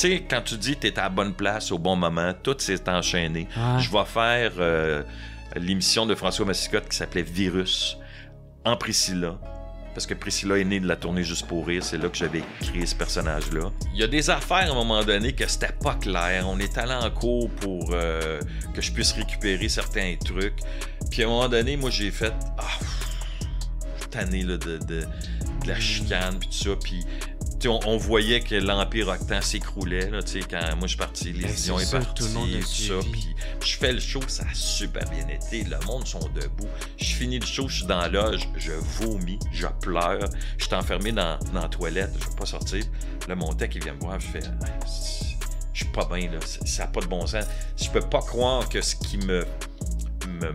tu sais, quand tu dis tu es à la bonne place au bon moment, tout s'est enchaîné. Je vais faire euh, l'émission de François Massicotte qui s'appelait Virus en Priscilla. Parce que Priscilla est née de la tournée Juste pour rire, c'est là que j'avais créé ce personnage-là. Il y a des affaires à un moment donné que c'était pas clair. On est allé en cours pour euh, que je puisse récupérer certains trucs. Puis à un moment donné, moi j'ai fait. Ah, oh, de, la chicane, puis tout ça on, voyait que l'Empire Octan s'écroulait. Quand moi je suis parti, les ben, est, sont partie, tout, le tout ça. je fais le show, ça a super bien été. Le monde sont debout. Je finis le show, je suis dans la loge, je vomis, je pleure. Je suis enfermé dans, la toilette, je ne peux pas sortir. Le montec, qui vient me voir, je fais je suis pas bien, là. Ça n'a pas de bon sens. Je peux pas croire que ce qui me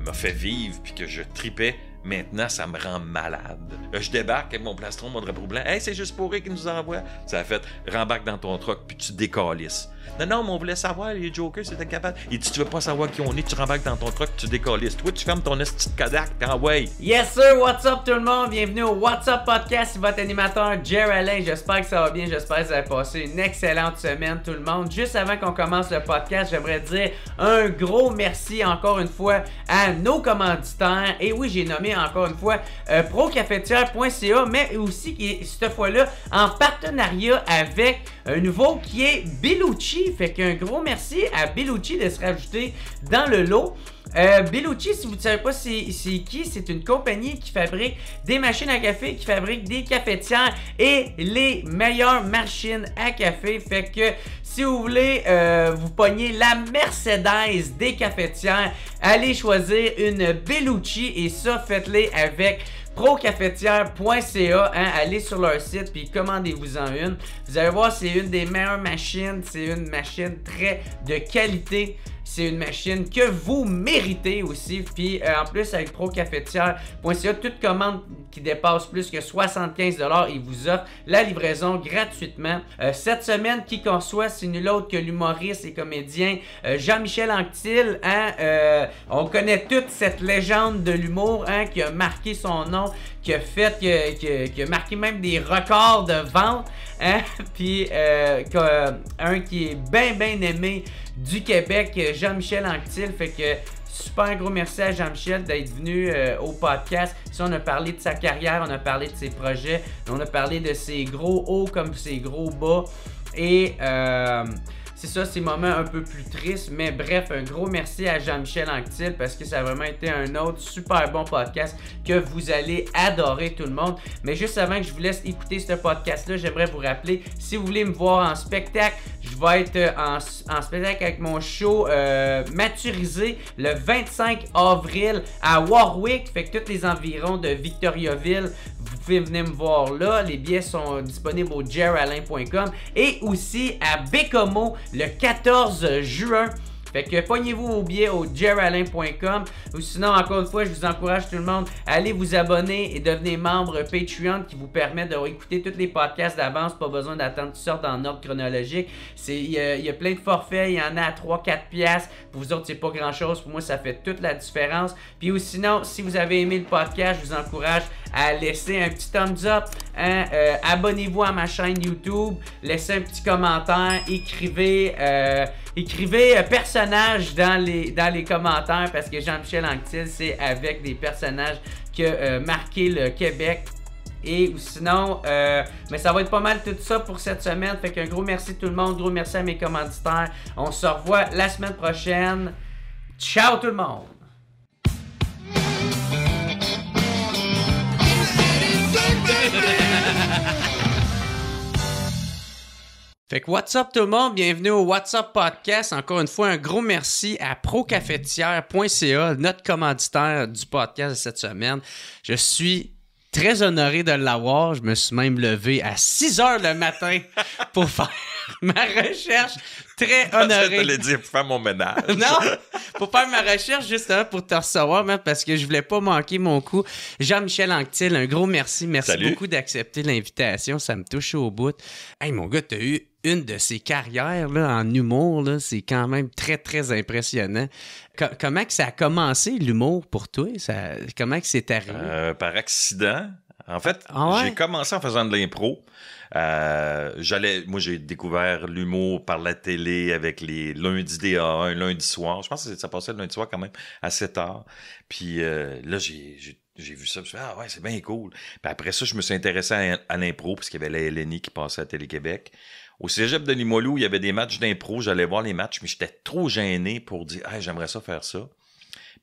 m'a fait vivre, puis que je tripais, Maintenant, ça me rend malade. Euh, je débarque mon plastron, mon drapeau blanc. Hey, c'est juste pourri qu'il nous envoie. Ça a fait rembarque dans ton truck, puis tu décalisses. Non, non, mais on voulait savoir, les jokers, c'était capable. Et si tu veux pas savoir qui on est, tu rembarques dans ton truck, tu décolles. Toi, tu fermes ton esti de Kodak, t'es en way. Yes, sir, what's up tout le monde? Bienvenue au What's Up Podcast, votre animateur Jerry Alain. J'espère que ça va bien, j'espère que vous avez passé une excellente semaine, tout le monde. Juste avant qu'on commence le podcast, j'aimerais dire un gros merci encore une fois à nos commanditaires. Et oui, j'ai nommé encore une fois euh, procafetière.ca, mais aussi, qui, cette fois-là, en partenariat avec un nouveau qui est Bellucci fait qu'un gros merci à Bellucci de se rajouter dans le lot. Euh, Bellucci, si vous ne savez pas c'est qui, c'est une compagnie qui fabrique des machines à café, qui fabrique des cafetières et les meilleures machines à café. Fait que si vous voulez euh, vous pogner la Mercedes des cafetières, allez choisir une Bellucci et ça, faites-les avec procafetière.ca, hein, allez sur leur site puis commandez-vous-en une. Vous allez voir, c'est une des meilleures machines, c'est une machine très de qualité. C'est une machine que vous méritez aussi. Puis euh, en plus, avec procafetière.ca, toute commande qui dépasse plus que 75$, il vous offre la livraison gratuitement. Euh, cette semaine, qui qu'on soit, c'est nul autre que l'humoriste et comédien euh, Jean-Michel Anctil. Hein, on connaît toute cette légende de l'humour hein, qui a marqué son nom, qui a fait, qui a, marqué même des records de vente. Hein. Puis un qui est bien bien aimé du Québec, euh, Jean-Michel Anctil. Fait que super gros merci à Jean-Michel d'être venu euh, au podcast. Si on a parlé de sa carrière, on a parlé de ses projets, on a parlé de ses gros hauts comme ses gros bas. Et euh, c'est ça, ces moments un peu plus triste, Mais bref, un gros merci à Jean-Michel Anctil parce que ça a vraiment été un autre super bon podcast que vous allez adorer tout le monde. Mais juste avant que je vous laisse écouter ce podcast-là, j'aimerais vous rappeler, si vous voulez me voir en spectacle, je vais être euh, en, spectacle avec mon show euh, Maturisé le 25 avril à Warwick, fait que tous les environs de Victoriaville. Vous pouvez venir me voir là. Les billets sont disponibles au jeralin.com et aussi à Bécomo le 14 juin. Fait que pognez-vous vos billets au jeralin.com ou sinon, encore une fois, je vous encourage tout le monde, à aller vous abonner et devenir membre Patreon qui vous permet de écouter tous les podcasts d'avance, pas besoin d'attendre qu'ils sortent en ordre chronologique. Il y, a plein de forfaits, il y en a à 3-4 piastres. Pour vous autres, c'est pas grand-chose. Pour moi, ça fait toute la différence. Puis ou sinon, si vous avez aimé le podcast, je vous encourage à laisser un petit thumbs up, hein. euh, abonnez-vous à ma chaîne YouTube, laissez un petit commentaire, écrivez... Euh, Écrivez euh, personnages dans les, dans les commentaires parce que Jean-Michel Anctil, c'est avec des personnages que euh, marquait marqué le Québec et ou sinon, euh, mais ça va être pas mal tout ça pour cette semaine. Fait qu'un gros merci tout le monde. Gros merci à mes commanditaires. On se revoit la semaine prochaine. Ciao tout le monde! Fait que what's up tout le monde, bienvenue au What's Up Podcast. Encore une fois, un gros merci à procafetière.ca, notre commanditaire du podcast de cette semaine. Je suis très honoré de l'avoir. Je me suis même levé à 6 heures le matin pour faire ma recherche très honoré. Je te dire pour faire mon ménage. non, pour faire ma recherche, justement, hein, pour te recevoir, parce que je voulais pas manquer mon coup. Jean-Michel Anctil, un gros merci. Merci beaucoup d'accepter l'invitation. Ça me touche au bout. Hey, mon gars, t'as eu une de ces carrières là, en humour. c'est quand même très, très impressionnant. comment que ça a commencé, l'humour, pour toi? Ça, comment que c'est arrivé? Euh, par accident. En fait, ah, ah j'ai commencé en faisant de l'impro. Euh, j'allais, moi, j'ai découvert l'humour par la télé avec les lundis DA1, lundi soir. Je pense que ça passait le lundi soir quand même, à 7 heures. Puis euh, là, j'ai, j'ai, vu ça. Je me suis dit, ah ouais, c'est bien cool. Puis après ça, je me suis intéressé à, l'impro, parce qu'il y avait la LNI qui passait à Télé-Québec. Au cégep de Limoilou, il y avait des matchs d'impro. J'allais voir les matchs, mais j'étais trop gêné pour dire, ah, j'aimerais ça faire ça.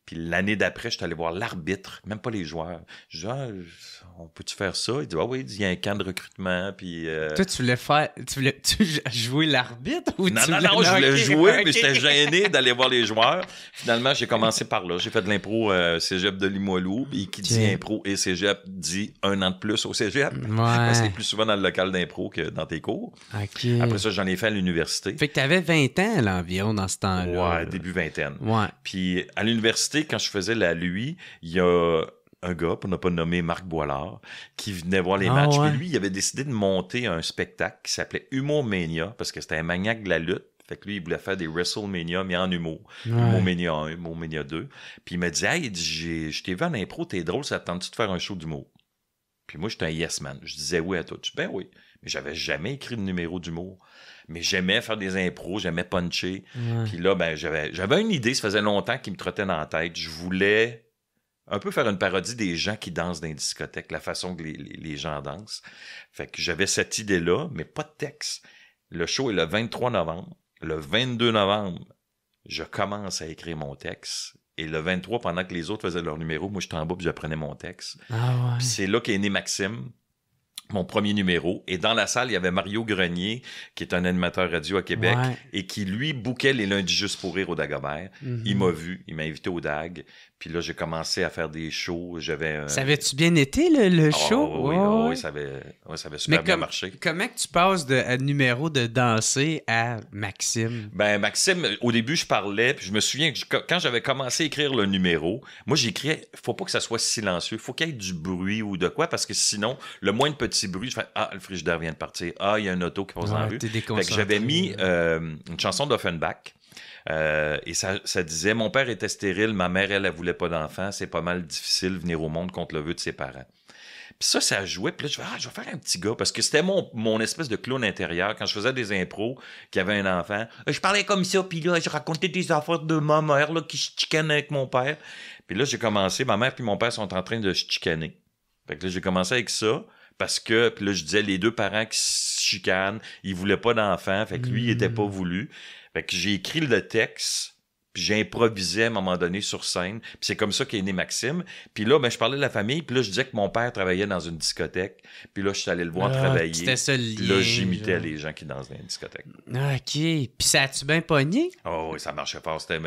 Puis l'année d'après, j'étais allé voir l'arbitre, même pas les joueurs. Je ah, on peut-tu faire ça? Il dit, ah oui, il y a un camp de recrutement. Puis, euh, Toi, tu voulais faire. Tu voulais -tu jouer l'arbitre ou non, tu non, non, non, je voulais jouer, mais j'étais gêné d'aller voir les joueurs. Finalement, j'ai commencé par là. J'ai fait de l'impro euh, cégep de Limoilou. Et qui dit impro et cégep dit un an de plus au cégep. Ouais. plus souvent dans le local d'impro que dans tes cours. Après ça, j'en ai fait à l'université. Fait que tu avais 20 ans à environ dans ce temps-là. Ouais, début vingtaine. Ouais. Puis à l'université, quand je faisais la LUI, il y a un gars, pour ne pas nommer Marc Boilard, qui venait voir les ah matchs. Mais lui, il avait décidé de monter un spectacle qui s'appelait Humour Mania, parce que c'était un maniaque de la lutte. Fait que lui, il voulait faire des WrestleMania, mais en humour. Ouais. Mania 1, Mania 2. Puis il me dit, hey, je t'ai vu en impro, t'es drôle, ça tente-tu de faire un show d'humour? Puis moi, j'étais un yes man. Je disais oui à tout. ben oui. Mais j'avais jamais écrit de numéro d'humour. Mais j'aimais faire des impros, j'aimais puncher. Puis là, ben, j'avais, j'avais une idée, ça faisait longtemps qu'il me trottait dans la tête. Je voulais un peu faire une parodie des gens qui dansent dans les discothèques, la façon que les, gens dansent. Fait que j'avais cette idée-là, mais pas de texte. Le show est le 23 novembre. Le 22 novembre, je commence à écrire mon texte. Et le 23, pendant que les autres faisaient leur numéro, moi, j'étais en bas je prenais mon texte. Ah ouais. C'est là qu'est né Maxime, mon premier numéro. Et dans la salle, il y avait Mario Grenier, qui est un animateur radio à Québec, et qui, lui, bouquait les lundis juste pour rire au Dagobert. Mm-hmm. Il m'a vu, il m'a invité au Dag. Puis là, j'ai commencé à faire des shows. J'avais Ça avait-tu bien été, le, ah, show? Oui, ça avait, ça avait super bien marché. Comment tu passes de numéro de danser à Maxime? Ben, Maxime, au début, je parlais, puis je me souviens que quand j'avais commencé à écrire le numéro, moi, j'écrivais, faut pas que ça soit silencieux, faut qu'il y ait du bruit ou de quoi, parce que sinon, le moins de petit bruit, je fais Ah, le frigidaire vient de partir. Ah, il y a un auto qui passe dans la rue. Fait j'avais mis euh, une chanson d'Offenbach euh, et ça, disait Mon père était stérile, ma mère, elle, elle, voulait pas d'enfant, c'est pas mal difficile venir au monde contre le vœu de ses parents. Puis ça, ça jouait. Puis là, je vais, ah, je vais faire un petit gars. Parce que c'était mon, espèce de clown intérieur. Quand je faisais des impros, y avait un enfant, je parlais comme ça. Puis là, je racontais des affaires de ma mère là, qui se chicanait avec mon père. Puis là, j'ai commencé. Ma mère puis mon père sont en train de se chicaner. Fait que là, j'ai commencé avec ça. Parce que, puis là, je disais, les deux parents qui se chicanent, ils voulaient pas d'enfant. Fait que lui, il était pas mm. voulu. Fait que j'ai écrit le texte, puis improvisé à un moment donné sur scène. Puis c'est comme ça qu'est né Maxime. Puis là, ben, je parlais de la famille, puis là, je disais que mon père travaillait dans une discothèque. Puis là, je suis allé le voir ah, travailler. C'était ça Puis là, j'imitais les gens qui dansent dans une discothèque. Ah, OK. Puis ça a-tu bien pogné? Oh oui, ça marchait fort. c'était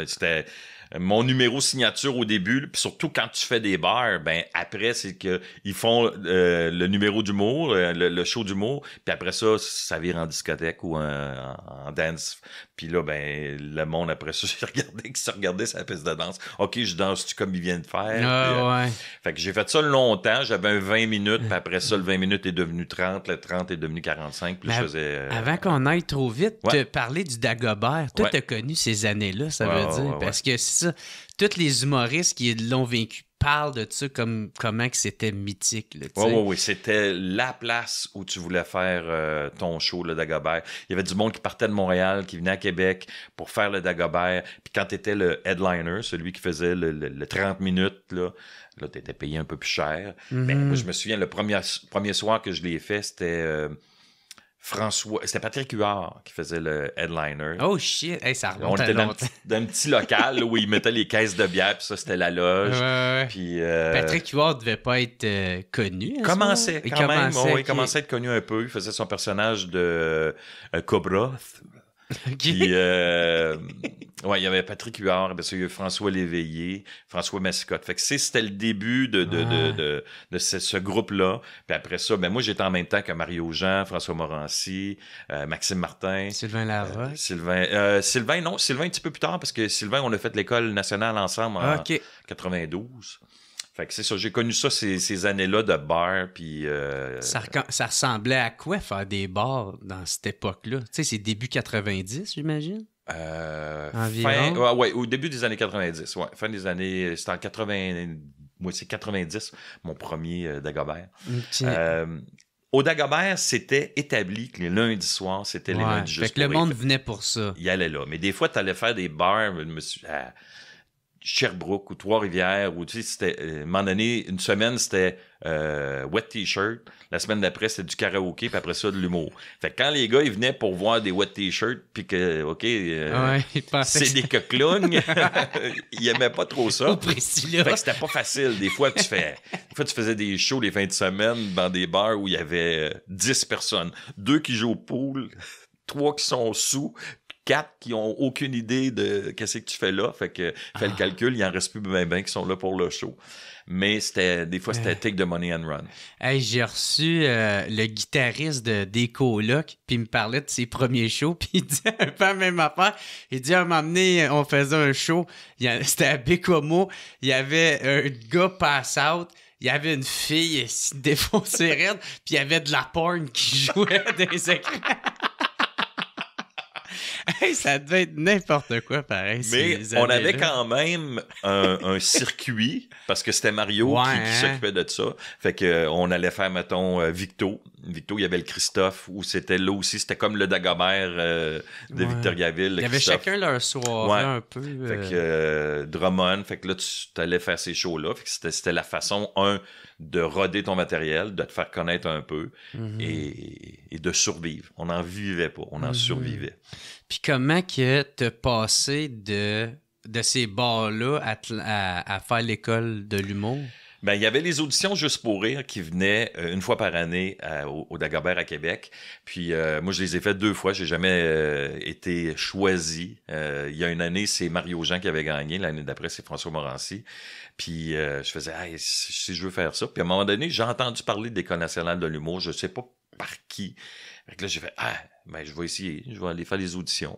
euh, mon numéro signature au début, puis surtout quand tu fais des bars, ben après c'est que ils font euh, le numéro d'humour, euh, le, show d'humour, puis après ça ça vire en discothèque ou en, dance. Puis là ben le monde après ça j'ai regardé qui se regardait sa piste de danse. OK, je danse tu comme il vient de faire. Ah, fait que j'ai fait ça longtemps, j'avais 20 minutes, puis après ça le 20 minutes est devenu 30, le 30 est devenu 45, puis je faisais Avant qu'on aille trop vite, te parler du Dagobert, toi t'as connu ces années-là, ça veut dire parce que toutes Tous les humoristes qui l'ont vaincu parlent de ça comme comment que c'était mythique. oui, C'était la place où tu voulais faire euh, ton show, le Dagobert. Il y avait du monde qui partait de Montréal, qui venait à Québec pour faire le Dagobert. Puis quand tu étais le headliner, celui qui faisait le, 30 minutes, là, tu étais payé un peu plus cher. Mais mm-hmm. ben, je me souviens, le premier, premier soir que je l'ai fait, c'était... Euh, François, c'était Patrick Huard qui faisait le headliner. Oh shit, ça remonte On était dans, un petit local où il mettait les caisses de bière, puis ça c'était la loge. Euh, Patrick Huard devait pas être euh, connu. Hein, commençait, quand il même. Commençait, il commençait à être connu un peu. Il faisait son personnage de Cobroth, euh, Cobra. Euh, il y avait Patrick Huard, François Léveillé, François Mascotte. Fait c'était le début de, de, ce, groupe-là. Puis après ça, ben, moi, j'étais en même temps que Mario Jean, François Morancy, euh, Maxime Martin. Sylvain euh, Larocque. Sylvain, non, Sylvain un petit peu plus tard, parce que Sylvain, on a fait l'école nationale ensemble en 1992. 92. Fait que c'est ça, j'ai connu ça ces, années-là de bar. Puis, euh, ça, ressemblait à quoi faire des bars dans cette époque-là? Tu sais, c'est début 90, j'imagine? Euh, Environ. Fin, au début des années 90, ouais. Fin des années, c'était en 80, moi c'est 90, mon premier euh, Dagobert. au Dagobert, c'était établi que les lundis soirs, c'était les lundis Fait que le monde venait pour ça. Il allait là. Mais des fois, tu allais faire des bars, Sherbrooke ou Trois-Rivières, ou tu sais, c'était, euh, à un moment donné, une semaine, c'était euh, wet t-shirt, la semaine d'après, c'était du karaoké, puis après ça, de l'humour. Fait quand les gars, ils venaient pour voir des wet t-shirts, puis que, OK, euh, c'est des coquelougnes. ils aimaient pas trop ça. c'était pas facile. Des fois, tu fais, des fois, tu faisais des shows les fins de semaine dans des bars où il y avait 10 personnes. Deux qui jouent au pool, trois qui sont sous, quatre qui ont aucune idée de qu'est-ce que tu fais là. Fait que fais le ah. calcul, il en reste plus ben ben qui sont là pour le show. Mais c'était des fois c'était euh. take the money and run. Hey, j'ai reçu euh, le guitariste de déco puis il me parlait de ses premiers shows, puis il dit un peu la même affaire. Il dit à un moment donné, on faisait un show, c'était à Bécomo, il y avait un gars pass out il y avait une fille défoncée raide, puis il y avait de la porn qui jouait des écrans. ça devait être n'importe quoi pareil. Mais on avait quand même un, circuit parce que c'était Mario qui, hein? s'occupait de ça. Fait que euh, on allait faire mettons euh, Victo. Victo, il y avait le Christophe où c'était là aussi, c'était comme le Dagobert euh, de ouais. Victoriaville. Il y avait chacun leur soir un peu. Fait que fait que là tu allais faire ces shows là, fait que c'était la façon un de roder ton matériel, de te faire connaître un peu mhm. et, de survivre. On n'en vivait pas, on en mhm. survivait. Puis comment que te passer de, de ces bars-là à faire l'école de l'humour? Ben, il y avait les auditions Juste pour rire qui venaient euh, une fois par année au, au, Dagobert à Québec. Puis euh, moi, je les ai faites deux fois. J'ai jamais euh, été choisi. il y a une année, c'est Mario Jean qui avait gagné. L'année d'après, c'est François Morancy. Puis je faisais, si, je veux faire ça. Puis à un moment donné, j'ai entendu parler de l'École nationale de l'humour. Je sais pas par qui. là, j'ai fait, ah, ben, je vais essayer. Je vais aller faire les auditions.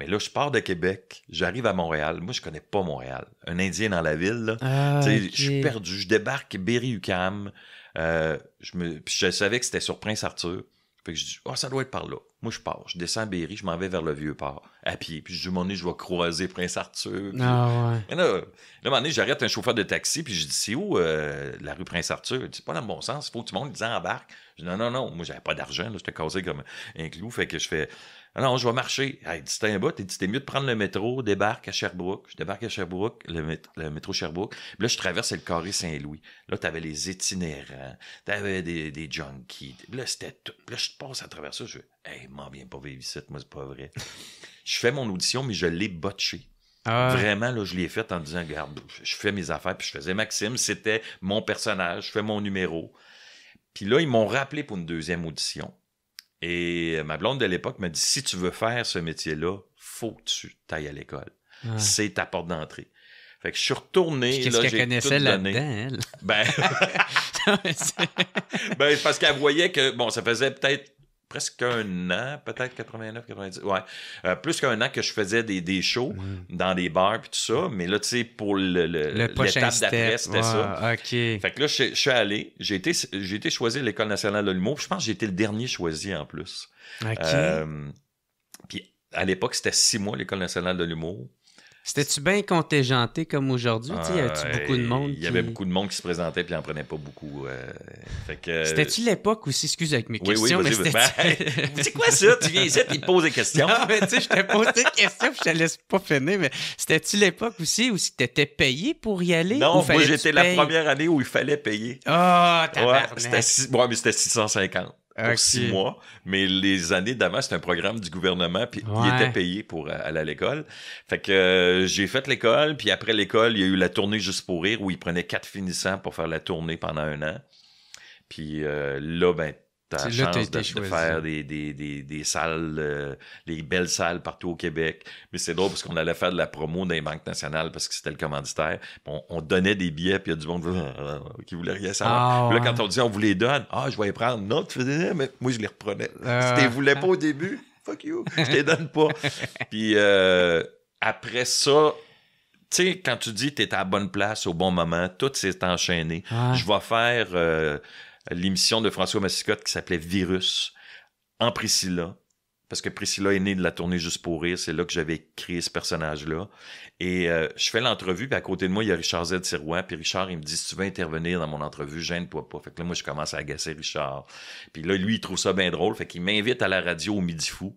Mais là, je pars de Québec, j'arrive à Montréal. Moi, je connais pas Montréal. Un Indien dans la ville, là. Ah, je suis perdu. Je débarque berry ucam Euh, je, me... savais que c'était sur Prince-Arthur. Fait que je dis, oh, ça doit être par là. Moi, je pars. Je descends à Berry, je m'en vais vers le Vieux-Port, à pied. Puis je dis, mon je vais croiser Prince-Arthur. Ah, là, à un moment donné, j'arrête un chauffeur de taxi, puis je dis, c'est où euh, la rue Prince-Arthur? C'est pas dans le bon sens. Il faut que tu montes, dis à embarque. Je dis, non, non, non. Moi, j'avais pas d'argent. J'étais casé comme un clou. Fait que je fais, alors je vais marcher. Hey, dit, mieux de prendre le métro, débarque à Sherbrooke. Je débarque à Sherbrooke, le, métro Sherbrooke. Puis là, je traverse le carré Saint-Louis. Là, t'avais les itinérants, t'avais des, des junkies. Puis là, c'était tout. là, je passe à travers ça. Je dis hey, m'en viens pas vivre moi, c'est pas vrai. je fais mon audition, mais je l'ai botché. Ah Vraiment, là, je l'ai fait en disant, garde, je fais mes affaires, puis je faisais Maxime, c'était mon personnage, je fais mon numéro. Puis là, ils m'ont rappelé pour une deuxième audition. Et euh, ma blonde de l'époque m'a dit si tu veux faire ce métier-là, faut que tu t'ailles à l'école. C'est ta porte d'entrée. Fait que je suis retourné. Qu'est-ce qu'elle connaissait là Ben... ben parce qu'elle voyait que, bon, ça faisait peut-être presque un an, peut-être 89, 90, ouais, euh, plus qu'un an que je faisais des, des shows mm. dans des bars puis tout ça, mais là, tu sais, pour le, le, l'étape d'après, c'était ça. Fait que là, je, suis allé, j'ai été, j'ai été choisi à l'École nationale de l'humour, je pense que j'ai été le dernier choisi en plus. ok euh, puis à l'époque, c'était six mois l'École nationale de l'humour. C'était-tu bien contingenté comme aujourd'hui? Tu y tu beaucoup de monde? Il y avait beaucoup de monde qui se présentait puis en prenait pas beaucoup. Euh, que... Euh, c'était-tu l'époque aussi? Excusez avec mes questions, mais c'était... Ben, c'est quoi ça? Tu viens ici et te poses des questions. mais tu je t'ai posé des questions je te laisse pas finir, mais c'était-tu l'époque aussi où tu étais payé pour y aller? Non, moi j'étais la première année où il fallait payer. Ah, oh, ouais, mais c'était 650 pour six mois, mais les années d'avant, c'était un programme du gouvernement, puis il était payé pour aller à l'école. Fait que euh, j'ai fait l'école, puis après l'école, il y a eu la tournée Juste pour rire, où il prenait quatre finissants pour faire la tournée pendant un an. Puis euh, là, ben, T'as la chance de, faire des, des, des, des salles, les euh, belles salles partout au Québec. Mais c'est drôle parce qu'on allait faire de la promo dans les banques nationales parce que c'était le commanditaire. On, donnait des billets, puis il y a du monde qui voulait rien savoir. Ah, là, quand on dit on vous les donne, ah, je vais les prendre. Non, tu faisais, mais moi, je les reprenais. Ah, si tu les voulais pas au début, fuck you, je te les donne pas. puis euh, après ça, tu sais, quand tu dis tu es à la bonne place au bon moment, tout s'est enchaîné. Je vais faire euh, l'émission de François Massicotte qui s'appelait Virus en Priscilla. Parce que Priscilla est née de la tournée Juste pour rire, c'est là que j'avais créé ce personnage-là. Et euh, je fais l'entrevue, puis à côté de moi, il y a Richard Z. puis Richard, il me dit Si tu veux intervenir dans mon entrevue, gêne-toi pas. Fait que là, moi, je commence à agacer Richard. Puis là, lui, il trouve ça bien drôle, fait qu'il m'invite à la radio au Midi Fou.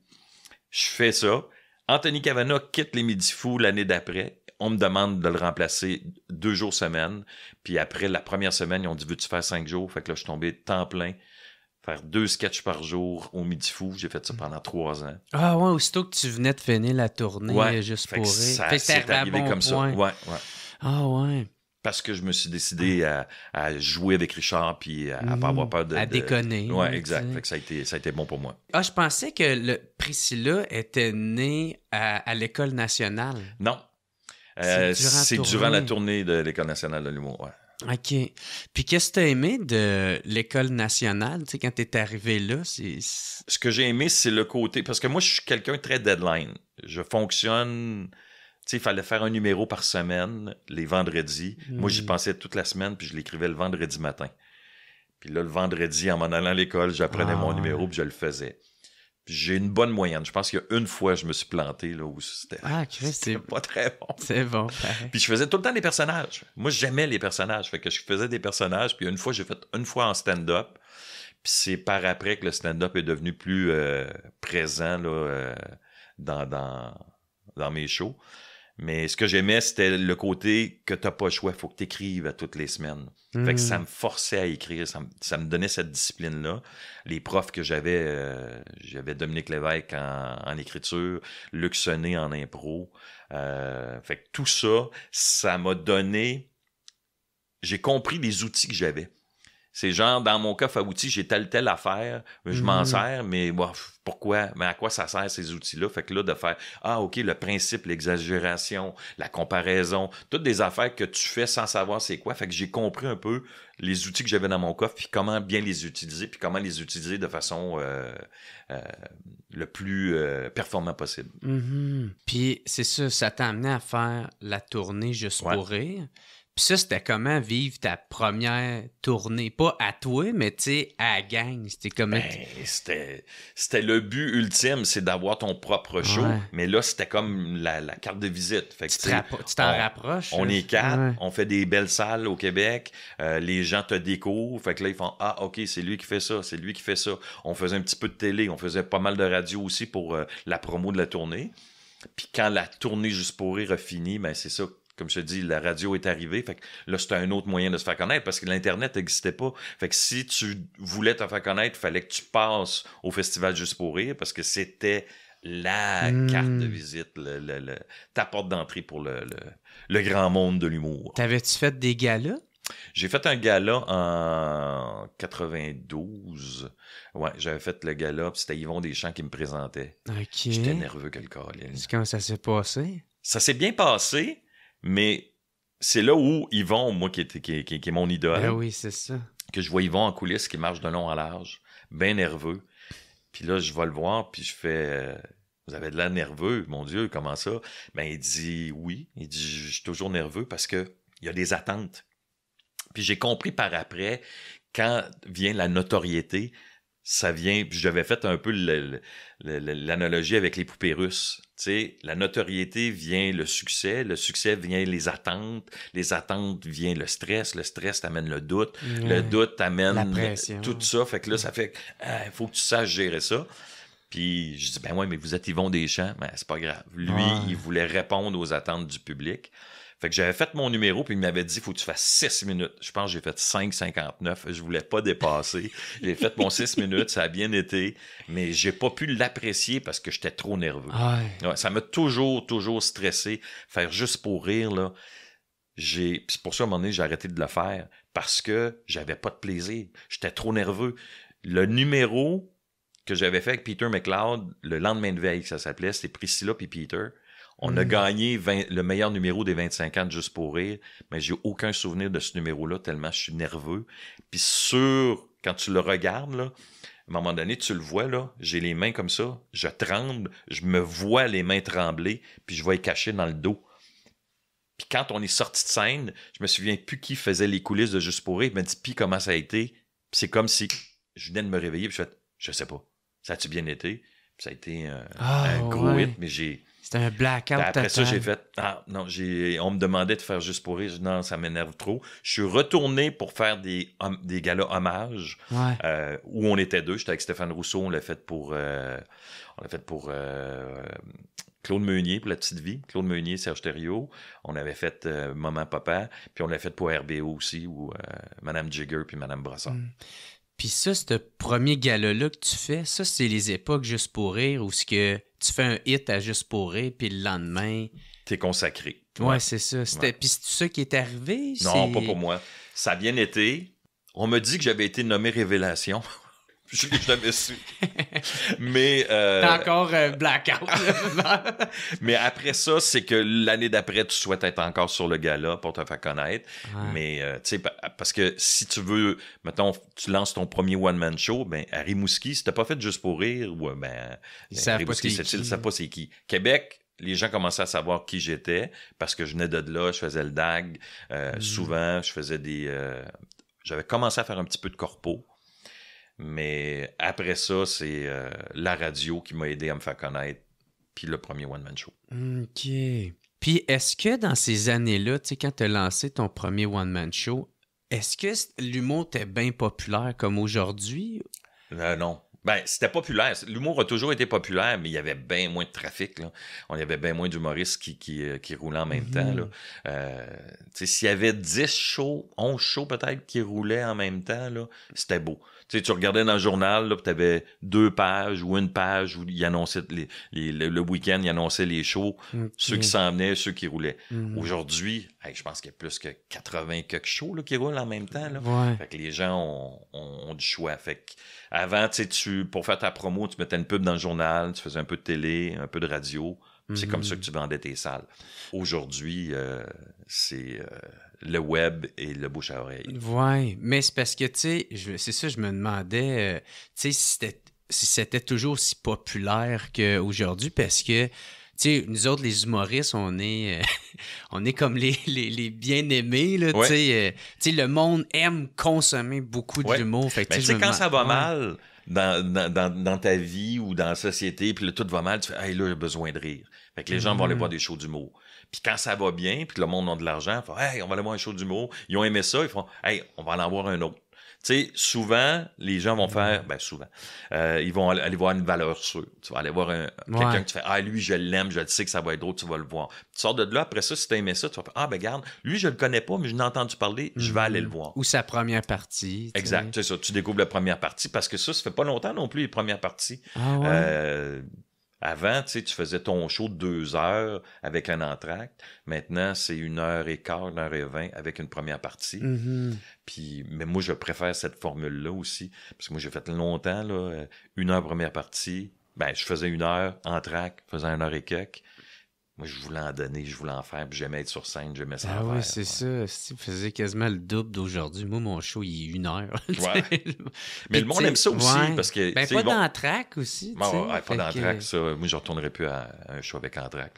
Je fais ça. Anthony Cavana quitte les Midi Fous l'année d'après on me demande de le remplacer deux jours semaine. Puis après la première semaine, ils ont dit veux-tu faire cinq jours? Fait que là, je suis tombé temps plein. Faire deux sketchs par jour au Midi Fou. J'ai fait ça pendant trois ans. Ah ouais, aussitôt que tu venais de finir la tournée juste pour ça fait c'est arrivé comme ça. Ouais, ouais. Ah ouais parce que je me suis décidé à, jouer avec Richard puis à, ne pas mm. avoir peur de. À déconner. Oui, exact. Fait que ça, a été, ça a été bon pour moi. Ah, je pensais que le Priscilla était né à l'École nationale. Non, euh, c'est durant, la tournée de l'École nationale de l'humour, ouais. OK. Puis qu'est-ce que tu as aimé de l'École nationale, tu sais, quand tu es arrivé là? Ce que j'ai aimé, c'est le côté... Parce que moi, je suis quelqu'un très deadline. Je fonctionne... Tu sais, il fallait faire un numéro par semaine, les vendredis. Moi, j'y hmm. pensais toute la semaine, puis je l'écrivais le vendredi matin. Puis là, le vendredi, en m'en allant à l'école, j'apprenais mon ah. numéro, puis je le faisais j'ai une bonne moyenne. Je pense qu'il y a une fois, je me suis planté là où c'était ah, pas très bon. C'est bon. Puis je faisais tout le temps des personnages. Moi, j'aimais les personnages. Fait que je faisais des personnages. Puis une fois, j'ai fait une fois en stand-up. Puis c'est par après que le stand-up est devenu plus euh, présent euh, dans, dans mes shows. Mais ce que j'aimais, c'était le côté que t'as pas le choix, faut que tu écrives à toutes les semaines. Fait que ça hmm. me forçait à écrire, ça me, donnait cette discipline-là. Les profs que j'avais, euh, j'avais Dominique Lévesque en, écriture, Luc Sonnet en impro. Euh, fait que tout ça, ça m'a donné, j'ai compris les outils que j'avais. C'est genre, dans mon coffre à outils, j'ai telle, telle affaire, je m'en mm-hmm. sers, mais pourquoi? Mais à quoi ça sert ces outils-là? Fait que là, de faire, ah, OK, le principe, l'exagération, la comparaison, toutes des affaires que tu fais sans savoir c'est quoi. Fait que j'ai compris un peu les outils que j'avais dans mon coffre, puis comment bien les utiliser, puis comment les utiliser de façon euh, euh, le plus euh, performant possible. Mm-hmm. Puis c'est ça, ça t'a amené à faire la tournée Je ouais. pour puis ça, c'était comment vivre ta première tournée. Pas à toi, mais tu sais, à la gang. C'était comme. Ben, c'était le but ultime, c'est d'avoir ton propre show. Mais là, c'était comme la, carte de visite. tu t'en rapproches. On est quatre, on fait des belles salles au Québec. Euh, les gens te découvrent. Fait que là, ils font Ah, OK, c'est lui qui fait ça, c'est lui qui fait ça. On faisait un petit peu de télé, on faisait pas mal de radio aussi pour euh, la promo de la tournée. Puis quand la tournée Juste pour rire a fini, ben c'est ça comme je te dis, la radio est arrivée. Fait là, c'était un autre moyen de se faire connaître parce que l'Internet n'existait pas. Fait si tu voulais te faire connaître, il fallait que tu passes au festival juste pour rire parce que c'était la hmm. carte de visite, ta porte d'entrée pour le, grand monde de l'humour. T'avais-tu fait des galas? J'ai fait un gala en 92. Ouais, j'avais fait le gala, puis c'était Yvon Deschamps qui me présentait. J'étais nerveux que le Comment ça s'est passé? Ça s'est bien passé. Mais c'est là où Yvon, moi, qui est, qui, est mon idole. Ben oui, c'est ça. Que je vois Yvon en coulisses qui marche de long en large, bien nerveux. Puis là, je vais le voir, puis je fais. Euh, vous avez de l'air nerveux, mon Dieu, comment ça? Ben, il dit oui. Il dit, je suis toujours nerveux parce qu'il y a des attentes. Puis j'ai compris par après, quand vient la notoriété, ça vient, puis j'avais fait un peu l'analogie avec les poupées russes. Tu sais, la notoriété vient le succès, le succès vient les attentes, les attentes vient le stress, le stress t'amène le doute, mm. le doute t'amène tout ça. Fait que là, ça fait il faut que tu saches gérer ça. Puis je dis, ben ouais, mais vous êtes Yvon Deschamps, ben, c'est pas grave. Lui, il voulait répondre aux attentes du public que j'avais fait mon numéro, puis il m'avait dit, faut que tu fasses 6 minutes. Je pense que j'ai fait 5,59. Je voulais pas dépasser. j'ai fait mon 6 minutes, ça a bien été, mais j'ai pas pu l'apprécier parce que j'étais trop nerveux. ça m'a toujours, toujours stressé. Faire juste pour rire, là. J'ai, c'est pour ça, à un moment donné, j'ai arrêté de le faire parce que j'avais pas de plaisir. J'étais trop nerveux. Le numéro que j'avais fait avec Peter McLeod, le lendemain de veille, ça s'appelait, c'était Priscilla puis Peter on a mm. gagné le meilleur numéro des 25 ans de Juste pour rire, mais j'ai aucun souvenir de ce numéro-là tellement je suis nerveux. Puis sûr, quand tu le regardes, à un moment donné, tu le vois, là, j'ai les mains comme ça, je tremble, je me vois les mains trembler, puis je vais les cacher dans le dos. Puis quand on est sorti de scène, je me souviens plus qui faisait les coulisses de Juste pour rire, je me Puis comment ça a été? » Puis c'est comme si je venais de me réveiller, puis je fais « Je sais pas, ça a-tu bien été? » Puis ça a été un, ah, gros hit, mais j'ai c'est un blackout. Ben, après ça, j'ai fait. Ah, non, on me demandait de faire juste pour rire. Non, ça m'énerve trop. Je suis retourné pour faire des, des galas hommages euh, où on était deux. J'étais avec Stéphane Rousseau. On l'a fait pour. Euh, on l'a fait pour. Euh, Claude Meunier pour La Petite Vie, Claude Meunier, Serge Thériault. On avait fait Maman Papa, puis on l'a fait pour RBO aussi, ou Madame Jigger puis Madame brasson mm. Puis ça, ce premier gala-là que tu fais, ça, c'est les époques juste pour rire, où ce que tu fais un hit à juste pour puis le lendemain. T'es consacré. Ouais, c'est ça. C'était... Puis c'est ça qui est arrivé? Non, pas pour moi. Ça a bien été. On me dit que j'avais été nommé Révélation je l'ai su. Mais. Euh... encore blackout. mais après ça, c'est que l'année d'après, tu souhaites être encore sur le gala pour te faire connaître. Mais, euh, tu sais, parce que si tu veux, mettons, tu lances ton premier one-man show, ben, Harry Mouski, c'était pas fait juste pour rire, ou euh, ben. Ils ben, c'est qui ça pas c'est qui. Québec, les gens commençaient à savoir qui j'étais parce que je venais de là, je faisais le DAG. Euh, hmm. Souvent, je faisais des. j'avais commencé à faire un petit peu de corpo. Mais après ça, c'est euh, la radio qui m'a aidé à me faire connaître, puis le premier one-man show. OK. Puis est-ce que dans ces années-là, tu sais, quand tu as lancé ton premier one-man show, est-ce que l'humour était bien populaire comme aujourd'hui? Euh, non. Ben, c'était populaire. L'humour a toujours été populaire, mais il y avait bien moins de trafic. Là. On y avait bien moins d'humoristes qui, qui, euh, qui, roulaient en même temps. Mhm. S'il y avait 10 shows, 11 shows peut-être qui roulaient en même temps, c'était beau. Tu, regardais dans le journal, tu avais deux pages ou une page où ils annonçaient le, week-end, ils annonçaient les shows, mm, ceux qui mm. s'en venaient, ceux qui roulaient. Mm. Aujourd'hui, je pense qu'il y a plus que 80 quelques shows qui roulent en même temps. Fait que les gens ont, du choix. Fait avant, tu, pour faire ta promo, tu mettais une pub dans le journal, tu faisais un peu de télé, un peu de radio. C'est comme ça que tu vendais tes salles. Aujourd'hui, euh, c'est euh, le web et le bouche à oreille. Oui, mais c'est parce que, tu sais, c'est ça, je me demandais, euh, tu sais, si c'était toujours aussi populaire qu'aujourd'hui, parce que, tu sais, nous autres, les humoristes, on est, euh, on est comme les, les, bien-aimés, là, sais. Euh, sais, le monde aime consommer beaucoup d'humour. Ben, tu sais, quand ça va mal dans, ta vie ou dans la société, puis tout va mal, tu fais, hey, là, j'ai besoin de rire. Fait que les mm. gens vont aller voir des shows d'humour. Puis quand ça va bien, puis le monde a de l'argent, ils font Hey, on va aller voir un show d'humour. Ils ont aimé ça, ils font Hey, on va aller en voir un autre. Tu sais, souvent, les gens vont faire, ben souvent, euh, ils vont aller voir une valeur sûre. Tu vas aller voir quelqu'un que tu fais, ah, lui, je l'aime, je le sais que ça va être drôle, tu vas le voir. Tu sors de là, après ça, si tu as aimé ça, tu vas faire, ah, ben garde, lui, je le connais pas, mais je n'ai entendu parler, je vais aller le mm-hmm. voir. Ou sa première partie. Exact, c'est ça. Tu découvres la première partie parce que ça, ça fait pas longtemps non plus, les premières parties. Ah ouais. Euh, avant, tu faisais ton show de deux heures avec un entracte. Maintenant, c'est une heure et quart, une heure et vingt avec une première partie. Mm-hmm. Puis, mais moi, je préfère cette formule-là aussi, parce que moi, j'ai fait longtemps, là, une heure première partie. Ben, je faisais une heure, entracte, faisais une heure et quelques je voulais en donner, je voulais en faire, puis j'aimais être sur scène, j'aimais ça. Ah oui, c'est ça. Tu faisais quasiment le double d'aujourd'hui, moi, mon show, il est une heure. Mais le monde aime ça aussi. Parce que, ben, pas aussi. ça. Moi, je ne retournerai plus à un show avec track.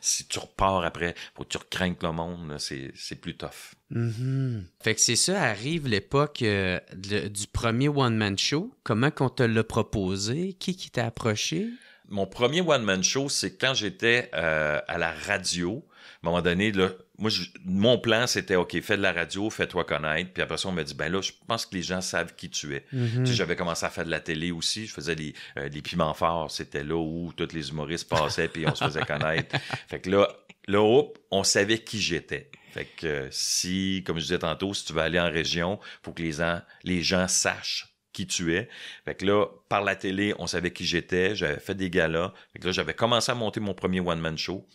Si tu repars après, faut que tu que le monde, c'est plus tough. Mm-hmm. Fait que c'est ça, arrive l'époque euh, du premier one-man show. Comment qu'on te l'a proposé? Qui qui t'a approché? mon premier one-man show, c'est quand j'étais euh, à la radio. À un moment donné, moi, mon plan, c'était OK, fais de la radio, fais-toi connaître. Puis après ça, on m'a dit ben là, je pense que les gens savent qui tu es. Mhm. J'avais commencé à faire de la télé aussi. Je faisais euh, les, piments forts. C'était là où tous les humoristes passaient, puis on se faisait connaître. Fait que là, là, on savait qui j'étais. Fait que si, comme je disais tantôt, si tu veux aller en région, faut que les, gens, les gens sachent tu es. Fait que là, par la télé, on savait qui j'étais, j'avais fait des galas. là, j'avais commencé à monter mon premier one-man show.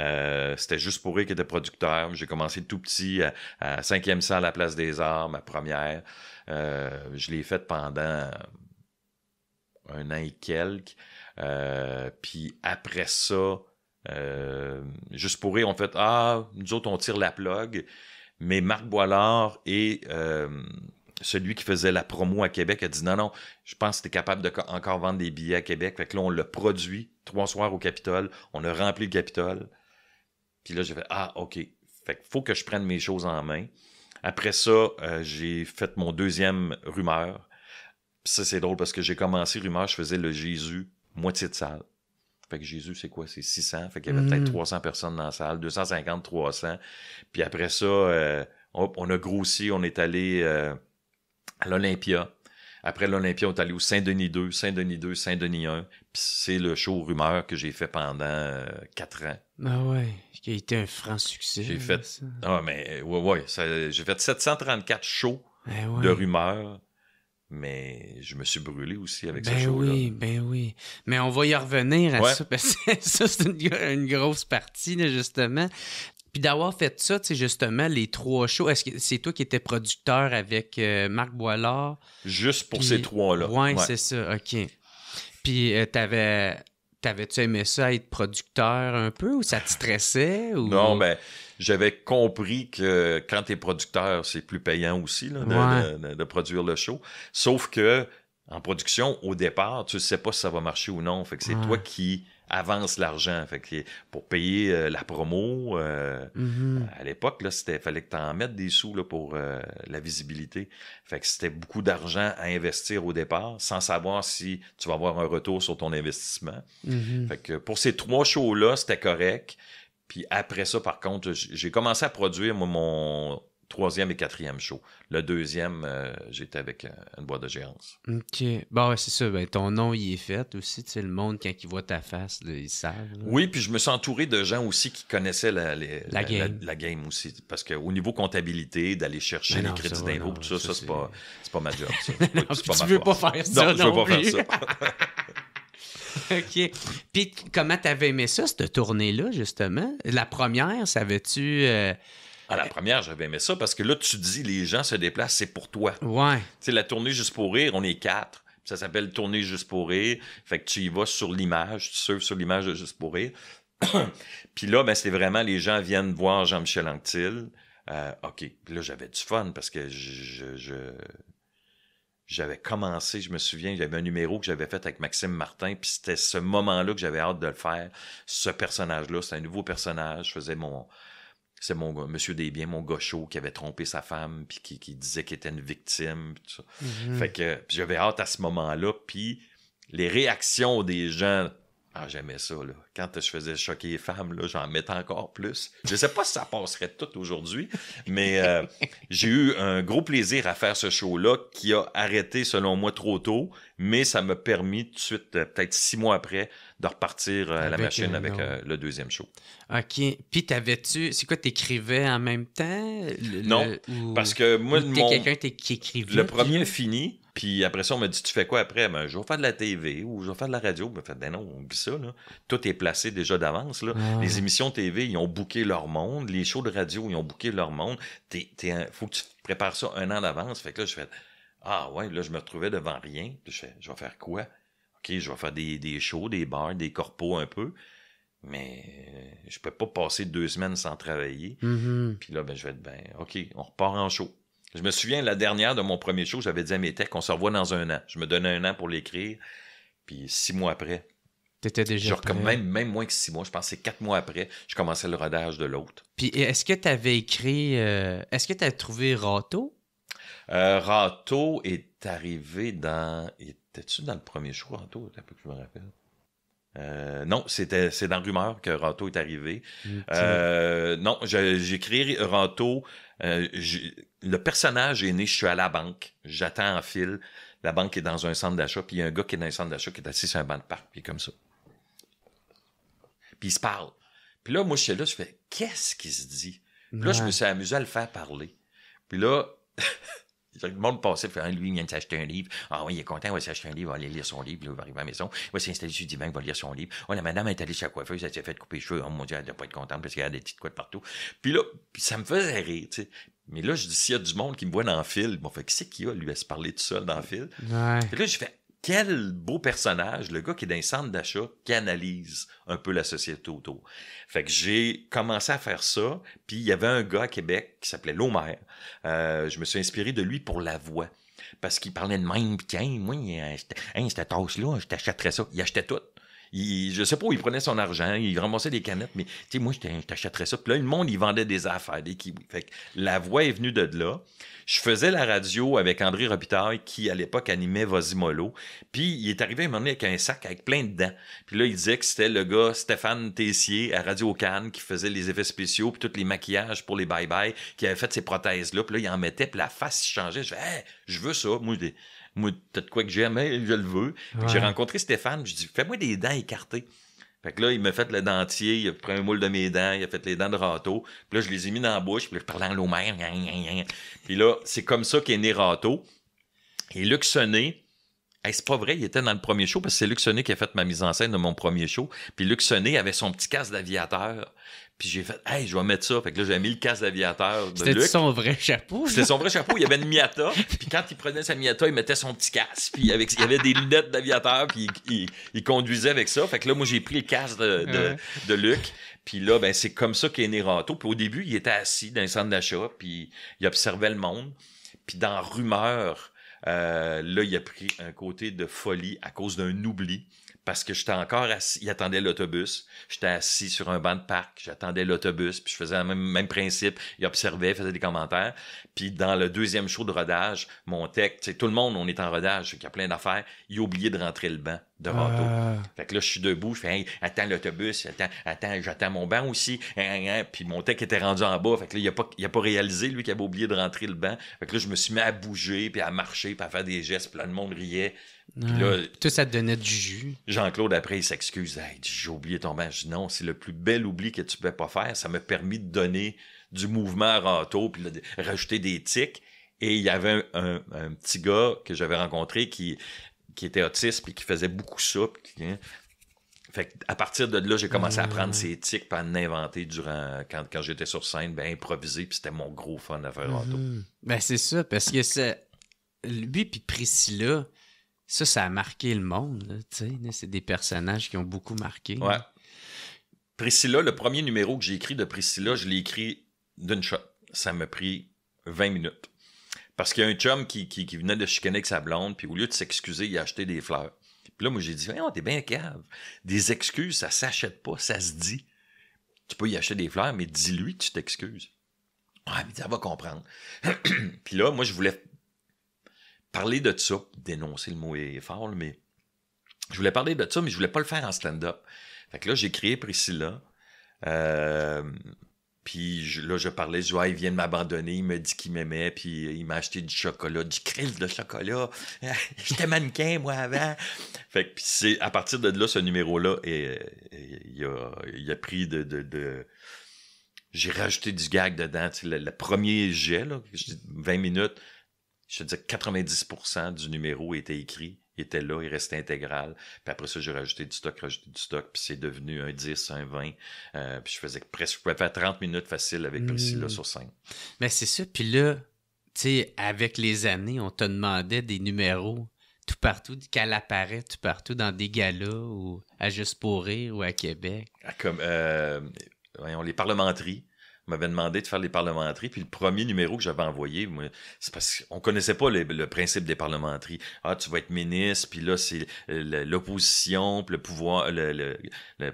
Euh, c'était juste pour eux qui était producteur. J'ai commencé tout petit à, 5e salle à la Place des Arts, ma première. Euh, je l'ai faite pendant un an et quelques. Euh, puis après ça, juste pour eux, on fait Ah, nous autres, on tire la plug. Mais Marc Boilard et celui qui faisait la promo à Québec a dit non, non, je pense que tu es capable de encore vendre des billets à Québec. Fait que là, on l'a produit trois soirs au Capitole, on a rempli le Capitole. Puis là, j'ai fait Ah, OK. Fait faut que je prenne mes choses en main. Après ça, euh, j'ai fait mon deuxième rumeur. ça, c'est drôle parce que j'ai commencé rumeur, je faisais le Jésus, moitié de salle. Fait que Jésus, c'est quoi? C'est 600. Fait qu'il y avait peut-être 300 mm. personnes dans la salle, 250, 300. Puis après ça, euh, on a grossi, on est allé. Euh, à l'Olympia. Après l'Olympia, on est allé au Saint-Denis 2, Saint-Denis 2, Saint-Denis 1. c'est le show rumeur que j'ai fait pendant euh, quatre ans. Ah ouais, qui a été un franc succès. J'ai fait. Ah, mais ouais, ouais. J'ai fait 734 shows eh de rumeurs. Mais je me suis brûlé aussi avec ben ce show-là. Oui, ben oui. Mais on va y revenir à ça, parce que ça, c'est une, grosse partie, justement. Puis d'avoir fait ça, tu sais, justement, les trois shows, est que c'est toi qui étais producteur avec euh, Marc Boilard? Juste pour ces trois-là. Oui, c'est ça, OK. Puis euh, t'avais... T'avais-tu aimé ça être producteur un peu ou ça te stressait? Non, mais ben, j'avais compris que quand t'es producteur, c'est plus payant aussi de, produire le show. Sauf que en production, au départ, tu ne sais pas si ça va marcher ou non. Fait que c'est toi qui avance l'argent. Fait que pour payer euh, la promo, euh, mhm. à l'époque, il fallait que tu en mettes des sous là, pour euh, la visibilité. Fait que c'était beaucoup d'argent à investir au départ sans savoir si tu vas avoir un retour sur ton investissement. Mhm. Fait que pour ces trois shows-là, c'était correct. Puis après ça, par contre, j'ai commencé à produire mon troisième et quatrième show. Le deuxième, euh, j'étais avec euh, une boîte de géance. OK. Bon, bah c'est ça. Ben, ton nom y est fait aussi. Tu sais, le monde, quand il voit ta face, il ils savent. Oui, puis je me suis entouré de gens aussi qui connaissaient la, game. aussi. Parce qu'au niveau comptabilité, d'aller chercher ben les crédits d'impôt, tout ça, ça, c'est pas, ma job. non, tu veux pas faire ça. Non, non je veux plus. pas faire ça. OK. Puis comment t'avais aimé ça, cette tournée-là, justement? La première, savais-tu... Euh, à la euh, première, j'avais aimé ça parce que là, tu dis, les gens se déplacent, c'est pour toi. Ouais. Tu sais, la tournée juste pour rire, on est quatre. Ça s'appelle tournée juste pour rire. Fait que tu y vas sur l'image, tu surfes sur l'image de juste pour rire. puis là, ben, c'est vraiment, les gens viennent voir Jean-Michel Anctil. Euh, OK. Puis là, j'avais du fun parce que je, je j'avais commencé, je me souviens, j'avais un numéro que j'avais fait avec Maxime Martin, puis c'était ce moment-là que j'avais hâte de le faire. Ce personnage-là, c'est un nouveau personnage. Je faisais mon, c'est mon monsieur Desbiens, mon gaucho, qui avait trompé sa femme, puis qui, disait qu'il était une victime. Tout ça. Mhm. Fait que j'avais hâte à ce moment-là, puis les réactions des gens. Ah, j'aimais ça, là. Quand je faisais choquer les femmes, là, j'en mettais encore plus. Je sais pas si ça passerait tout aujourd'hui, mais euh, j'ai eu un gros plaisir à faire ce show-là qui a arrêté, selon moi, trop tôt, mais ça m'a permis tout de suite, euh, peut-être six mois après, de repartir à euh, la machine euh, avec euh, le deuxième show. OK. Puis, t'avais-tu. C'est quoi, t'écrivais en même temps Non. Parce que moi. Mon... quelqu'un qui Le premier fini. Puis après ça, on m'a dit, tu fais quoi après? Ben, je vais faire de la TV ou je vais faire de la radio. Ben, fait, ben non, oublie ça. Là. Tout est placé déjà d'avance. Là. Ah. Les émissions TV, ils ont booké leur monde. Les shows de radio, ils ont booké leur monde. Il un... faut que tu prépares ça un an d'avance. Fait que là, je fais, ah ouais, là, je me retrouvais devant rien. Je fais, je vais faire quoi? OK, je vais faire des, shows, des bars, des corpos un peu, mais euh, je peux pas passer deux semaines sans travailler. Mm-hmm. Puis là, ben, je vais être, ben, OK, on repart en show. Je me souviens, la dernière de mon premier show, j'avais dit à mes techs, on se revoit dans un an. Je me donnais un an pour l'écrire, puis six mois après. T'étais déjà genre même, même moins que six mois, je pensais quatre mois après, je commençais le rodage de l'autre. Puis est-ce que tu avais écrit... Euh, est-ce que tu as trouvé Rato euh, Rato est arrivé dans. Étais-tu dans le premier show, Rato? que je me rappelle. Euh, non, c'était c'est dans rumeur que rato est arrivé. Mm, euh, non, j'ai écrit euh, le personnage est né. Je suis à la banque. J'attends en file. La banque est dans un centre d'achat. Puis il y a un gars qui est dans un centre d'achat qui est assis sur un banc de parc. Puis comme ça. Puis il se parle. Puis là, moi, je suis là, je fais qu'est-ce qu'il se dit. Puis là, je me suis amusé à le faire parler. Puis là, Le monde passait, lui, il vient de s'acheter un livre. Ah oui, il est content, il va s'acheter un livre, il va aller lire son livre, il va arriver à la maison. Il va s'installer sur le divan, il va lire son livre. Oh, la madame est allée chez la coiffeuse, elle s'est fait couper les cheveux. Oh mon Dieu, elle doit pas être contente parce qu'il y a des petites couettes partout. Puis là, ça me faisait rire, tu sais. Mais là, je dis, s'il y a du monde qui me voit dans le fil, bon, fait, qui c'est qui a, lui, à se parler tout seul dans le fil? Puis là, je fais, quel beau personnage, le gars qui est dans un centre d'achat, qui analyse un peu la société autour. Fait que j'ai commencé à faire ça, puis il y avait un gars à Québec qui s'appelait Lomer. Euh, je me suis inspiré de lui pour la voix. Parce qu'il parlait de même, tiens, moi, hein, cette tasse-là, je t'achèterais ça. Il achetait tout je sais pas où il prenait son argent, il ramassait des canettes, mais tu sais, moi, je t'achèterais ça. Puis là, le monde, il vendait des affaires, la voix est venue de là. Je faisais la radio avec André Robitaille, qui à l'époque animait Vosimolo. Puis il est arrivé un moment avec un sac avec plein de dents. Puis là, il disait que c'était le gars Stéphane Tessier à Radio Cannes qui faisait les effets spéciaux, puis tous les maquillages pour les bye-bye, qui avait fait ces prothèses-là. Puis là, il en mettait, puis la face changeait. Je je veux ça. Moi, moi, t'as de quoi que j'aime hein, je le veux. J'ai rencontré Stéphane, je dis, fais-moi des dents écartées. Fait que là, il m'a fait le dentier, il a pris un moule de mes dents, il a fait les dents de râteau. Puis là, je les ai mis dans la bouche, puis là, je parlais en l'eau Puis là, c'est comme ça qu'est né râteau. Et Luxonné, c'est pas vrai, il était dans le premier show parce que c'est Luxonné qui a fait ma mise en scène de mon premier show. Puis Luxonné avait son petit casque d'aviateur. Puis j'ai fait, hey, je vais mettre ça. Fait que là, j'ai mis le casque d'aviateur de C'était son vrai chapeau. C'était son vrai chapeau. Il y avait une Miata. puis quand il prenait sa Miata, il mettait son petit casque. Puis avec, il y avait des lunettes d'aviateur. Puis il, conduisait avec ça. Fait que là, moi, j'ai pris le casque de, Luc. Puis là, ben, c'est comme ça est né Rato. au début, il était assis dans un centre d'achat. Puis il observait le monde. Puis dans Rumeur, euh, là, il a pris un côté de folie à cause d'un oubli parce que j'étais encore assis, il attendait l'autobus. J'étais assis sur un banc de parc, j'attendais l'autobus, puis je faisais le même, principe. Il observait, il faisait des commentaires. Puis dans le deuxième show de rodage, mon tech, tout le monde, on est en rodage, il y a plein d'affaires, il oublié de rentrer le banc de râteau. Euh. Fait que là, je suis debout, je fais attends l'autobus, attends, attends, j'attends mon banc aussi. Hein, hein, hein. Puis mon tec était rendu en bas. Fait que là, il a, pas, a pas réalisé, lui, qu'il avait oublié de rentrer le banc. Fait que là, je me suis mis à bouger, puis à marcher, puis à faire des gestes. Plein là, le monde riait. Puis là, tout ça te donnait du jus. Jean-Claude, après, il s'excuse. Hey, j'ai oublié ton banc. Je dis non, c'est le plus bel oubli que tu peux pas faire. Ça m'a permis de donner du mouvement à râteau, puis rajouter des tics. Et il y avait un petit gars que j'avais rencontré qui qui était autiste, puis qui faisait beaucoup ça. Hein. à partir de là, j'ai commencé à mm. prendre ces tics, puis à en durant, quand, quand j'étais sur scène, ben, improviser, puis c'était mon gros fun à faire en mm-hmm. ben, c'est ça, parce que c'est. Lui, puis Priscilla, ça, ça a marqué le monde, c'est des personnages qui ont beaucoup marqué. Priscilla, le premier numéro que j'ai écrit de Priscilla, je l'ai écrit d'une shot. Ça m'a pris 20 minutes. Parce qu'il y a un chum qui, venait de chicaner avec sa blonde, puis au lieu de s'excuser, il a acheté des fleurs. Puis là, moi, j'ai dit, oh, t'es bien cave. Des excuses, ça s'achète pas, ça se dit. Tu peux y acheter des fleurs, mais dis-lui que tu t'excuses. Ah, mais va comprendre. puis là, moi, je voulais parler de ça, dénoncer le mot est fort, mais je voulais parler de ça, mais je voulais pas le faire en stand-up. Fait que là, j'ai créé Priscilla. Euh, puis là, je parlais, il vient de m'abandonner, il me dit qu'il m'aimait, puis il m'a acheté du chocolat, du krill de chocolat. J'étais mannequin, moi, avant. fait que c'est à partir de là, ce numéro-là, et, il, a, pris de, j'ai rajouté du gag dedans. Tu sais, le, premier jet, là, 20 minutes, je te dis 90% du numéro était écrit il était là, il restait intégral. Puis après ça, j'ai rajouté du stock, rajouté du stock, puis c'est devenu un 10, un 20. Euh, puis je faisais presque, je pouvais faire 30 minutes facile avec Priscilla mm. sur scène. Mais c'est ça. Puis là, tu sais, avec les années, on te demandait des numéros tout partout, qu'elle apparaît tout partout dans des galas ou à Juste pour rire ou à Québec. Ah, comme, euh, on les parlementeries m'avait demandé de faire les parlementeries. Puis le premier numéro que j'avais envoyé, c'est parce qu'on connaissait pas le, principe des parlementeries. Ah, tu vas être ministre, puis là, c'est l'opposition, le pouvoir, le,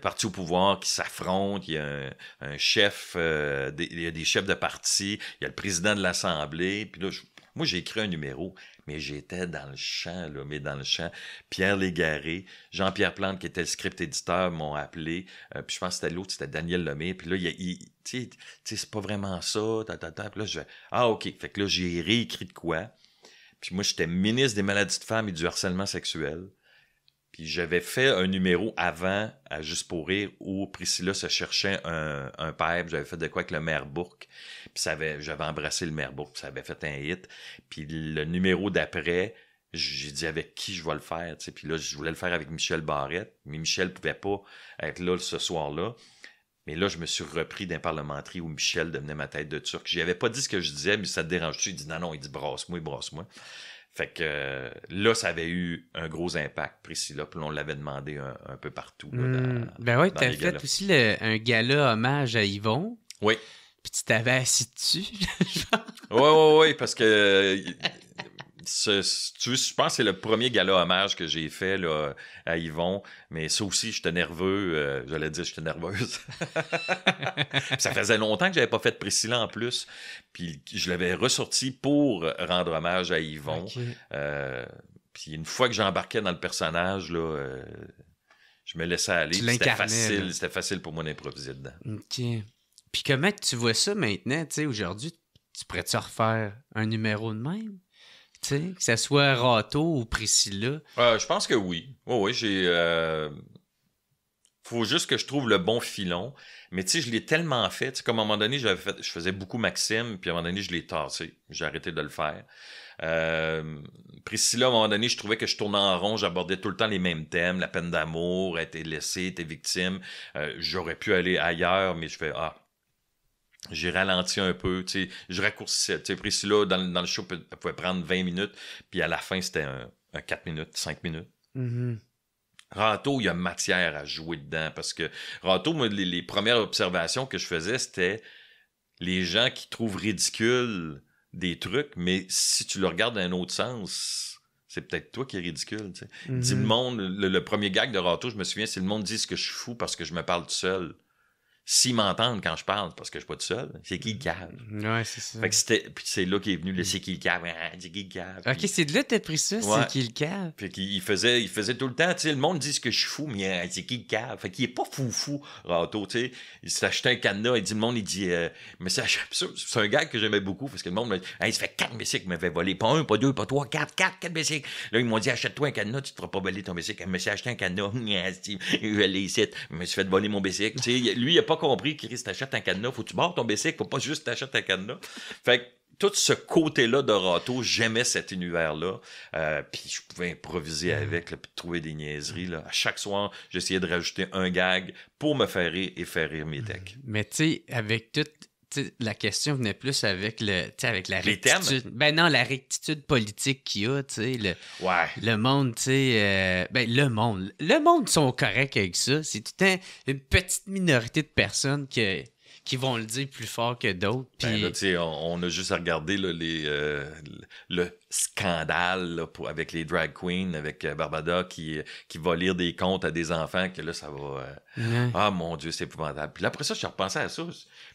parti au pouvoir qui s'affronte. Il y a un, chef, euh, des, il y a des chefs de parti, il y a le président de l'Assemblée. Puis là, moi, j'ai écrit un numéro mais j'étais dans le champ, là, mais dans le champ. Pierre Légaré, Jean-Pierre Plante, qui était le script éditeur, m'ont appelé. Euh, puis je pense que c'était l'autre, c'était Daniel Lemay. Puis là, il, il tu sais, c'est pas vraiment ça. Ta, ta, ta. Puis là, je ah, OK. Fait que là, j'ai réécrit de quoi. Puis moi, j'étais ministre des maladies de femmes et du harcèlement sexuel. Puis j'avais fait un numéro avant, à Juste pour rire, où Priscilla se cherchait un, père. J'avais fait de quoi avec le maire Bourque. Puis j'avais embrassé le maire Bourque, ça avait fait un hit. Puis le numéro d'après, j'ai dit avec qui je vais le faire. Puis là, je voulais le faire avec Michel Barrette, mais Michel pouvait pas être là ce soir-là. Mais là, je me suis repris d'un parlementaire où Michel devenait ma tête de turc. J'y avais pas dit ce que je disais, mais ça te dérange-tu? Il dit non, non, il dit brasse-moi, brasse-moi. Fait que là, ça avait eu un gros impact, Priscilla, puis on l'avait demandé un, peu partout. Hmm. ben oui, t'as fait aussi un gala hommage à Yvon. Oui. Puis tu t'avais assis dessus. oui, oui, oui, parce que euh, tu je pense que c'est le premier gala hommage que j'ai fait là, à Yvon, mais ça aussi, j'étais nerveux. Je euh, J'allais dire, j'étais nerveuse. ça faisait longtemps que je n'avais pas fait de Priscilla en plus. Puis je l'avais ressorti pour rendre hommage à Yvon. Euh, puis une fois que j'embarquais dans le personnage, là, euh, je me laissais aller. C'était facile, c'était facile pour moi d'improviser dedans. Puis comment tu vois ça maintenant, tu aujourd'hui, tu pourrais-tu refaire un numéro de même? que ce soit Rato ou Priscilla. Euh, je pense que oui. Oui, oui, j'ai. Euh, faut juste que je trouve le bon filon. Mais tu sais, je l'ai tellement fait. comme à un moment donné, je faisais beaucoup Maxime, puis à un moment donné, je l'ai tassé. J'ai arrêté de le faire. Euh, Priscilla, à un moment donné, je trouvais que je tournais en rond, j'abordais tout le temps les mêmes thèmes, la peine d'amour, être laissé, être victime. J'aurais pu aller ailleurs, mais je fais Ah, j'ai ralenti un peu, tu sais, je raccourcissais. Tu sais, Priscilla, dans, dans le show, elle pouvait prendre 20 minutes, puis à la fin, c'était un, 4 minutes, 5 minutes. Mm-hmm. Rato, il y a matière à jouer dedans, parce que Rato, moi, les, premières observations que je faisais, c'était les gens qui trouvent ridicule des trucs, mais si tu le regardes d'un autre sens, c'est peut-être toi qui es ridicule. Tu sais. Dis mm-hmm. le monde, le, premier gag de Rato, je me souviens, c'est le monde dit ce que je suis fou parce que je me parle tout seul s'ils m'entendent quand je parle, parce que je suis pas tout seul, c'est qui le cave? Ouais, c'est ça. Fait que c'était, puis c'est là qu'il est venu le c'est qui le cave, hein, c'est qui le cave. Ok, c'est de là que t'as pris ça, c'est qui le cave. fait qu'il faisait, il faisait tout le temps, tu sais, le monde dit que je suis fou, mais hein, c'est qui le cave. Fait qu'il est pas fou fou, il tu sais. Il acheté un cadenas, il dit, le monde, il dit, euh, mais c'est, c'est un gars que j'aimais beaucoup, parce que le monde il dit, fait quatre bicycles il m'avait volé, pas un, pas deux, pas trois, quatre, quatre, quatre bicycles. Là, ils m'ont dit, achète-toi un cadenas, tu te feras pas voler ton bicycle. mais m'a acheté un cadenas, il va aller ici, je me voler mon bicycle. Tu sais, lui, il compris, Chris, t'achètes un cadenas, faut que tu mords ton bicycle, faut pas juste t'acheter un cadenas. Fait tout ce côté-là de Rato, j'aimais cet univers-là. Euh, puis je pouvais improviser mm-hmm. avec, puis trouver des niaiseries. À chaque soir, j'essayais de rajouter un gag pour me faire rire et faire rire mes mm-hmm. decks. Mais tu sais, avec toute la question venait plus avec le avec la rectitude. Ben non, la rectitude politique qu'il y a, le, monde, tu euh, ben le monde, le monde sont corrects avec ça. C'est une petite minorité de personnes qui qui vont le dire plus fort que d'autres. Ben on, a juste à regarder euh, le scandale avec les drag queens, avec euh, Barbada qui, qui va lire des contes à des enfants, que là, ça va. Euh, ah mon Dieu, c'est épouvantable. Puis après ça, je suis repensé à ça.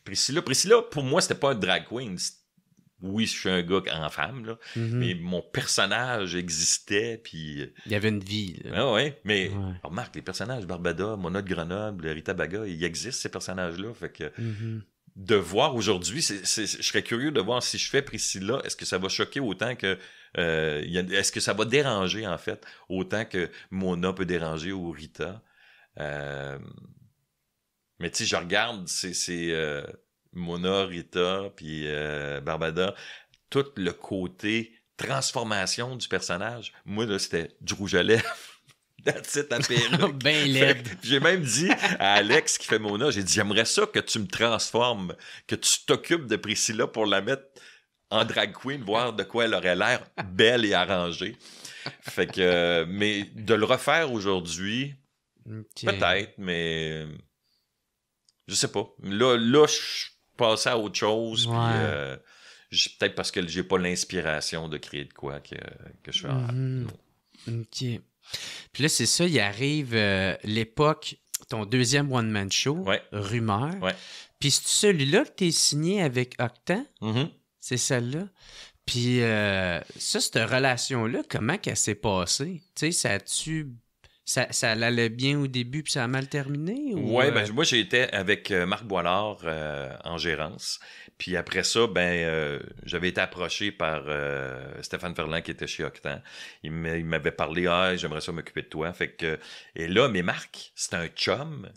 Priscilla, pour moi, c'était pas un drag queen, oui, je suis un gars en femme, là, mm-hmm. mais mon personnage existait, puis... Euh, il y avait une vie. Ah ouais, mais remarque, les personnages, Barbada, Mona de Grenoble, Rita Baga, il existe ces personnages-là, fait que... Mm-hmm. De voir aujourd'hui, je serais curieux de voir si je fais Priscilla, est-ce que ça va choquer autant que euh, est-ce que ça va déranger, en fait, autant que Mona peut déranger ou Rita? Euh... Mais tu sais, je regarde, c'est... Euh, Mona, Rita, puis euh, Barbada, tout le côté transformation du personnage. Moi, là, c'était du rouge à lèvres. la ben J'ai même dit à Alex qui fait Mona, j'ai dit, j'aimerais ça que tu me transformes, que tu t'occupes de Priscilla pour la mettre en drag queen, voir de quoi elle aurait l'air belle et arrangée. Fait que, euh, mais de le refaire aujourd'hui, peut-être, mais euh, je sais pas. Là, là, je passer à autre chose. puis euh, peut-être parce que j'ai pas l'inspiration de créer de quoi que, que je fais. Mm OK. Puis là, c'est ça, il arrive euh, l'époque, ton deuxième one-man show, Rumeur. Puis c'est celui-là que tu es signé avec Octan. Mhm. C'est celle-là. Puis euh, ça, cette relation-là, comment qu'elle s'est passée? Tu sais, ça tu ça, allait bien au début, puis ça a mal terminé? Oui, euh? ben, moi, j'étais avec euh, Marc Boilard euh, en gérance. Puis après ça, ben, j'avais été approché par Stéphane Ferland qui était chez Octan. Il m'avait parlé, ah, j'aimerais ça m'occuper de toi. Fait que, et là, mais Marc, c'est un chum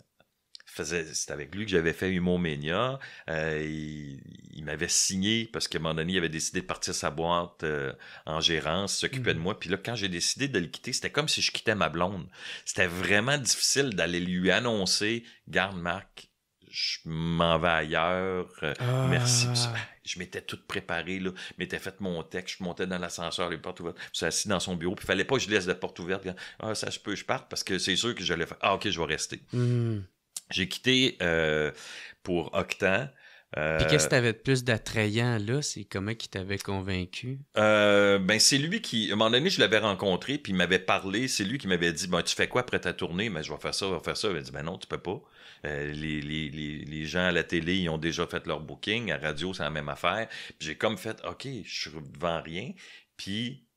c'était c'est avec lui que j'avais fait une Ménia. Euh, il, m'avait signé parce qu'à un moment donné, il avait décidé de partir sa boîte euh, en gérance, s'occupait de mhm. moi. Puis là, quand j'ai décidé de le quitter, c'était comme si je quittais ma blonde. C'était vraiment difficile d'aller lui annoncer Garde Marc, je m'en vais ailleurs. Euh, merci. Ah. Je m'étais tout préparé, là. Je m'étais fait mon texte. Je montais dans l'ascenseur, les portes ouvertes. Je suis assis dans son bureau. Puis il fallait pas que je laisse la porte ouverte. Ah, ça, je peux, je parte parce que c'est sûr que j'allais faire. Ah, OK, je vais rester. Mhm. J'ai quitté euh, pour Octan. Et qu'est-ce que euh, t'avait de plus d'attrayant là? C'est comment qui t'avait convaincu? Euh, ben c'est lui qui, à un moment donné, je l'avais rencontré, puis il m'avait parlé. C'est lui qui m'avait dit, ben tu fais quoi après ta tournée? Mais ben, je vais faire ça, je vais faire ça. Il m'a dit, ben non, tu peux pas. les, gens à la télé, ils ont déjà fait leur booking. À radio, c'est la même affaire. Puis j'ai comme fait, OK, je vends rien. Puis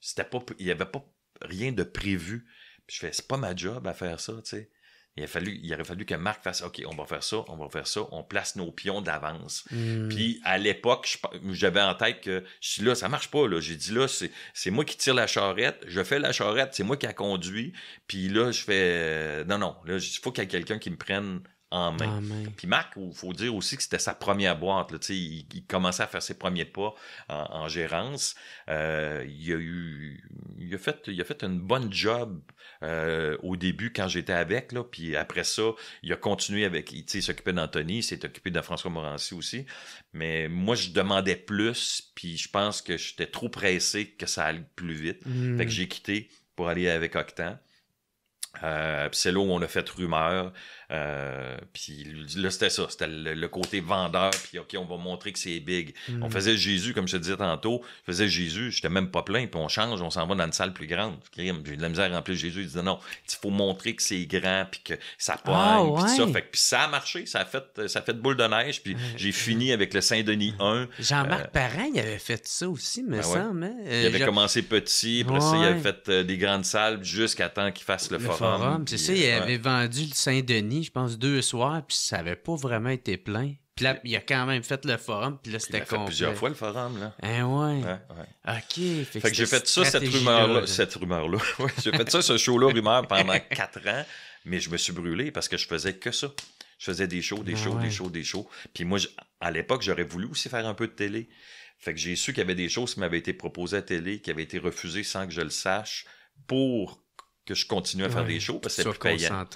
c'était pas, il n'y avait pas rien de prévu. Puis je fais, c'est pas ma job à faire ça, tu sais. Il, fallu, il aurait fallu que Marc fasse OK, on va faire ça, on va faire ça, on place nos pions d'avance. Hmm. Puis à l'époque, j'avais en tête que je là, ça marche pas. J'ai dit là, c'est moi qui tire la charrette, je fais la charrette, c'est moi qui a conduit Puis là, je fais euh, non, non, là, il faut qu'il y ait quelqu'un qui me prenne en main. Puis Marc, il faut dire aussi que c'était sa première boîte. il, commençait à faire ses premiers pas en, gérance. Euh, il, a eu, fait, il a fait une bonne job euh, au début quand j'étais avec. Là, puis après ça, il a continué avec. Il s'occupait d'Anthony, il s'est occupé de François Morancy aussi. Mais moi, je demandais plus, puis je pense que j'étais trop pressé que ça aille plus vite. Mm. Fait que j'ai quitté pour aller avec Octan. Euh, c'est là où on a fait rumeur. Euh, puis là, c'était ça. C'était le, côté vendeur. Puis OK, on va montrer que c'est big. On hmm. faisait Jésus, comme je te disais tantôt. Je faisais Jésus, j'étais même pas plein. Puis on change, on s'en va dans une salle plus grande. J'ai de la misère à remplir Jésus. Il disait non, il faut montrer que c'est grand. Puis que ça ah, pogne. puis ça. ça a marché. Ça a fait, ça boule de neige. Puis ah, j'ai fini avec le Saint-Denis 1. Jean-Marc euh, il avait fait ça aussi, me ben semble. Hein? Euh, il avait commencé petit. Puis il avait fait euh, des grandes salles jusqu'à temps qu'il fasse le, forum. forum. C'est ça, il avait vendu le Saint-Denis je pense, deux soirs, puis ça n'avait pas vraiment été plein. Puis là, il a quand même fait le forum, puis là, c'était complet. Il a fait plusieurs fois le forum, là. Hein, ouais. OK. Fait, que j'ai fait ça, cette rumeur-là. Cette rumeur-là. j'ai fait ça, ce show-là, rumeur, pendant quatre ans, mais je me suis brûlé parce que je faisais que ça. Je faisais des shows, des ben shows, des shows, des shows. Puis moi, à l'époque, j'aurais voulu aussi faire un peu de télé. Fait que j'ai su qu'il y avait des choses qui m'avaient été proposées à télé, qui avaient été refusées sans que je le sache, pour que je continue à faire des shows parce que c'était plus payant.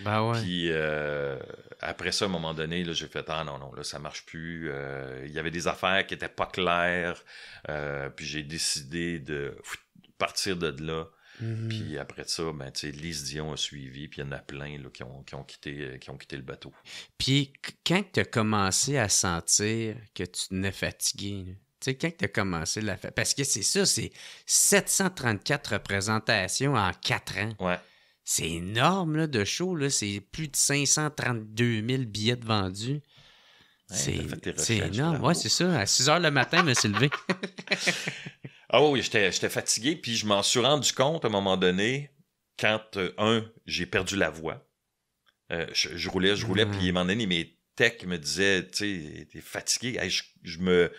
Ben ouais. Puis euh, après ça, à un moment donné, j'ai fait Ah non, non, là, ça marche plus. Euh, il y avait des affaires qui n'étaient pas claires. Euh, puis j'ai décidé de partir de là. Mhm. Puis après ça, ben, a suivi, puis il y en a plein qui, ont, quitté, qui ont quitté le bateau. Puis quand tu as commencé à sentir que tu n'es fatigué, tu sais, quand tu commencé la fête, parce que c'est ça, c'est 734 représentations en 4 ans. C'est énorme là, de show, là. c'est plus de 532 000 billets vendus. c'est énorme, ouais, c'est ça. À 6 heures le matin, je me suis levé. ah oui, j'étais fatigué, puis je m'en suis rendu compte à un moment donné quand, euh, un, j'ai perdu la voix. Euh, je, roulais, je roulais, puis à un moment donné, mes techs me disaient, tu sais, t'es fatigué. je me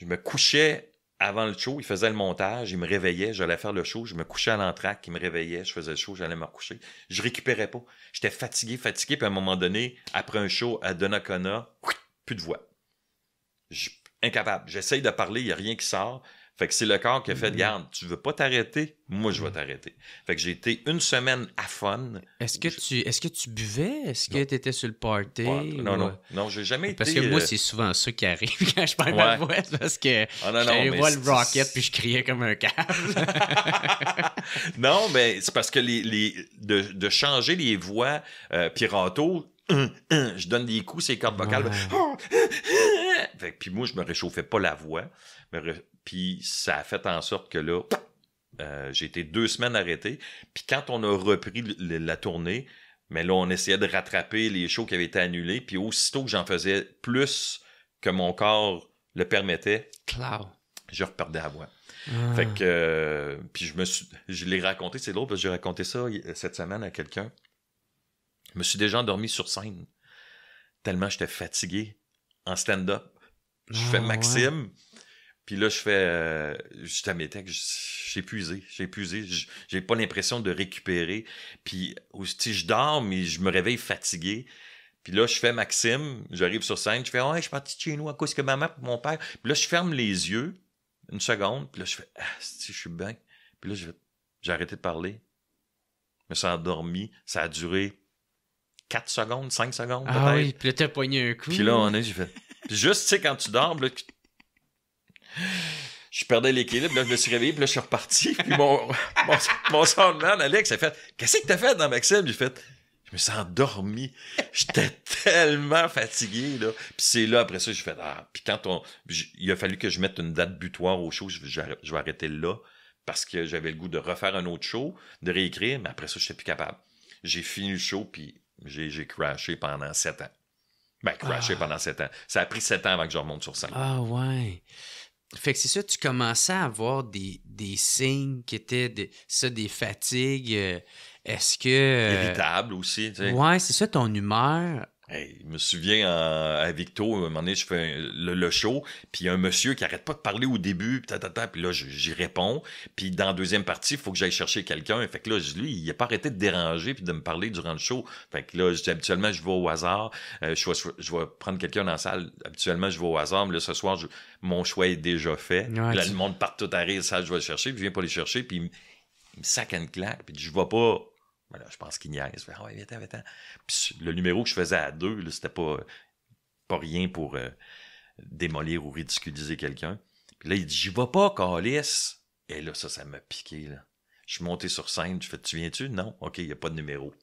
je me couchais avant le show, il faisait le montage, il me réveillait, j'allais faire le show, je me couchais à l'entraque, il me réveillait, je faisais le show, j'allais me recoucher. Je récupérais pas. J'étais fatigué, fatigué, puis à un moment donné, après un show à Donnacona, plus de voix. incapable. J'essaye de parler, il n'y a rien qui sort. Fait que c'est le corps qui a fait, mm-hmm. garde, tu veux pas t'arrêter, moi je vais t'arrêter. Fait que j'ai été une semaine à fun. Est-ce que, tu, est-ce que tu buvais? Est-ce que tu étais sur le party? non, non, euh, non, j'ai jamais parce été... Parce que moi, euh, c'est souvent ça qui arrive quand je parle voix, parce que ah, le Rocket puis je criais comme un câble. non, mais c'est parce que les, les... De, changer les voix euh, pirato, je donne des coups, ces cordes vocales. puis moi, je me réchauffais pas la voix. Mais puis ça a fait en sorte que là, euh, j'ai été deux semaines arrêté. Puis quand on a repris la tournée, mais là, on essayait de rattraper les shows qui avaient été annulés. Puis aussitôt que j'en faisais plus que mon corps le permettait, je repartais à voix. Ah. Fait que, euh, puis je me je l'ai raconté, c'est l'autre, parce que j'ai raconté ça cette semaine à quelqu'un. Je me suis déjà endormi sur scène tellement j'étais fatigué en stand-up. Je fais ah, Maxime, puis là, je fais, euh, je à mes j'ai épuisé, j'ai épuisé, j'ai pas l'impression de récupérer. Puis aussi je dors, mais je me réveille fatigué. Puis là, je fais Maxime, j'arrive sur scène, je fais, ouais, je suis parti de chez nous à cause que maman et mon père. Puis là, je ferme les yeux une seconde, puis là, je fais, ah, si je suis bien. Puis là, j'ai arrêté de parler. Je me suis endormi. Ça a duré 4 secondes, 5 secondes. Ah oui, puis là, t'as poigné un coup. Puis là, on est... j'ai fait. juste, tu sais, quand tu dors, là, je perdais l'équilibre, là, je me suis réveillé, puis là, je suis reparti. Puis mon, mon, mon l'âne Alex, a fait Qu'est-ce que t'as fait dans Maxime J'ai fait Je me suis endormi. J'étais tellement fatigué, Puis c'est là, après ça, j'ai fait ah. puis quand on. Il a fallu que je mette une date butoir au show, je, vais arrêter là, parce que j'avais le goût de refaire un autre show, de réécrire, mais après ça, j'étais plus capable. J'ai fini le show, puis j'ai, j'ai crashé pendant sept ans. Ben, crashé ah. pendant sept ans. Ça a pris sept ans avant que je remonte sur scène. Ah, ouais. Fait que c'est ça, tu commençais à avoir des, des signes qui étaient des, ça, des fatigues. Euh, est-ce que. évitable euh, aussi, tu sais. Ouais, c'est ça, ton humeur Hey, je me souviens à Victo, à un moment donné, je fais le, show, puis il y a un monsieur qui arrête pas de parler au début, puis là, j'y réponds. Puis dans la deuxième partie, il faut que j'aille chercher quelqu'un. Fait que là, lui, il n'a pas arrêté de déranger puis de me parler durant le show. Fait que là, habituellement, je vais au hasard. Euh, je, vais, je, vais, prendre quelqu'un dans la salle. Habituellement, je vais au hasard, mais là, ce soir, mon choix est déjà fait. là, le monde part tout à rire, ça, je vais le chercher, puis je viens pas les chercher, puis il me sac une claque, puis je vais pas voilà je pense qu'il niaise. Ah ouais, viens viens Puis le numéro que je faisais à deux, c'était pas, pas rien pour euh, démolir ou ridiculiser quelqu'un. Puis là, il dit J'y vais pas, Calis. Et là, ça, ça m'a piqué. Là. Je suis monté sur scène, je fais Tu viens-tu Non, OK, il n'y a pas de numéro.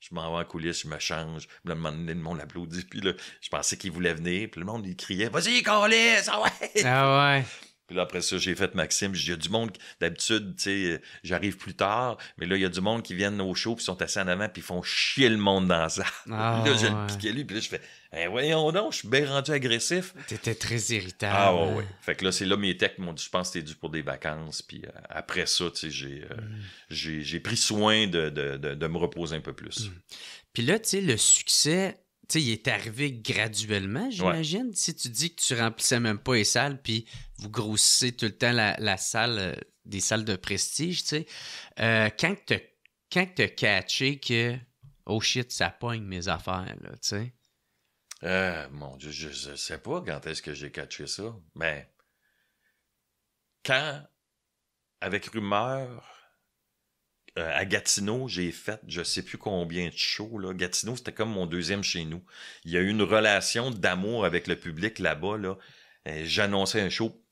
Je m'en vais en coulisses, je me change. Puis le monde applaudit. Puis là, je pensais qu'il voulait venir. Puis le monde, il criait Vas-y, Calis Ah ouais Ah ouais puis là, après ça, j'ai fait Maxime. Il y a du monde, d'habitude, tu sais, euh, j'arrive plus tard, mais là, il y a du monde qui viennent au show, puis sont assez en avant, puis ils font chier le monde dans ça. Puis ah, là, j'ai le piqué lui, puis là, je fais, eh, voyons donc, je suis bien rendu agressif. T'étais très irritable. Ah, ouais, ouais. Fait que là, c'est là mes techs m'ont dit, je pense que t'es dû pour des vacances. Puis euh, après ça, tu sais, j'ai, euh, mm. j'ai, j'ai pris soin de, de, de, de, me reposer un peu plus. Mm. Puis là, tu sais, le succès il est arrivé graduellement, j'imagine. Si tu dis que tu remplissais même pas les salles, puis vous grossissez tout le temps la, salle, euh, des salles de prestige, tu euh, quand tu as catché que, oh shit, ça pogne mes affaires, tu sais. Euh, mon Dieu, je, je sais pas quand est-ce que j'ai catché ça, mais quand, avec rumeur, euh, à Gatineau, j'ai fait je sais plus combien de shows. Gatineau, c'était comme mon deuxième chez nous. Il y a eu une relation d'amour avec le public là-bas. Là. Euh, j'annonçais un show,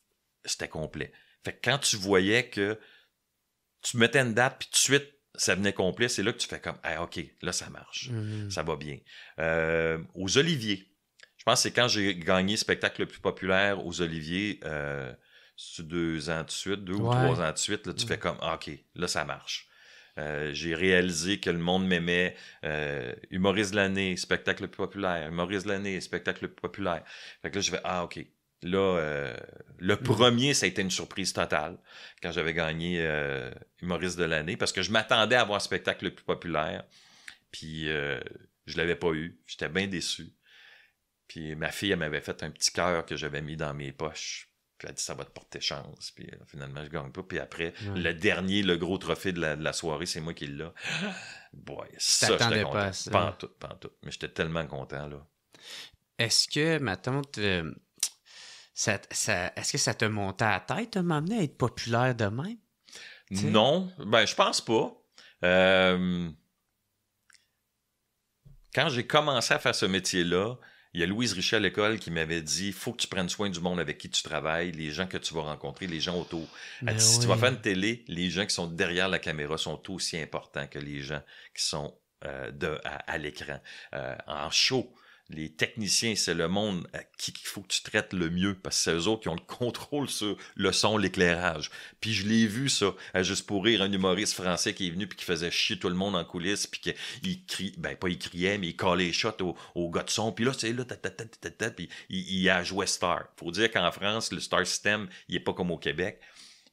c'était complet. Fait quand tu voyais que tu mettais une date, puis tout de suite, ça venait complet, c'est là que tu fais comme, ah OK, là, ça marche, mm-hmm. ça va bien. Euh, aux Oliviers, je pense que c'est quand j'ai gagné spectacle le plus populaire aux Oliviers. deux ans de suite, deux ou trois ans de suite, tu mm. fais comme, ah, OK, là, ça marche. Euh, j'ai réalisé que le monde m'aimait. Euh, humoriste de l'année, spectacle le plus populaire. Humoriste de l'année, spectacle populaire. Fait que là, je vais, ah, OK. Là, euh, le mm-hmm. premier, ça a été une surprise totale quand j'avais gagné humoriste de l'année parce que je m'attendais à avoir spectacle le plus populaire. Puis, je ne l'avais pas eu. J'étais bien déçu. Puis, ma fille, elle m'avait fait un petit cœur que j'avais mis dans mes poches puis elle a dit, ça va te porter chance. Puis euh, finalement, je gagne pas. Puis après, le dernier, le gros trophée de la, soirée, c'est moi qui l'ai. Boy, ça, Pas, ça. Pas tout, pas tout. Mais j'étais tellement content, là. Est-ce que, ma tante, euh, ça, est-ce que ça te montait à la tête de m'amener à être populaire demain? Non, ben, je pense pas. Euh, quand j'ai commencé à faire ce métier-là, il y a Louise Richel à l'école qui m'avait dit faut que tu prennes soin du monde avec qui tu travailles, les gens que tu vas rencontrer, les gens autour. Ben si tu vas faire une télé, les gens qui sont derrière la caméra sont aussi importants que les gens qui sont euh, de, à, l'écran. Euh, en show, les techniciens, c'est le monde à qui il faut que tu traites le mieux parce que c'est eux autres qui ont le contrôle sur le son, l'éclairage. Puis je l'ai vu ça, juste pour rire, un humoriste français qui est venu puis qui faisait chier tout le monde en coulisses puis qu'il crie, ben pas il criait, mais il collait les shots au, gars de son. Puis là, c'est là, puis il, a joué Star. Faut dire qu'en France, le Star System, il est pas comme au Québec.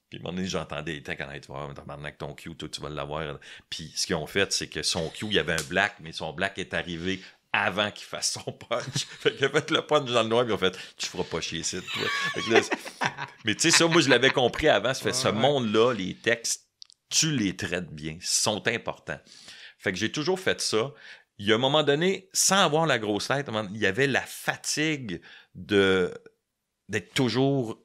Puis à un moment donné, j'entendais les était en te tu vas avec ton Q, toi, tu vas l'avoir. Puis ce qu'ils ont fait, c'est que son Q, il y avait un black, mais son black est arrivé avant qu'il fasse son punch. fait a fait le punch dans le noir, puis fait Tu feras pas chier ici. mais tu sais, ça, moi, je l'avais compris avant. fait ce monde-là, les textes, tu les traites bien, sont importants. Fait que j'ai toujours fait ça. Il y a un moment donné, sans avoir la grosse tête, il y avait la fatigue de d'être toujours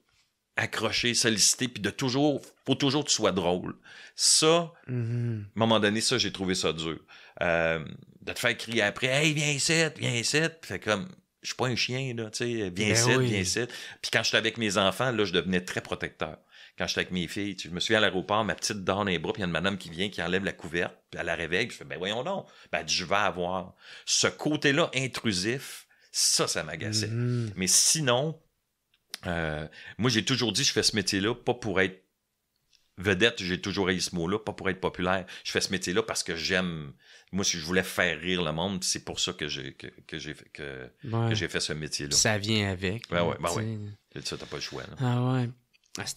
accrocher, solliciter, puis de toujours, faut toujours que tu sois drôle. Ça, mhm. à un moment donné, ça, j'ai trouvé ça dur. Euh, de te faire crier après, hey, viens ici, viens ici, comme, je suis pas un chien, là, tu sais, viens ben ici, viens ici. Puis quand j'étais avec mes enfants, là, je devenais très protecteur. Quand j'étais avec mes filles, tu je me souviens à l'aéroport, ma petite dort dans les bras, puis il y a une madame qui vient, qui enlève la couverte, puis elle la réveille, puis je fais, ben voyons donc, ben, je vais avoir ce côté-là intrusif, ça, ça m'agaçait. Mhm. Mais sinon, euh, moi, j'ai toujours dit, je fais ce métier-là pas pour être vedette, j'ai toujours eu ce mot-là, pas pour être populaire. Je fais ce métier-là parce que j'aime. Moi, si je voulais faire rire le monde, c'est pour ça que j'ai que, j'ai que, fait ce métier-là. Ça vient avec. Ouais, oui. ben ouais. Ça, t'as pas le choix. Ah ouais.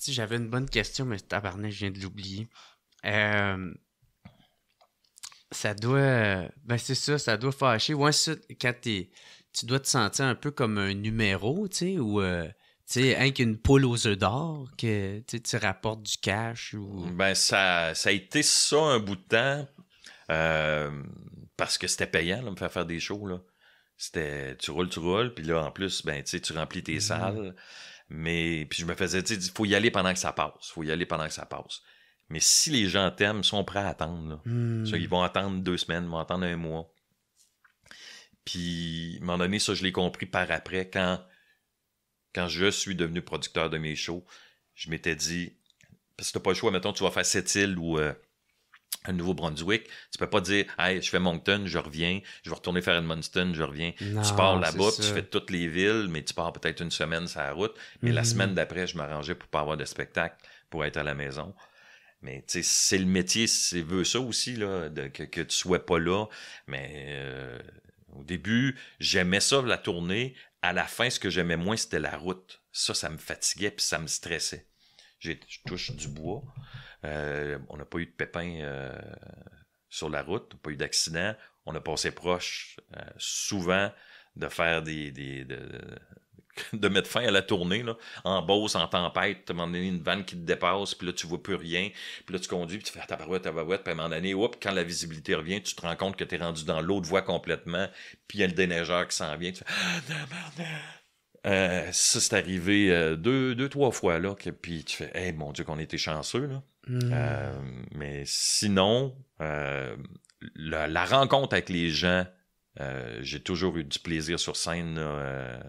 j'avais une bonne question, mais tabarnak, je viens de l'oublier. Euh, ça doit. Ben, c'est ça, ça doit fâcher. ou ça, quand t'es. Tu dois te sentir un peu comme un numéro, tu sais, ou. Euh, sais, hein, qu'une poule aux œufs d'or, que tu rapportes du cash ou. Ben, ça, ça a été ça un bout de temps. Euh, parce que c'était payant, me faire faire des shows, là. C'était tu roules, tu roules, puis là, en plus, ben, tu remplis tes mm-hmm. salles. Mais, puis je me faisais, tu faut y aller pendant que ça passe. Faut y aller pendant que ça passe. Mais si les gens t'aiment, sont prêts à attendre, mm. ils vont attendre deux semaines, ils vont attendre un mois. Puis, à un moment donné, ça, je l'ai compris par après, quand quand je suis devenu producteur de mes shows, je m'étais dit, parce que n'as pas le choix, mettons, tu vas faire cette île ou euh, un Nouveau-Brunswick, tu peux pas dire, hey, je fais Moncton, je reviens, je vais retourner faire Edmundston, je reviens. tu pars là-bas, tu fais toutes les villes, mais tu pars peut-être une semaine sur la route, mais la mm-hmm. semaine d'après, je m'arrangeais pour pas avoir de spectacle, pour être à la maison. Mais c'est le métier, c'est veut ça aussi, là, que, tu sois pas là. Mais euh, au début, j'aimais ça, la tournée à la fin, ce que j'aimais moins, c'était la route. Ça, ça me fatiguait puis ça me stressait. Je touche du bois. Euh, on n'a pas eu de pépins euh, sur la route, pas eu d'accident. On a passé proche euh, souvent de faire des, de mettre fin à la tournée. Là. En bosse, en tempête, à donné, une vanne qui te dépasse, puis là, tu vois plus rien. Puis là, tu conduis, puis tu fais ta ah, tabarouette, tabarouette, puis à un moment donné, hop, quand la visibilité revient, tu te rends compte que tu es rendu dans l'autre voie complètement, puis il y a le déneigeur qui s'en vient. Tu fais ah, euh, ça, c'est arrivé euh, deux, trois fois, là, puis tu fais, Eh mon Dieu, qu'on était chanceux, là. Mm. Euh, mais sinon, la, la, rencontre avec les gens, j'ai toujours eu du plaisir sur scène, là,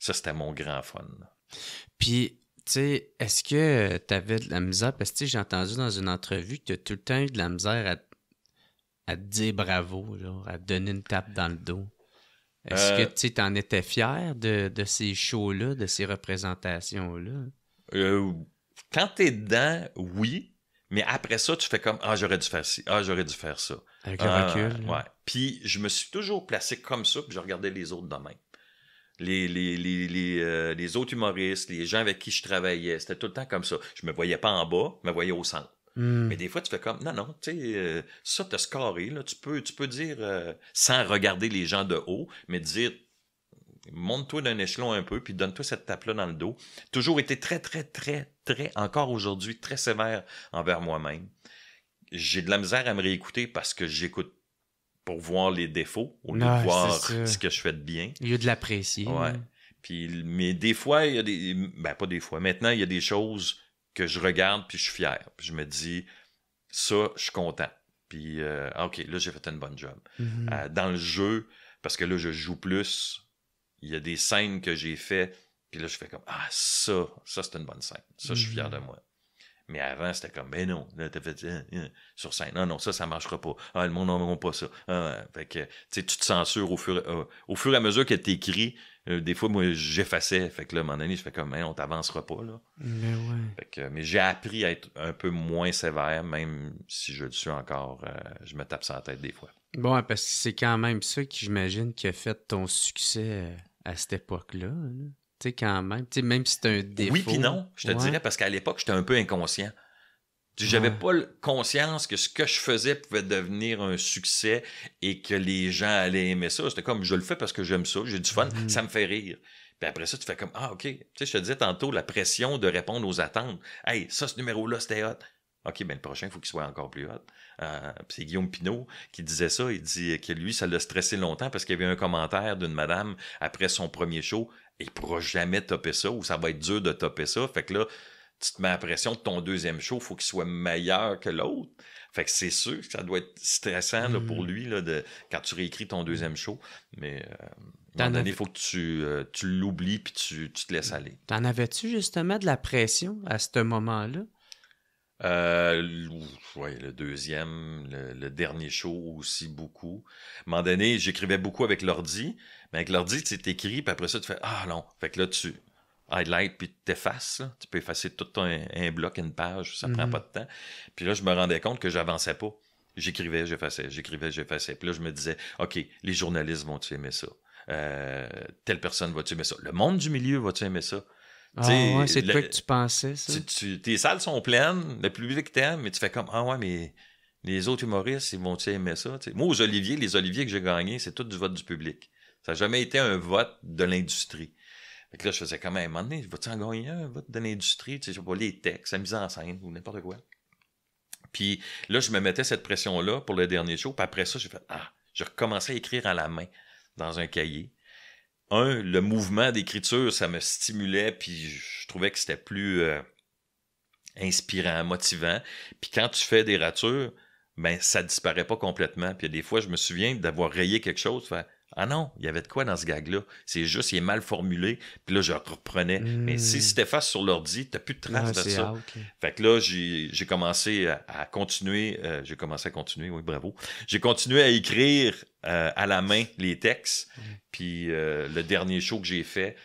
ça, c'était mon grand fun. Puis, tu sais, est-ce que tu avais de la misère? Parce que j'ai entendu dans une entrevue que tu tout le temps eu de la misère à, à te dire bravo, genre, à te donner une tape dans le dos. Est-ce que euh. tu en étais fier de, ces shows-là, de ces représentations-là? Euh, quand t'es dedans, oui. Mais après ça, tu fais comme Ah, j'aurais dû faire ci, ah, j'aurais dû faire ça. Avec le ah, recul. Puis je me suis toujours placé comme ça, puis je regardais les autres demain les, euh, les, autres humoristes, les gens avec qui je travaillais. C'était tout le temps comme ça. Je me voyais pas en bas, je me voyais au centre. Hmm. Mais des fois, tu fais comme, non, non, tu sais, euh, ça, te scoré, là, tu peux, tu peux dire, euh, sans regarder les gens de haut, mais dire, monte-toi d'un échelon un peu, puis donne-toi cette tape-là dans le dos. Toujours été très, très, très, très, encore aujourd'hui, très sévère envers moi-même. J'ai de la misère à me réécouter parce que j'écoute pour voir les défauts au lieu de voir ce que je fais de bien. Au lieu de l'apprécier. Puis, mais des fois, il y a des. Ben, pas des fois. Maintenant, il y a des choses que je regarde puis je suis fier. Puis je me dis, ça, je suis content. Puis, euh, ah, OK, là, j'ai fait une bonne job. Mm-hmm. Euh, dans le jeu, parce que là, je joue plus, il y a des scènes que j'ai fait. Puis là, je fais comme, ah, ça, ça, c'est une bonne scène. Ça, je suis fier mm-hmm. de moi. Mais avant, c'était comme, mais ben non, t'as fait hein, hein, sur scène, non, ah non, ça, ça marchera pas. Ah, le monde n'aura pas ça. Ah, fait que, tu te censures au fur, euh, au fur et à mesure que t'écris. Euh, des fois, moi, j'effaçais. Fait que là, à un moment je fais comme, mais hein, on t'avancera pas, là. Mais Fait que, mais j'ai appris à être un peu moins sévère, même si je le suis encore. Euh, je me tape ça en tête des fois. Bon, parce que c'est quand même ça qui, j'imagine, qui a fait ton succès à cette époque-là. Tu sais, quand même. même si c'est un défaut. Oui, puis non, je te dirais, parce qu'à l'époque, j'étais un peu inconscient. J'avais pas conscience que ce que je faisais pouvait devenir un succès et que les gens allaient aimer ça. C'était comme, je le fais parce que j'aime ça, j'ai du fun, mm-hmm. ça me fait rire. Puis après ça, tu fais comme, ah, OK. Tu sais, je te disais tantôt, la pression de répondre aux attentes. Hey, ça, ce numéro-là, c'était hot. OK, ben le prochain, il faut qu'il soit encore plus hot. Euh, c'est Guillaume Pinault qui disait ça. Il dit que lui, ça l'a stressé longtemps parce qu'il y avait un commentaire d'une madame après son premier show. Il ne pourra jamais topper ça ou ça va être dur de topper ça. Fait que là, tu te mets la pression de ton deuxième show, il faut qu'il soit meilleur que l'autre. Fait que c'est sûr que ça doit être stressant pour hmm. lui de, quand tu réécris ton deuxième show. Mais euh, à un moment donné, il faut que euh, tu, l'oublies puis tu, tu te laisses aller. T'en avais-tu justement de la pression à ce moment-là? Euh, le deuxième, le, dernier show aussi beaucoup. À un moment donné, j'écrivais beaucoup avec l'ordi, mais avec l'ordi, tu t'écris, puis après ça, tu fais Ah non. Fait que là, tu highlight, puis t'effaces. Tu peux effacer tout un, bloc, une page, ça ne prend mm-hmm. pas de temps. Puis là, je me rendais compte que j'avançais pas. J'écrivais, j'effaçais, j'écrivais, j'effaçais. Puis là, je me disais OK, les journalistes vont-tu aimer ça euh, Telle personne va-tu aimer ça Le monde du milieu va-tu aimer ça ah c'est que tu pensais, ça. tes salles sont pleines, le public t'aime, mais tu fais comme Ah ouais, mais les autres humoristes, ils vont-tu aimer ça? Moi, aux Oliviers, les Oliviers que j'ai gagnés, c'est tout du vote du public. Ça n'a jamais été un vote de l'industrie. là, je faisais quand même, un moment donné, vas-tu en gagner un vote de l'industrie? les textes, la mise en scène ou n'importe quoi. Puis là, je me mettais cette pression-là pour le dernier show. Puis après ça, j'ai fait, ah, je recommençais à écrire à la main dans un cahier un, le mouvement d'écriture, ça me stimulait, puis je trouvais que c'était plus euh, inspirant, motivant. Puis quand tu fais des ratures, ben, ça disparaît pas complètement. Puis des fois, je me souviens d'avoir rayé quelque chose, ah non, il y avait de quoi dans ce gag-là. C'est juste, il est mal formulé. Puis là, je reprenais. Mais si hmm. c'était face sur l'ordi, t'as plus de traces de ça. Fait que là, j'ai commencé à, continuer. Euh, j'ai commencé à continuer, oui, bravo. J'ai continué à écrire euh, à la main les textes. Puis euh, le dernier show que j'ai fait,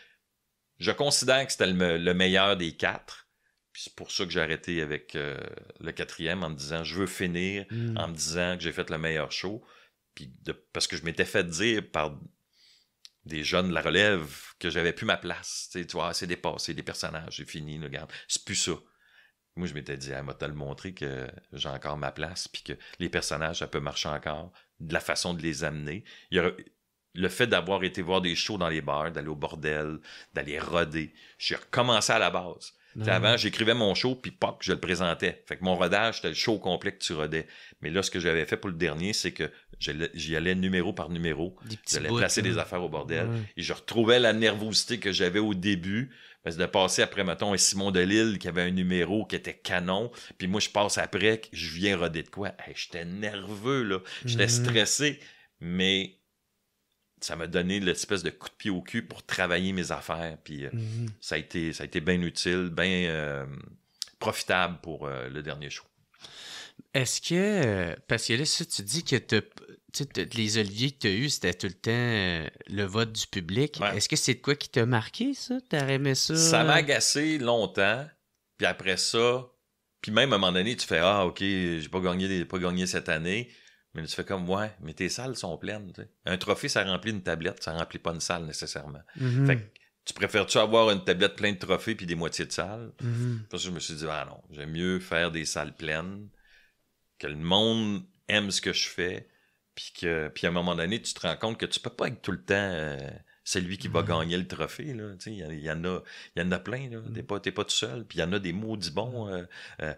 je considère que c'était le, meilleur des quatre. Puis c'est pour ça que j'ai arrêté avec le quatrième en me disant, je veux finir, hmm. en me disant que j'ai fait le meilleur show parce que je m'étais fait dire par des jeunes de la relève que j'avais plus ma place. Tu vois, c'est dépassé, des personnages, j'ai fini, regarde, c'est plus ça. Moi, je m'étais dit, elle m'a le montré que j'ai encore ma place, puis que les personnages, ça peut marcher encore, de la façon de les amener. Il y le fait d'avoir été voir des shows dans les bars, d'aller au bordel, d'aller roder, j'ai recommencé à la base. Ah. Avant, j'écrivais mon show, puis pop, je le présentais. Fait que mon rodage, c'était le show complet que tu rodais. Mais là, ce que j'avais fait pour le dernier, c'est que J'y allais numéro par numéro. J'allais placer des hein. affaires au bordel. Et je retrouvais la nervosité que j'avais au début. Parce que de passer après, mettons, un Simon Delille qui avait un numéro qui était canon. Puis moi, je passe après, je viens roder de quoi. J'étais nerveux, là. J'étais mhm. stressé. Mais ça m'a donné l'espèce de coup de pied au cul pour travailler mes affaires. Puis euh, mhm. ça a été, ça a été bien utile, bien euh, profitable pour euh, le dernier show. Est-ce que. Parce que là, si tu dis que les oliviers que tu as eus, c'était tout le temps euh, le vote du public. Est-ce que c'est de quoi qui t'a marqué, ça? T'as aimé ça? Ça m'a euh? agacé longtemps. Puis après ça, puis même à un moment donné, tu fais Ah, OK, j'ai pas gagné, pas gagné cette année. Mais tu fais comme Ouais, mais tes salles sont pleines. Un trophée, ça remplit une tablette, ça remplit pas une salle nécessairement. Mm-hmm. Fait tu préfères-tu avoir une tablette pleine de trophées puis des moitiés de salles? Mm-hmm. Parce que je me suis dit Ah non, j'aime mieux faire des salles pleines que le monde aime ce que je fais, puis que puis à un moment donné, tu te rends compte que tu peux pas être tout le temps c'est euh, celui qui va gagner le trophée. Il y, en a, y en a plein, mm. tu n'es pas, tout seul, puis il y en a des maudits bons euh, euh,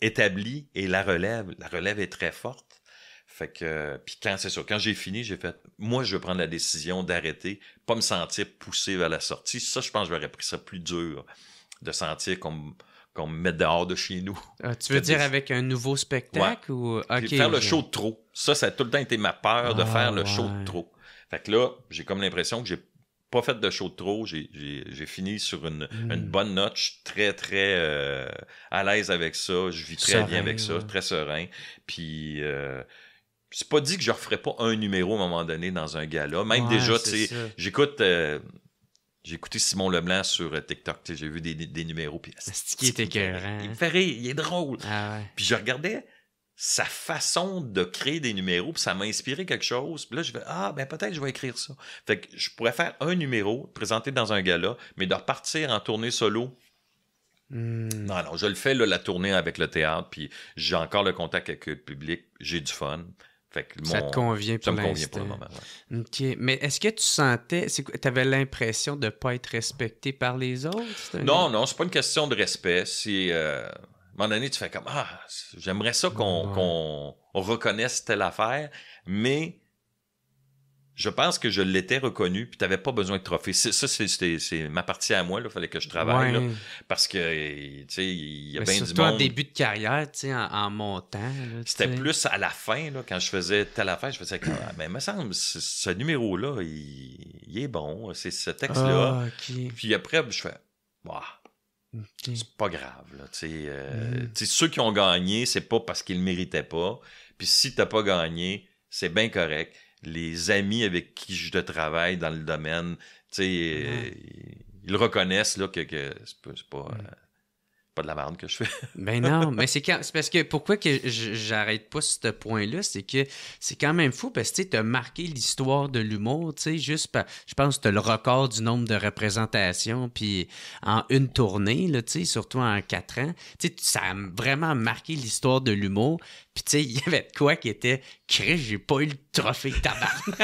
établis et la relève. La relève est très forte. Fait que, puis quand c'est quand j'ai fini, j'ai fait, moi, je vais prendre la décision d'arrêter, pas me sentir poussé vers la sortie. Ça, je pense que j'aurais pris plus dur, de sentir comme qu'on me dehors de chez nous. tu veux dire avec un nouveau spectacle ou faire le show de trop. Ça, ça a tout le temps été ma peur de ah, faire le show de trop. Fait que là, j'ai comme l'impression que j'ai pas fait de show de trop. J'ai fini sur hmm. une, bonne note. Je suis très, très euh, à l'aise avec ça. Je vis très bien avec ça, très serein. Puis. Euh, c'est pas dit que je referais pas un numéro à un moment donné dans un gala. Même déjà, tu sais, j'écoute euh, j'ai écouté Simon Leblanc sur euh, TikTok, j'ai vu des, numéros. Puis, c'est qui était Il il est drôle. Ah puis je regardais sa façon de créer des numéros, ça m'a inspiré quelque chose. Puis là, je vais ah ben peut-être je vais écrire ça. Fait que je pourrais faire un numéro présenter dans un gala, mais de repartir en tournée solo. Hmm. Non, non, je le fais la tournée avec le théâtre, puis j'ai encore le contact avec le public, j'ai du fun. Fait que ça te convient ça pour me convient pour le moment. Mais est-ce que tu sentais, tu avais l'impression de ne pas être respecté par les autres? Non, non, c'est pas une question de respect. C'est. Euh, à un moment donné, tu fais comme Ah, j'aimerais ça qu'on reconnaisse telle affaire, mais je pense que je l'étais reconnu, puis tu n'avais pas besoin de trophée. Ça, c'est ma partie à moi, il fallait que je travaille. parce que, tu sais, il y a bien du monde. en début de carrière, tu sais, en, montant. C'était plus à la fin, là, quand je faisais telle affaire, je faisais que, Mais ah, ben, il me semble, ce numéro-là, il, est bon, c'est ce texte-là. Ah, puis après, je fais, Wow, c'est pas grave. Là, euh, mm. Ceux qui ont gagné, c'est pas parce qu'ils ne méritaient pas. Puis si tu n'as pas gagné, c'est bien correct les amis avec qui je travaille dans le domaine, ils reconnaissent là, que, c'est euh, pas, de la merde que je fais. Mais ben non, mais c'est parce que pourquoi que j'arrête pas ce point-là, c'est que c'est quand même fou parce que tu as marqué l'histoire de l'humour, juste je pense que tu as le record du nombre de représentations, puis en une tournée, tu surtout en quatre ans, ça a vraiment marqué l'histoire de l'humour. Puis tu sais, il y avait quoi qui était Chris, j'ai pas eu le trophée de tabac.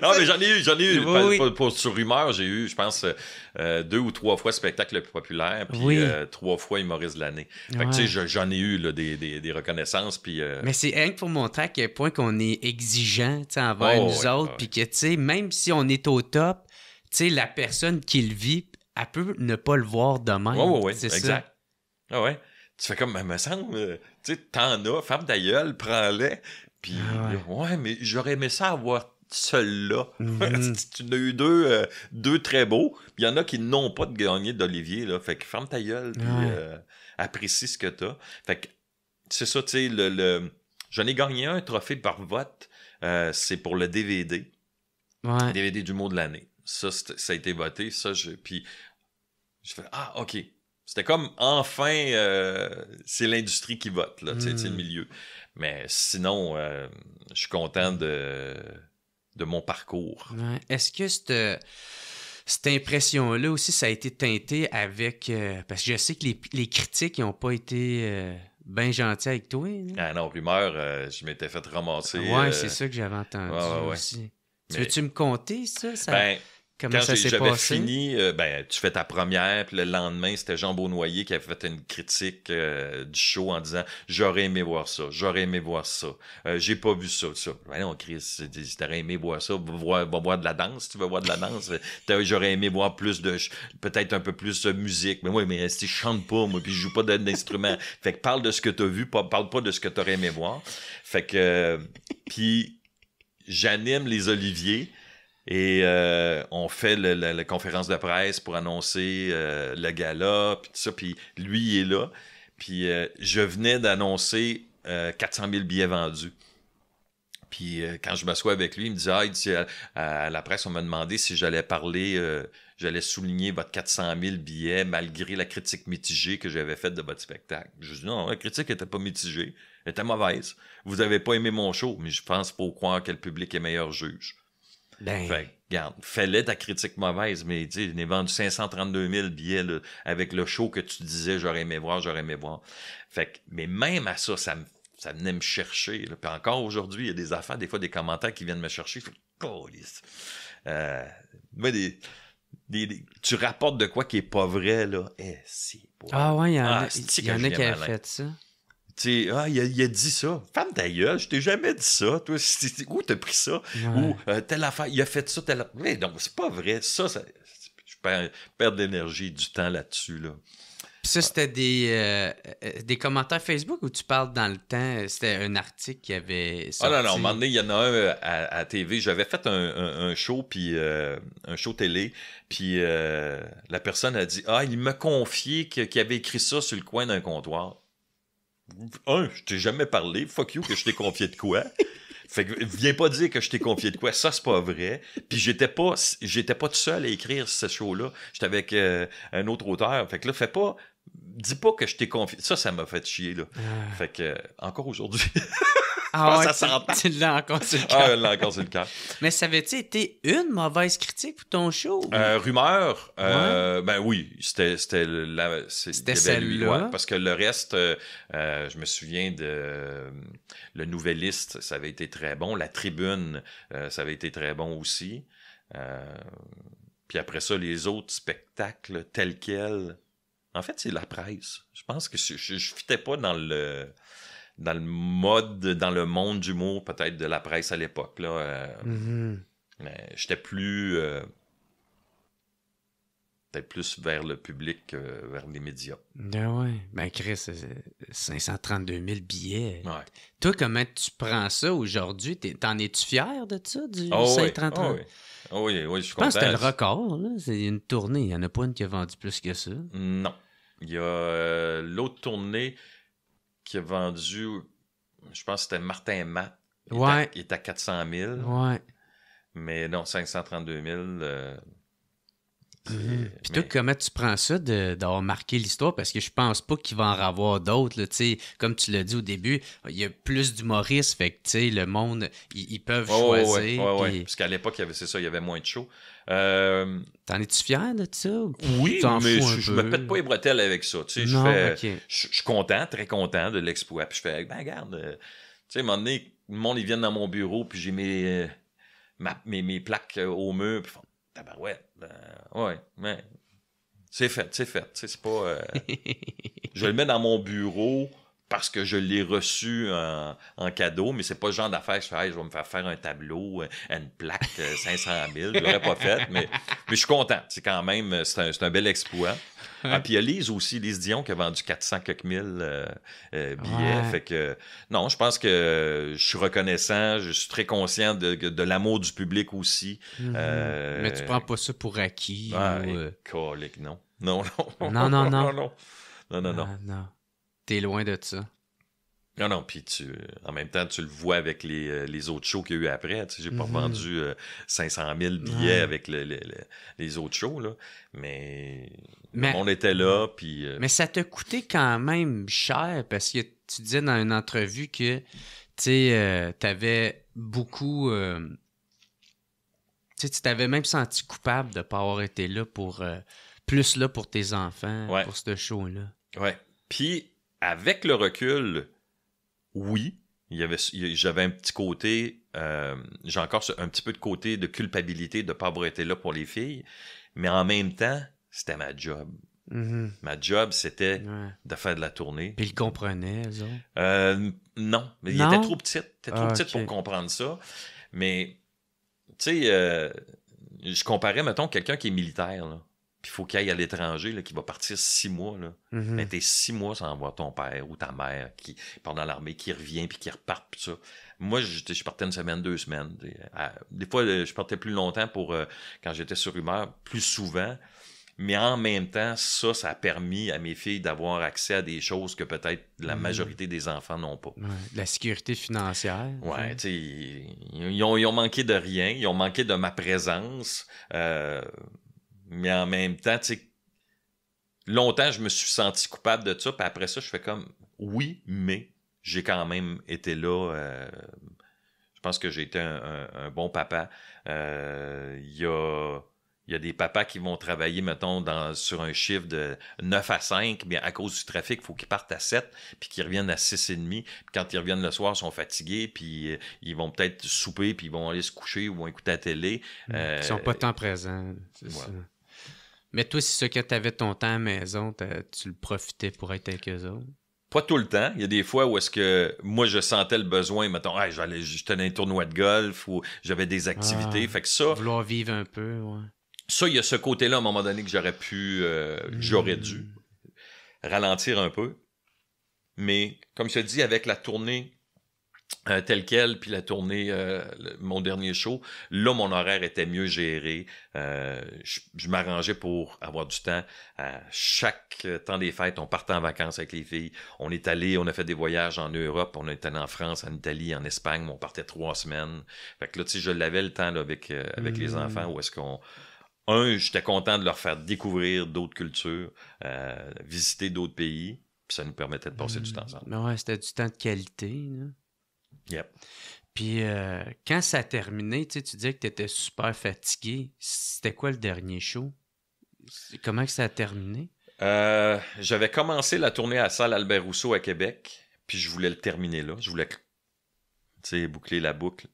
non, mais j'en ai eu, j'en ai eu. sur rumeur, j'ai eu, je pense, euh, euh, deux ou trois fois spectacle le plus populaire, puis euh, trois fois humoriste de l'année. Fait tu sais, j'en ai eu des, reconnaissances. Puis, Mais c'est rien que pour montrer à quel point qu'on est exigeant envers oh, nous autres, puis que tu sais, même si on est au top, tu sais, la personne qui le vit, elle peut ne pas le voir demain. Oui, oui, oui. C'est exact. Ah ouais. Tu fais comme, me semble, euh, tu sais, t'en as, femme gueule, prends-les. Puis, ah euh, ouais. mais j'aurais aimé ça avoir seul-là. Mhm. tu, as eu deux, euh, deux très beaux. Il y en a qui n'ont pas de gagné d'Olivier. Là. Fait que ferme ta gueule, apprécie ce que t'as. Fait que c'est ça, tu sais, le, le... j'en ai gagné un trophée par vote. c'est pour le DVD. Ouais. DVD du mot de l'année. Ça, ça a été voté. Ça, je... Puis, je fais, ah, OK, c'était comme enfin, euh, c'est l'industrie qui vote, là, c'est le hmm. milieu. Mais sinon, euh, je suis content de, de mon parcours. Est-ce que cette, cette impression-là aussi, ça a été teinté avec. Euh, parce que je sais que les, critiques n'ont pas été bien gentil avec toi. Hein? Ah non, rumeur, je m'étais fait ramasser. Ouais, c'est ça que j'avais entendu aussi. Tu veux-tu me compter ça? ça... Ben, quand j'avais fini, euh, ben, tu fais ta première, puis le lendemain, c'était Jean Beaunoyer qui avait fait une critique euh, du show en disant J'aurais aimé voir ça, j'aurais aimé voir ça, euh, j'ai pas vu ça, ça. Ben non, Chris, t'aurais aimé voir ça, va voir, de la danse, tu veux voir de la danse. j'aurais aimé voir plus de, peut-être un peu plus de musique. Mais moi, mais si je chante pas, moi, puis je joue pas d'instrument. fait que parle de ce que t'as vu, parle pas de ce que t'aurais aimé voir. Fait que, puis j'anime les Oliviers et euh, on fait la, conférence de presse pour annoncer euh, le gala, puis tout ça. Puis lui, est là. Puis euh, je venais d'annoncer 400 000 billets vendus. Puis quand je m'assois avec lui, il me dit, ah, à, la presse, on m'a demandé si j'allais parler, j'allais souligner votre 400 000 billets malgré la critique mitigée que j'avais faite de votre spectacle. Je dis, non, la critique n'était pas mitigée, elle était mauvaise. Vous n'avez pas aimé mon show, mais je pense pour croire que le public est meilleur juge. Ben... Fait regarde, fallait ta critique mauvaise, mais tu sais, vendu 532 000 billets avec le show que tu disais, j'aurais aimé voir, j'aurais aimé voir. Fait mais même à ça, ça venait me chercher. Puis encore aujourd'hui, il y a des affaires, des fois des commentaires qui viennent me chercher. Euh, tu rapportes de quoi qui est pas vrai, là. Eh, si. Ah ouais, il y en ah, a, y a qui a fait ça. Ah, il ah, il a, dit ça. Femme d'ailleurs, je t'ai jamais dit ça. Toi, où t'as pris ça? Ou euh, telle affaire, il a fait ça, telle affaire. Mais non, c'est pas vrai. Ça, ça je perds, de l'énergie du temps là-dessus. Là. ça, c'était des, euh, euh, des commentaires Facebook où tu parles dans le temps. C'était un article qui avait Ah non, non, il y en a un à, TV. J'avais fait un, show, puis un show télé, puis la personne a dit « Ah, il m'a confié qu'il avait écrit ça sur le coin d'un comptoir. » un, je t'ai jamais parlé, fuck you que je t'ai confié de quoi. Fait que viens pas dire que je t'ai confié de quoi, ça c'est pas vrai. Puis j'étais pas j'étais pas tout seul à écrire ce show-là. J'étais avec euh, un autre auteur. Fait que là, fais pas dis pas que je t'ai confié. Ça, ça m'a fait chier là. Ah. Fait que encore aujourd'hui. Ah, ça tu, encore c'est le ah, cas. Mais ça avait-tu été une mauvaise critique pour ton show? Euh, rumeur, euh, ben oui, c'était la... C'était celle-là. parce que le reste, euh, je me souviens de... Le Nouvelliste, ça avait été très bon. La Tribune, ça avait été très bon aussi. puis après ça, les autres spectacles tels quels... En fait, c'est la presse. Je pense que je ne fitais pas dans le dans le mode, dans le monde d'humour peut-être de la presse à l'époque. là. Euh, mhm. J'étais plus. Euh, peut-être plus vers le public que vers les médias. Ben ouais. Ben Chris, 532 000 billets. Ouais. Toi, comment tu prends ça aujourd'hui? T'en es-tu fier de ça, du 532? Oui. Oh, oui. oui, je suis je pense que c'était le record. C'est une tournée. Il n'y en a pas une qui a vendu plus que ça. Non. Il y a euh, l'autre tournée qui a vendu, je pense que c'était Martin Matt. Il, ouais. à, il à 400 000. Ouais. Mais non, 532 000. Euh, mhm. Puis toi, comment tu prends ça d'avoir marqué l'histoire? Parce que je pense pas qu'il va en avoir d'autres. Comme tu l'as dit au début, il y a plus d'humoristes. Fait que le monde, ils peuvent choisir. Oui, oui, pis... Parce qu'à l'époque, c'est ça, il y avait moins de shows. Euh, t'en es-tu fier de ça? Oui, mais je, me pète pas les bretelles avec ça. Je, fais, je, suis content, très content de l'expo Puis je fais, ben regarde, euh, tu sais, un moment donné, le monde, ils viennent dans mon bureau, puis j'ai mes, mes, plaques au mur, puis font, tabarouette ben, ouais, mais c'est fait, c'est fait. C'est pas. Euh, je le mets dans mon bureau parce que je l'ai reçu euh, en, cadeau, mais c'est pas le genre d'affaire je fais, je vais me faire faire un tableau, euh, une plaque, 500 euh, 000, je l'aurais pas fait, mais, je suis content. C'est quand même, c'est un, bel exploit. et ah, puis il y a Lise aussi, Lise Dion, qui a vendu 400 quelques mille billets. Fait que, non, je pense que je suis reconnaissant, je suis très conscient de, l'amour du public aussi. Mm-hmm. Mais tu prends pas ça pour acquis. non, non. Non, non, non. non. Ah, non, non. T'es loin de ça. Non, non, puis tu, en même temps, tu le vois avec les, euh, autres shows qu'il y a eu après. Tu j'ai pas mhm. vendu 500 euh, 000 billets avec les autres shows, là. Mais, mais on était là, puis... Euh, mais ça t'a coûté quand même cher, parce que tu disais dans une entrevue que, tu sais, t'avais beaucoup... tu tu t'avais même senti coupable de pas avoir été là pour... plus là pour tes enfants, pour ce show-là. Ouais. Puis avec le recul, oui, j'avais un petit côté, euh, j'ai encore un petit peu de côté de culpabilité de ne pas avoir été là pour les filles, mais en même temps, c'était ma job. Mm-hmm. Ma job, c'était de faire de la tournée. Puis ils comprenaient, elles euh, non, mais ils étaient trop petit, trop ah, pour comprendre ça. Mais, tu sais, euh, je comparais, mettons, quelqu'un qui est militaire. Là. Puis faut qu'il aille à l'étranger, qui va partir six mois. Là. Mhm. Ben, t'es six mois sans voir ton père ou ta mère qui pendant l'armée, qui revient puis qui repart. Puis ça. Moi, je, partais une semaine, deux semaines. des fois, euh, je partais plus longtemps pour euh, quand j'étais sur humeur, plus souvent. Mais en même temps, ça, ça a permis à mes filles d'avoir accès à des choses que peut-être la mhm. majorité des enfants n'ont pas. la sécurité financière. Ouais, tu sais, ils, ils, ont manqué de rien, ils ont manqué de ma présence. Euh, mais en même temps, tu sais, longtemps, je me suis senti coupable de ça. Puis après ça, je fais comme, oui, mais j'ai quand même été là. Euh, je pense que j'ai été un, bon papa. Euh, il y, a, des papas qui vont travailler, mettons, dans, sur un chiffre de 9 à 5. mais à cause du trafic, il faut qu'ils partent à 7, puis qu'ils reviennent à 6 et demi. Quand ils reviennent le soir, ils sont fatigués, puis euh, ils vont peut-être souper, puis ils vont aller se coucher ou vont écouter la télé. Mmh, ils sont pas tant présents, présent. Mais toi, c'est ce que tu avais ton temps à la maison, tu le profitais pour être avec eux autres? Pas tout le temps. Il y a des fois où est-ce que moi, je sentais le besoin, mettons, je tenais un tournoi de golf ou j'avais des activités. Ah, fait que ça. Vouloir vivre un peu, ouais. Ça, il y a ce côté-là, à un moment donné, que j'aurais pu, euh, j'aurais dû hmm. ralentir un peu. Mais, comme je te dis, avec la tournée euh, tel quel, puis la tournée, euh, mon dernier show, là, mon horaire était mieux géré. Euh, je, m'arrangeais pour avoir du temps. À chaque temps des fêtes, on partait en vacances avec les filles. On est allé, on a fait des voyages en Europe, on est allé en France, en Italie, en Espagne, on partait trois semaines. Fait que là, tu sais, je l'avais le temps avec, avec les mmh. enfants, où est-ce qu'on un, j'étais content de leur faire découvrir d'autres cultures, visiter d'autres pays, puis ça nous permettait de passer du mmh. temps ensemble. Mais c'était du temps de qualité. Là. Puis euh, quand ça a terminé, tu disais que tu étais super fatigué. C'était quoi le dernier show? Comment que ça a terminé? Euh, j'avais commencé la tournée à la salle Albert Rousseau à Québec, puis je voulais le terminer là. Je voulais boucler la boucle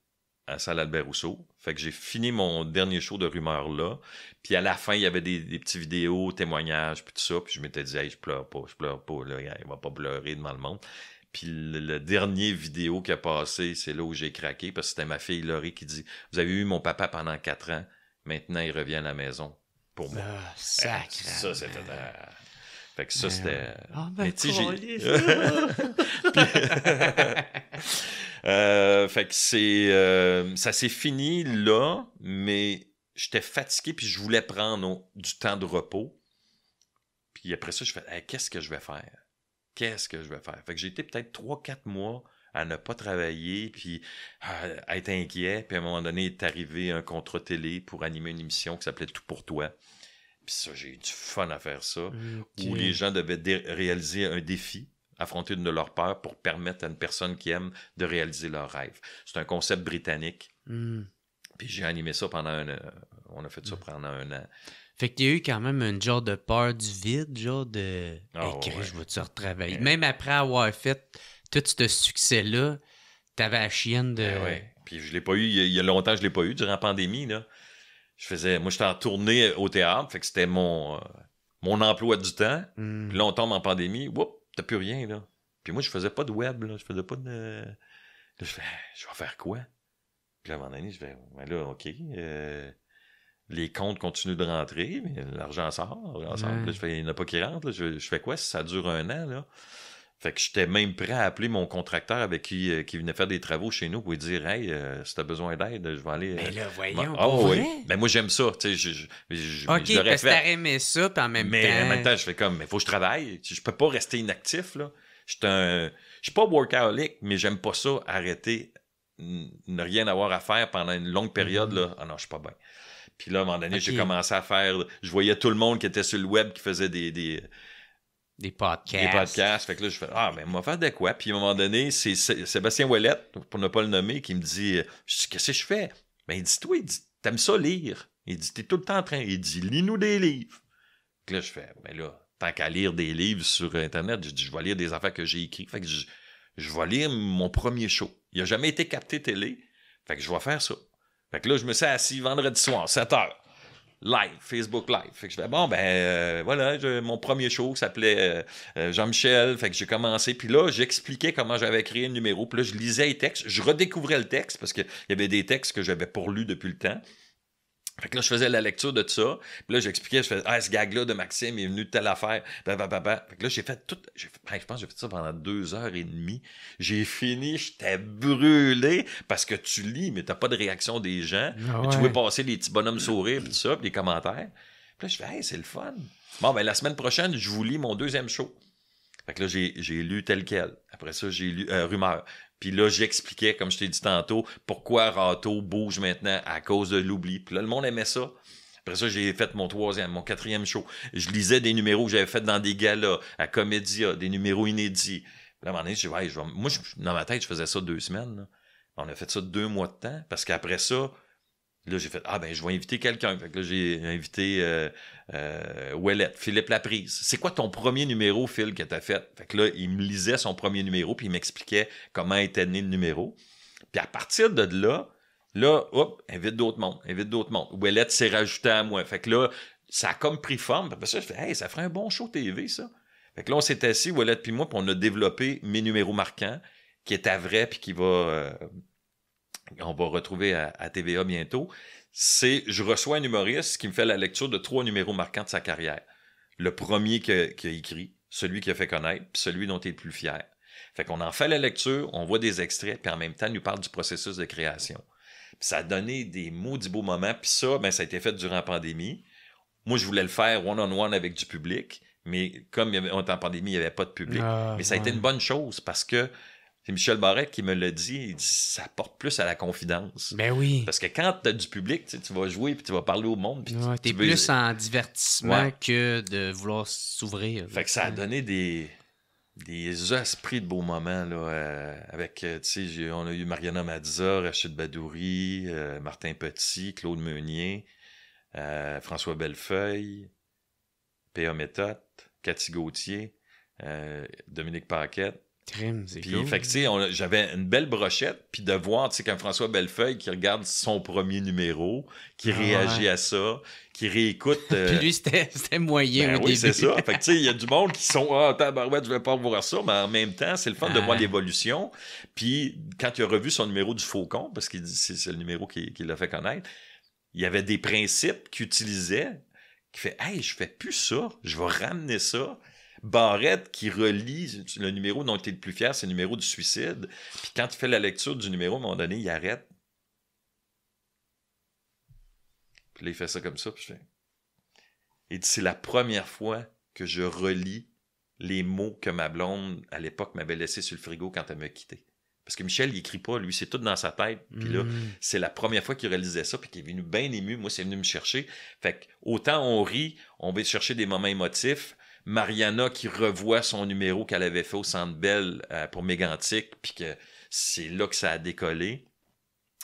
à la salle Albert Rousseau. Fait que j'ai fini mon dernier show de rumeur là. Puis à la fin, il y avait des, petits petites vidéos, témoignages, puis tout ça. Puis je m'étais dit, je pleure pas, je pleure pas, il va pas pleurer devant le monde. Puis le, dernier vidéo qui a passé, c'est là où j'ai craqué parce que c'était ma fille Laurie qui dit Vous avez eu mon papa pendant quatre ans, maintenant il revient à la maison pour moi. Ah, ça, c'était. Fait que ça, c'était. mais tu Fait que c'est. Euh, ça s'est fini là, mais j'étais fatigué puis je voulais prendre du temps de repos. Puis après ça, je fais qu'est-ce que je vais faire qu'est-ce que je vais faire? Fait que j'ai été peut-être trois quatre mois à ne pas travailler, puis à être inquiet. Puis à un moment donné, est arrivé un contrat télé pour animer une émission qui s'appelait Tout pour toi. Puis ça, j'ai eu du fun à faire ça, où les gens devaient réaliser un défi affronter une de leurs peurs pour permettre à une personne qui aime de réaliser leur rêve. C'est un concept britannique. Hmm. Puis j'ai animé ça pendant un On a fait ça hmm. pendant un an. Fait qu'il y a eu quand même une genre de peur du vide, genre de oh, je vais te retravailler. Euh. Même après avoir fait tout ce succès-là, t'avais la chienne de. Eh ouais, Puis je l'ai pas eu, il y a longtemps, je l'ai pas eu, durant la pandémie, là. Je faisais. Moi, j'étais en tournée au théâtre, fait que c'était mon, euh, mon emploi du temps. Hmm. Puis là, on tombe en pandémie, tu t'as plus rien, là. Puis moi, je faisais pas de web, là. Je faisais pas de. Là, je je vais faire quoi? Puis là, à un moment donné, je vais, Mais ben là, OK. Euh les comptes continuent de rentrer, mais l'argent sort, il n'y en a pas qui rentre. je, fais quoi si ça dure un an? Fait que j'étais même prêt à appeler mon contracteur avec qui, euh, qui venait faire des travaux chez nous pour lui dire Hey, euh, si tu besoin d'aide, je vais aller. Euh, mais là, voyons. Ah, oh, oui. Mais moi, j'aime ça. Tu je, je, je, aimé ça, en même temps. Mais en même temps, je fais comme Mais faut que je travaille. Je peux pas rester inactif. là. Je suis pas workaholic, mais j'aime pas ça, arrêter, ne rien avoir à faire pendant une longue période. Mm-hmm. là. Ah non, je suis pas bien. Puis là, à un moment donné, j'ai commencé à faire. Je voyais tout le monde qui était sur le web qui faisait des. des, des podcasts. Des podcasts. Fait que là, je fais Ah, mais on va faire de quoi? Puis à un moment donné, c'est Sébastien Ouellette, pour ne pas le nommer, qui me dit euh, Qu'est-ce que je fais? Mais ben, il dit Toi, il dit T'aimes ça lire? Il dit T'es tout le temps en train. Il dit Lis-nous des livres. que là, je fais mais ben là, tant qu'à lire des livres sur Internet, je dis Je vais lire des affaires que j'ai écrites. Fait que je, je vais lire mon premier show. Il n'a jamais été capté télé. Fait que je vais faire ça. Fait que là, je me suis assis vendredi soir, 7 h live, Facebook live. Fait que je fais bon ben euh, voilà, mon premier show s'appelait euh, euh, Jean-Michel, fait que j'ai commencé puis là, j'expliquais comment j'avais créé le numéro, puis là je lisais les textes, je redécouvrais le texte parce qu'il y avait des textes que j'avais pourlus depuis le temps. Fait que là, je faisais la lecture de ça. Puis là, j'expliquais, je faisais, ah, ce gag-là de Maxime est venu de telle affaire. là, j'ai fait tout. je pense que j'ai fait ça pendant deux heures et demie. J'ai fini, j'étais brûlé parce que tu lis, mais t'as pas de réaction des gens. Ah tu vois passer les petits bonhommes sourires, puis ça, puis les commentaires. Puis là, je fais, hey, c'est le fun. Bon, ben, la semaine prochaine, je vous lis mon deuxième show. Fait que là, j'ai lu tel quel. Après ça, j'ai lu euh, Rumeur. Puis là, j'expliquais, comme je t'ai dit tantôt, pourquoi Rato bouge maintenant à cause de l'oubli. Puis là, le monde aimait ça. Après ça, j'ai fait mon troisième, mon quatrième show. Je lisais des numéros que j'avais fait dans des galas, à Comédia, des numéros inédits. Puis là, à un moment donné, je dis, ouais, moi, dans ma tête, je faisais ça deux semaines. On a fait ça deux mois de temps, parce qu'après ça, Là, j'ai fait Ah, ben, je vais inviter quelqu'un. Fait que là, j'ai invité euh, euh, Philippe Laprise. C'est quoi ton premier numéro, Phil, que t'as fait? Fait que là, il me lisait son premier numéro, puis il m'expliquait comment était né le numéro. Puis à partir de là, là, hop, invite d'autres mondes, invite d'autres mondes. Ouellette s'est rajouté à moi. Fait que là, ça a comme pris forme. Puis après ça, je fais Hey, ça ferait un bon show TV, ça. Fait que là, on s'est assis, Ouellette puis moi, puis on a développé mes numéros marquants, qui est à vrai, puis qui va. Euh, on va retrouver à, TVA bientôt, c'est je reçois un humoriste qui me fait la lecture de trois numéros marquants de sa carrière. Le premier qu'il a, écrit, celui qui a fait connaître, puis celui dont il est le plus fier. Fait qu'on en fait la lecture, on voit des extraits, puis en même temps, il nous parle du processus de création. ça a donné des maudits beaux moments, puis ça, ben, ça a été fait durant la pandémie. Moi, je voulais le faire one-on-one avec du public, mais comme on était en pandémie, il n'y avait pas de public. Ah, mais ça a été une bonne chose parce que c'est Michel Barret qui me l'a dit, il dit, ça porte plus à la confidence. Ben oui. Parce que quand tu as du public, tu, vas jouer, puis tu vas parler au monde. Puis tu es plus en divertissement que de vouloir s'ouvrir. Fait que ça a donné des, esprits de beaux moments. Euh, avec, euh, tu sais, on a eu Mariana Mazza, Rachid Badouri, euh, Martin Petit, Claude Meunier, François Bellefeuille, P.A. Méthode, Cathy Gauthier, Dominique Paquette. Puis, fait que, j'avais une belle brochette, puis de voir, tu sais, quand François Bellefeuille qui regarde son premier numéro, qui ah, réagit à ça, qui réécoute. Euh, puis lui, c'était, moyen ben oui, c'est ça. Fait que, tu sais, il y a du monde qui sont, ah, attends, je je vais pas voir ça, mais en même temps, c'est le fun de ah. voir l'évolution. Puis, quand il a revu son numéro du Faucon, parce qu'il dit, c'est, le numéro qui, qui l'a fait connaître, il y avait des principes qu'il utilisait, qui fait, hey, je fais plus ça, je vais ramener ça. Barrette qui relit le numéro dont tu es le plus fier, c'est le numéro du suicide. Puis quand tu fais la lecture du numéro, à un moment donné, il arrête. Puis là, il fait ça comme ça. Puis je fais... Il dit, c'est la première fois que je relis les mots que ma blonde, à l'époque, m'avait laissés sur le frigo quand elle m'a quitté. Parce que Michel, il écrit pas, lui, c'est tout dans sa tête. Puis là, hmm. c'est la première fois qu'il réalisait ça, puis qu'il est venu bien ému. Moi, c'est venu me chercher. Fait que, autant on rit, on va chercher des moments émotifs, Mariana qui revoit son numéro qu'elle avait fait au Centre Bell euh, pour Mégantic, puis que c'est là que ça a décollé.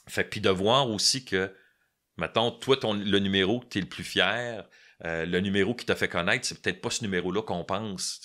Fait puis de voir aussi que, mettons, toi, ton, le numéro que tu es le plus fier, euh, le numéro qui t'a fait connaître, c'est peut-être pas ce numéro-là qu'on pense.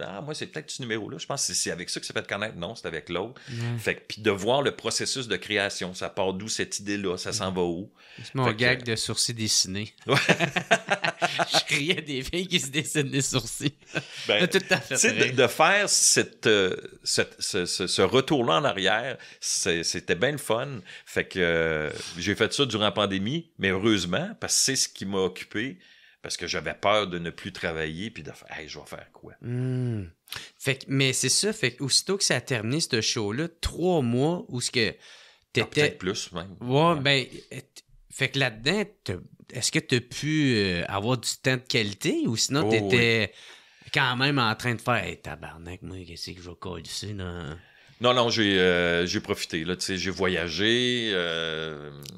ah, moi, c'est peut-être ce numéro-là. Je pense que c'est avec ça que ça fait connaître. Non, c'est avec l'autre. Fait puis de voir le processus de création, ça part d'où cette idée-là, ça s'en va où. C'est mon gag de sourcils dessinés. je criais des filles qui se dessinent des sourcils. Ben, de, faire cette, euh, ce, ce, retour-là en arrière, c'était bien le fun. Fait que euh, j'ai fait ça durant la pandémie, mais heureusement, parce que c'est ce qui m'a occupé parce que j'avais peur de ne plus travailler puis de faire hey, je vais faire quoi. Hmm. Fait mais c'est ça, fait aussitôt que ça a terminé ce show-là, trois mois où ce que ah, peut-être plus même. Ouais, ben fait que là-dedans, est-ce que tu as pu euh, avoir du temps de qualité ou sinon oh, tu étais quand même en train de faire Hey tabarnak, moi, qu'est-ce que je vais coller non, non, j'ai euh, profité. J'ai voyagé.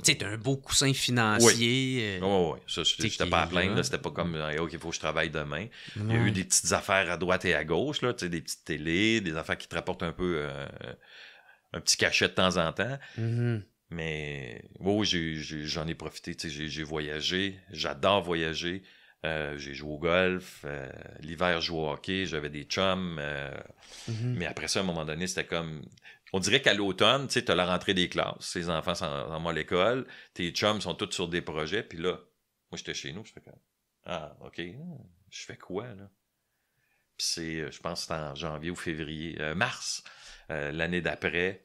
C'est euh, un beau coussin financier. Oui, euh, oui, Ça, j'étais pas à plaindre. C'était pas comme OK, il faut que je travaille demain. Il y a eu des petites affaires à droite et à gauche, là, des petites télés, des affaires qui te rapportent un peu euh, un petit cachet de temps en temps. Mm-hmm. Mais oui, j'en ai, ai, profité. J'ai voyagé. J'adore voyager. Euh, j'ai joué au golf, euh, l'hiver, je jouais au hockey, j'avais des chums. Euh, mhm. Mais après ça, à un moment donné, c'était comme. On dirait qu'à l'automne, tu sais, t'as la rentrée des classes, les enfants sont, vont à l'école, tes chums sont tous sur des projets, puis là, moi, j'étais chez nous, je fais comme. Ah, OK, je fais quoi, là? Puis c'est, je pense, c'est en janvier ou février, mars, l'année d'après.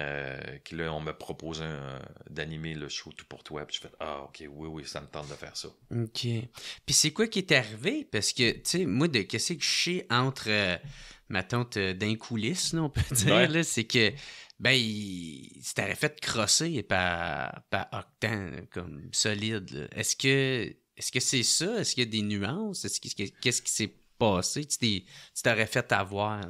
Euh, qui on me propose d'animer le show tout pour toi. Puis je fais Ah, ok, oui, oui, ça me tente de faire ça. Ok. Puis c'est quoi qui est arrivé? Parce que, tu sais, moi, de qu'est-ce que je sais entre euh, ma tante d'un coulisse, on peut dire, c'est que, ben, il s'était fait crosser par, pas Octane, comme solide. Est-ce que. Est-ce que c'est ça? Est-ce qu'il y a des nuances? qu'est-ce qui s'est passé, tu t'aurais fait avoir.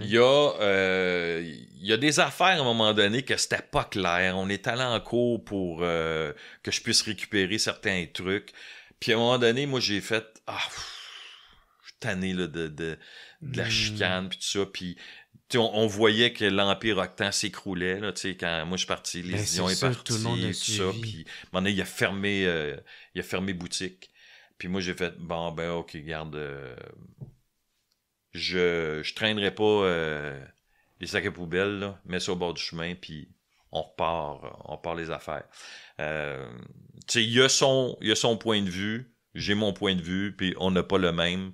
il, y a, euh, il y a des affaires à un moment donné que c'était pas clair. On est allé en cours pour euh, que je puisse récupérer certains trucs. Puis à un moment donné, moi, j'ai fait Ah, je de, de, la hmm. chicane, puis tout ça. Puis on, voyait que l'Empire Octan s'écroulait, quand moi je suis parti, les ben, sont partis tout, le monde ça, il a fermé, euh, il a fermé boutique. Puis moi, j'ai fait, bon, ben, ok, garde. Euh, je, je traînerai pas euh, les sacs à poubelle, là, mets ça au bord du chemin, puis on repart, on repart les affaires. Euh, tu sais, il y, a son, point de vue, j'ai mon point de vue, puis on n'a pas le même.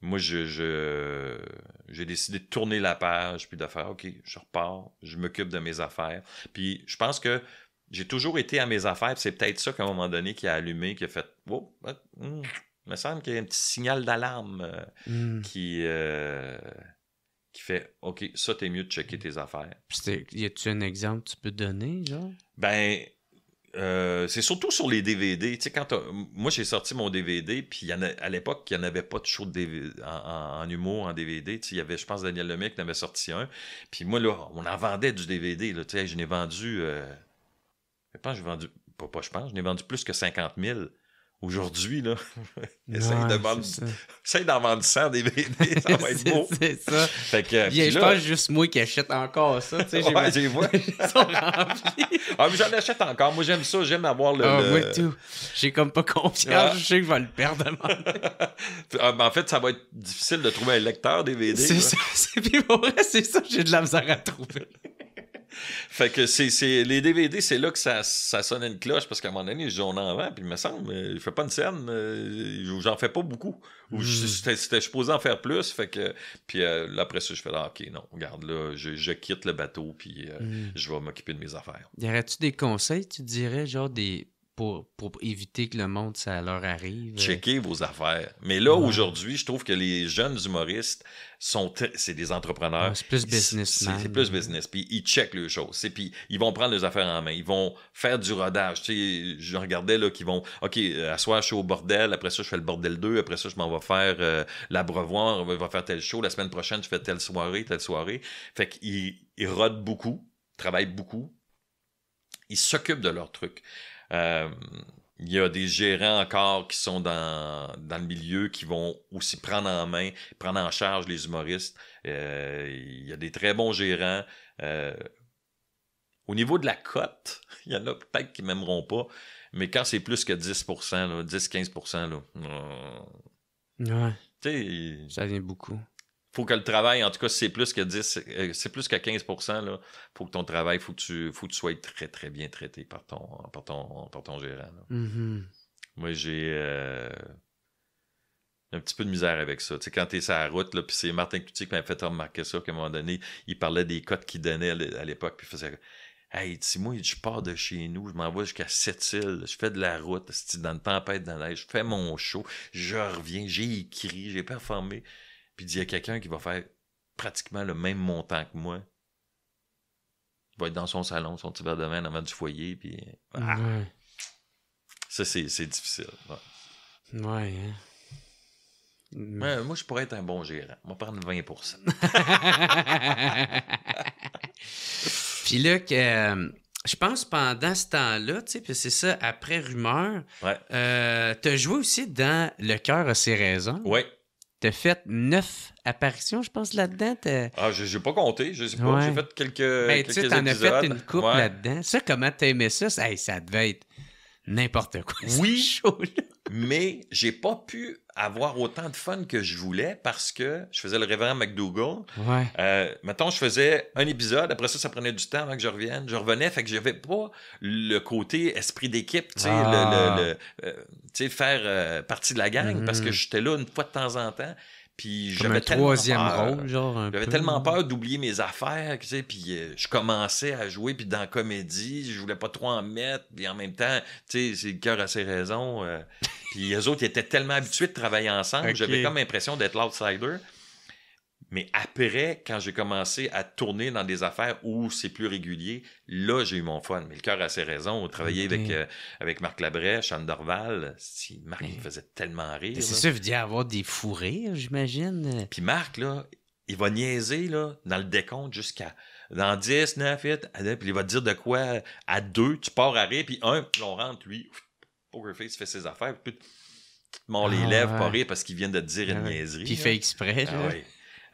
moi, j'ai décidé de tourner la page, puis de faire, OK, je repars, je m'occupe de mes affaires. Puis je pense que j'ai toujours été à mes affaires. C'est peut-être ça qu'à un moment donné qui a allumé, qui a fait oh, ben, hmm, il me semble qu'il y a un petit signal d'alarme euh, hmm. qui, euh, qui fait OK, ça, t'es mieux de checker tes affaires. y a-tu un exemple que tu peux donner, genre Ben. Euh, c'est surtout sur les DVD. quand moi, j'ai sorti mon DVD, puis y en à l'époque, il n'y en avait pas de show en, humour en DVD. il y avait, je pense, Daniel Lemay qui en avait sorti un. Puis moi, là, on en vendait du DVD. tu je n'ai vendu je pense que vendu, je n'ai vendu plus que 50 000 aujourd'hui, là. essaye, d'en vendre 100 des ça va être beau. c'est ça. Fait que, je pense juste moi qui achète encore ça. Tu sais, j'ai ah, j'en achète encore. Moi, j'aime ça. J'aime avoir le. Ah, j'ai comme pas confiance. Ah. Je sais que je vais le perdre demain. Ben, en fait, ça va être difficile de trouver un lecteur DVD. C'est ça. C'est... pour vrai, c'est ça j'ai de la misère à trouver fait que c'est, les DVD, c'est là que ça, ça sonne une cloche parce qu'à un moment donné, j'en en vend, puis il me semble, je fais pas une scène, euh, j'en fais pas beaucoup. Ou hmm. c'était supposé en faire plus, fait que. Puis euh, après ça, je fais là, ah, ok, non, regarde, là, je, quitte le bateau, puis euh, hmm. je vais m'occuper de mes affaires. Y tu des conseils, tu dirais, genre des pour, éviter que le monde, ça leur arrive. Checker vos affaires. Mais là, aujourd'hui, je trouve que les jeunes humoristes sont, c'est des entrepreneurs. c'est plus business. C'est plus business. Puis ils checkent les choses. Puis ils vont prendre les affaires en main. Ils vont faire du rodage. je regardais là qu'ils vont, OK, à euh, soir, je suis au bordel. Après ça, je fais le bordel 2. Après ça, je m'en vais faire la euh, l'abreuvoir. On va faire tel show. La semaine prochaine, je fais telle soirée, telle soirée. Fait qu'ils ils rodent beaucoup, travaillent beaucoup. Ils s'occupent de leur truc. Euh, il y a des gérants encore qui sont dans, le milieu qui vont aussi prendre en main, prendre en charge les humoristes. Euh, il y a des très bons gérants. Euh, au niveau de la cote, il y en a peut-être qui m'aimeront pas, mais quand c'est plus que 10 10-15 Ça vient beaucoup faut que le travail, en tout cas, c'est plus que 10, euh, c'est plus que 15 là, faut que ton travail, faut que tu, faut que tu sois très, très bien traité par ton, par gérant. Mm-hmm. Moi, j'ai euh, un petit peu de misère avec ça. quand tu es sur la route, puis c'est Martin Coutier qui m'a fait remarquer ça, qu'à un moment donné, il parlait des cotes qu'il donnait à l'époque, puis il faisait Hey, si moi, je pars de chez nous, je m'envoie jusqu'à Sept-Îles, je fais de la route, dans une tempête, dans l'air je fais mon show, je reviens, j'ai écrit, j'ai performé puis il y a quelqu'un qui va faire pratiquement le même montant que moi, il va être dans son salon, son petit verre de main, du foyer, puis... Ah! Ça, c'est, difficile. Ouais. Hein. moi, je pourrais être un bon gérant. On va prendre 20 Puis là, euh, je pense pendant ce temps-là, tu sais, puis c'est ça, après Rumeur, euh, tu as joué aussi dans Le cœur a ses raisons. Oui. T'as fait neuf apparitions, je pense, là-dedans. Ah, j'ai pas compté. je sais pas. J'ai fait quelques. Mais ben, tu sais, as fait une coupe là-dedans. Ça, comment t'as ça? Ça, ça devait être n'importe quoi. Oui. Chaud, mais j'ai pas pu avoir autant de fun que je voulais parce que je faisais le révérend McDougall. Ouais. Euh, je faisais un épisode, après ça, ça prenait du temps avant que je revienne. Je revenais, fait que j'avais pas le côté esprit d'équipe, tu sais, ah. euh, faire euh, partie de la gang parce que mhm. j'étais là une fois de temps en temps. Puis j'avais tellement troisième peur, rôle, J'avais tellement peur d'oublier mes affaires, tu sais, puis euh, je commençais à jouer, puis dans la comédie, je voulais pas trop en mettre, puis en même temps, tu sais, c'est le cœur à ses raisons. Euh, puis les autres étaient tellement habitués de travailler ensemble, j'avais comme l'impression d'être l'outsider. Mais après, quand j'ai commencé à tourner dans des affaires où c'est plus régulier, là, j'ai eu mon fun. Mais le cœur a ses raisons. Travailler avec, euh, avec Marc Labrèche, Anderval, si Marc, me faisait tellement rire. Ben, c'est sûr, il avoir des fous rires, j'imagine. Puis Marc, là, il va niaiser là, dans le décompte jusqu'à dans 10, 9, 8, puis il va dire de quoi à deux tu pars à rire, puis 1, on rentre, lui, Pokerface fait ses affaires, puis tu te ah les lèvres, pour rire parce qu'il vient de te dire une ah niaiserie. Puis il fait exprès. Ah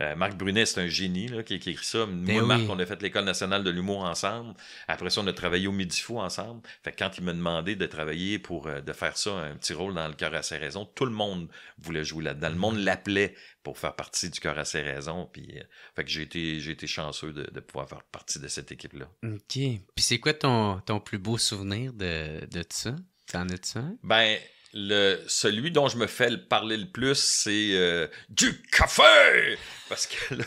euh, Marc Brunet, c'est un génie qui, qui, écrit ça. Moi, ben Marc, on a fait l'École nationale de l'humour ensemble. Après ça, on a travaillé au Midi Fous ensemble. Fait quand il m'a demandé de travailler pour euh, de faire ça, un petit rôle dans le cœur à ses raisons, tout le monde voulait jouer là-dedans. Le mm-hmm. monde l'appelait pour faire partie du cœur à ses raisons. Puis, euh, fait que j'ai été, chanceux de, pouvoir faire partie de cette équipe-là. OK. Puis c'est quoi ton, plus beau souvenir de, ça? T'en as-tu Ben, le, celui dont je me fais parler le plus, c'est euh, du café! Parce que là,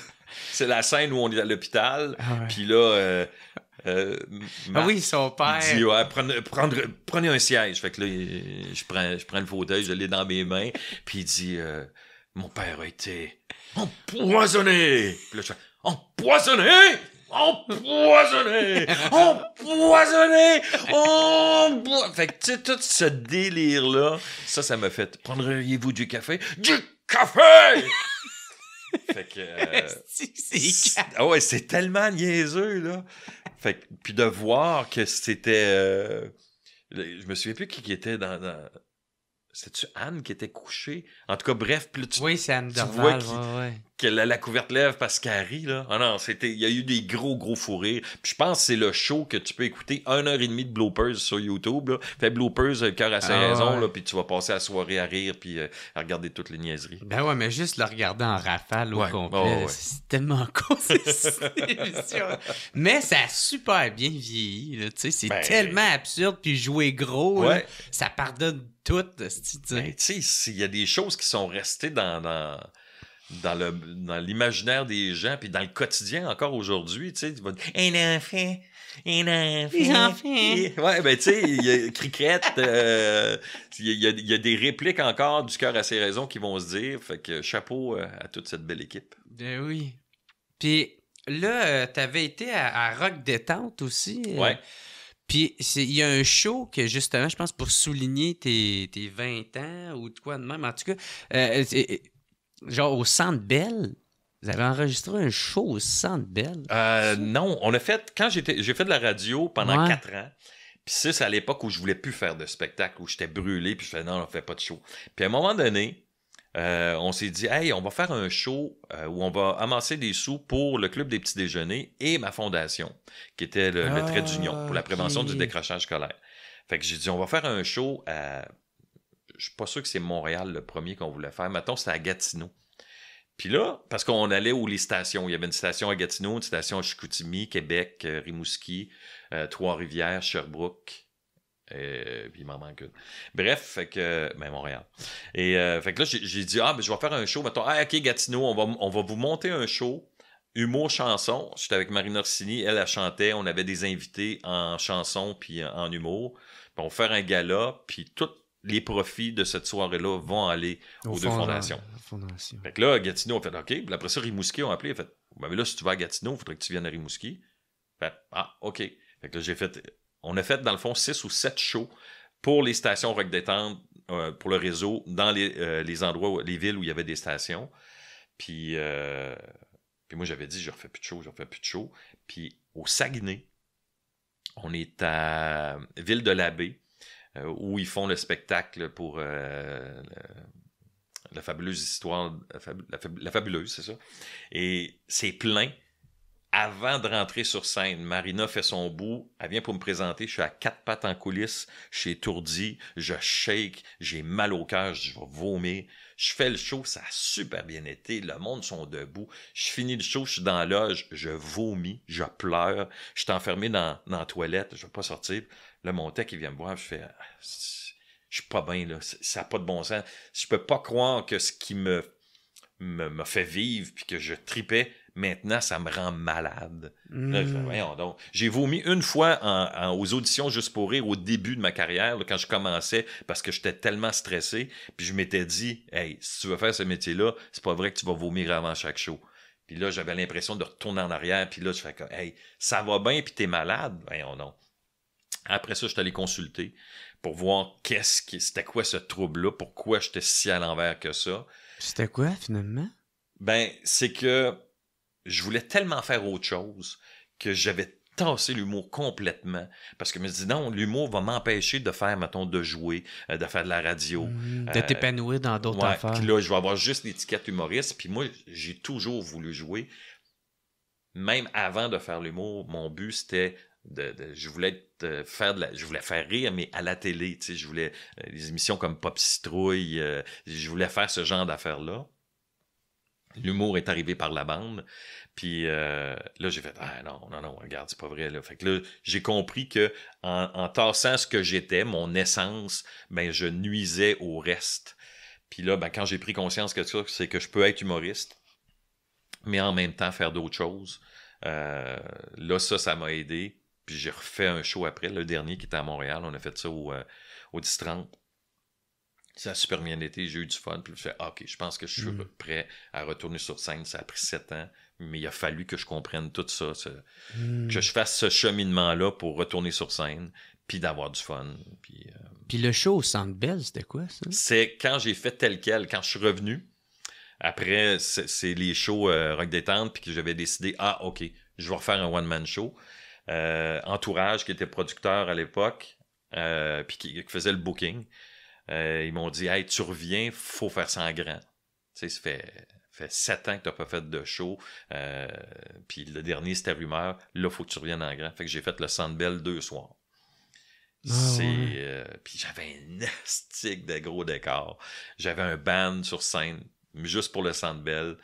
c'est la scène où on est à l'hôpital, ah puis là, euh, euh ah oui, son père. Dit, ouais, prenez un siège. Fait que là, je prends, je prends le fauteuil, je l'ai dans mes mains, puis il dit euh, Mon père a été empoisonné. Puis là, je fais Empoisonné empoisonné, empoisonné, empoisonné. Fait que, tu sais, tout ce délire-là, ça, ça m'a fait. Prendriez-vous du café? Du café! fait que. Euh, c'est ah ouais, c'est tellement niaiseux, là. Fait que, puis de voir que c'était. Euh, je me souviens plus qui était dans. dans... C'était-tu Anne qui était couchée? En tout cas, bref, plus tu, oui, c'est Anne tu vois que la, couverte lève parce qu'elle rit, là. Ah non, c'était, il y a eu des gros, gros fous rires. Puis je pense que c'est le show que tu peux écouter une heure et demie de bloopers sur YouTube, là. Fait bloopers, le euh, cœur à sa ah raison là, puis tu vas passer la soirée à rire, puis euh, à regarder toutes les niaiseries. Ben ouais, mais juste le regarder en rafale au complet, c'est tellement con. Mais ça a super bien vieilli, tu sais. C'est ben, tellement absurde, puis jouer gros, ça pardonne tout, tu sais. Ben, tu sais, il y a des choses qui sont restées dans dans le dans l'imaginaire des gens puis dans le quotidien encore aujourd'hui tu sais tu vas dire un enfant ouais ben tu sais euh, il y a il, y a, des répliques encore du cœur à ses raisons qui vont se dire fait que chapeau euh, à toute cette belle équipe ben oui puis là euh, t'avais été à, Rock détente aussi ouais puis il y a un show que justement je pense pour souligner tes, tes 20 ans ou de quoi de même en tout cas euh, genre au Centre Belle, Vous avez enregistré un show au Centre Belle euh, non, on a fait, quand j'étais, j'ai fait de la radio pendant quatre ans. Puis ça, c'est à l'époque où je voulais plus faire de spectacle, où j'étais brûlé, puis je faisais non, on fait pas de show. Puis à un moment donné, euh, on s'est dit, hey, on va faire un show euh, où on va amasser des sous pour le Club des petits déjeuners et ma fondation, qui était le, trait d'union pour la prévention du ah, décrochage scolaire. Fait que j'ai dit, on va faire un show à ne suis pas sûr que c'est Montréal le premier qu'on voulait faire. Mettons, c'était à Gatineau. Puis là, parce qu'on allait où les stations. Il y avait une station à Gatineau, une station à Chicoutimi, Québec, euh, Rimouski, euh, Trois-Rivières, Sherbrooke. Euh, puis il m'en manque Bref, fait que. mais ben, Montréal. Et fait que là, j'ai dit, ah, ben, je vais faire un show. Mettons, ah, OK, Gatineau, on va, vous monter un show. Humour chanson. J'étais avec Marine Orsini, elle, elle chantait. On avait des invités en chanson puis en humour. on va faire un gala. Puis tout les profits de cette soirée-là vont aller aux, deux fondations. là, Gatineau a fait OK. Puis après ça, Rimouski a appelé. Fait, ben, mais là, si tu vas à Gatineau, il faudrait que tu viennes à Rimouski. Fait, ah, OK. Fait que là, j'ai fait. On a fait, dans le fond, six ou sept shows pour les stations rock détente, euh, pour le réseau, dans les, euh, endroits, les villes où il y avait des stations. Puis, euh, puis moi, j'avais dit, je refais plus de shows, je refais plus de shows. Puis au Saguenay, on est à Ville de l'Abbé. Euh, où ils font le spectacle pour euh, la fabuleuse histoire, la, fabuleuse, c'est ça. Et c'est plein. Avant de rentrer sur scène, Marina fait son bout. Elle vient pour me présenter. Je suis à quatre pattes en coulisses. Je suis étourdi. Je shake. J'ai mal au cœur. Je vais vomir. Je fais le show. Ça a super bien été. Le monde sont debout. Je finis le show. Je suis dans la loge. Je vomis. Je pleure. Je suis enfermé dans, dans la toilette. Je ne vais pas sortir. Là, mon qui il vient me voir, je fais, ah, je suis pas bien, là, ça n'a pas de bon sens. Je peux pas croire que ce qui me me, fait vivre, puis que je tripais, maintenant, ça me rend malade. Hmm. donc. J'ai vomi une fois aux auditions Juste pour rire au début de ma carrière, quand je commençais, parce que j'étais tellement stressé, puis je m'étais dit, hey, si tu veux faire ce métier-là, c'est pas vrai que tu vas vomir avant chaque show. Puis là, j'avais l'impression de retourner en arrière, puis là, je fais comme, ça va bien, puis es malade. Voyons donc. Après ça, je suis allé consulter pour voir qu'est-ce qui, c'était quoi ce trouble-là, pourquoi j'étais si à l'envers que ça. C'était quoi finalement? Ben, c'est que je voulais tellement faire autre chose que j'avais tassé l'humour complètement parce que je me disais non l'humour va m'empêcher de faire mettons de jouer euh, de faire de la radio mmh. euh, de t'épanouir dans d'autres ouais, puis là je vais avoir juste l'étiquette humoriste puis moi j'ai toujours voulu jouer même avant de faire l'humour mon but c'était je voulais euh, faire de je voulais faire rire mais à la télé tu sais je voulais des euh, émissions comme Pop Citrouille euh, je voulais faire ce genre d'affaires là l'humour est arrivé par la bande puis là j'ai fait ah non non non regarde c'est pas vrai là fait que j'ai compris que en, en tassant ce que j'étais mon essence ben je nuisais au reste puis là ben, quand j'ai pris conscience que c'est que je peux être humoriste mais en même temps faire d'autres choses là ça ça m'a aidé puis j'ai refait un show après, le dernier qui était à Montréal. On a fait ça au, 10-30. Euh, ça a super bien été, j'ai eu du fun. Puis je fais, ah, OK, je pense que je suis mm. prêt à retourner sur scène. Ça a pris sept ans, mais il a fallu que je comprenne tout ça, que mm. je fasse ce cheminement-là pour retourner sur scène, puis d'avoir du fun. Euh, puis, le show au Centre Bell, c'était quoi ça? C'est quand j'ai fait tel quel, quand je suis revenu. Après, c'est les shows euh, rock Rock Détente, puis que j'avais décidé, ah, OK, je vais refaire un one-man show. Euh, entourage, qui était producteur à l'époque, euh, puis qui, faisait le booking. Euh, ils m'ont dit Hey, tu reviens, faut faire ça en grand. Tu sais, ça fait fait sept ans que tu n'as pas fait de show. puis le dernier, c'était rumeur. Là, faut que tu reviennes en grand. Fait que j'ai fait le Sandbell deux soirs. Ah, puis j'avais un stick de gros décors J'avais un band sur scène, juste pour le Sandbell.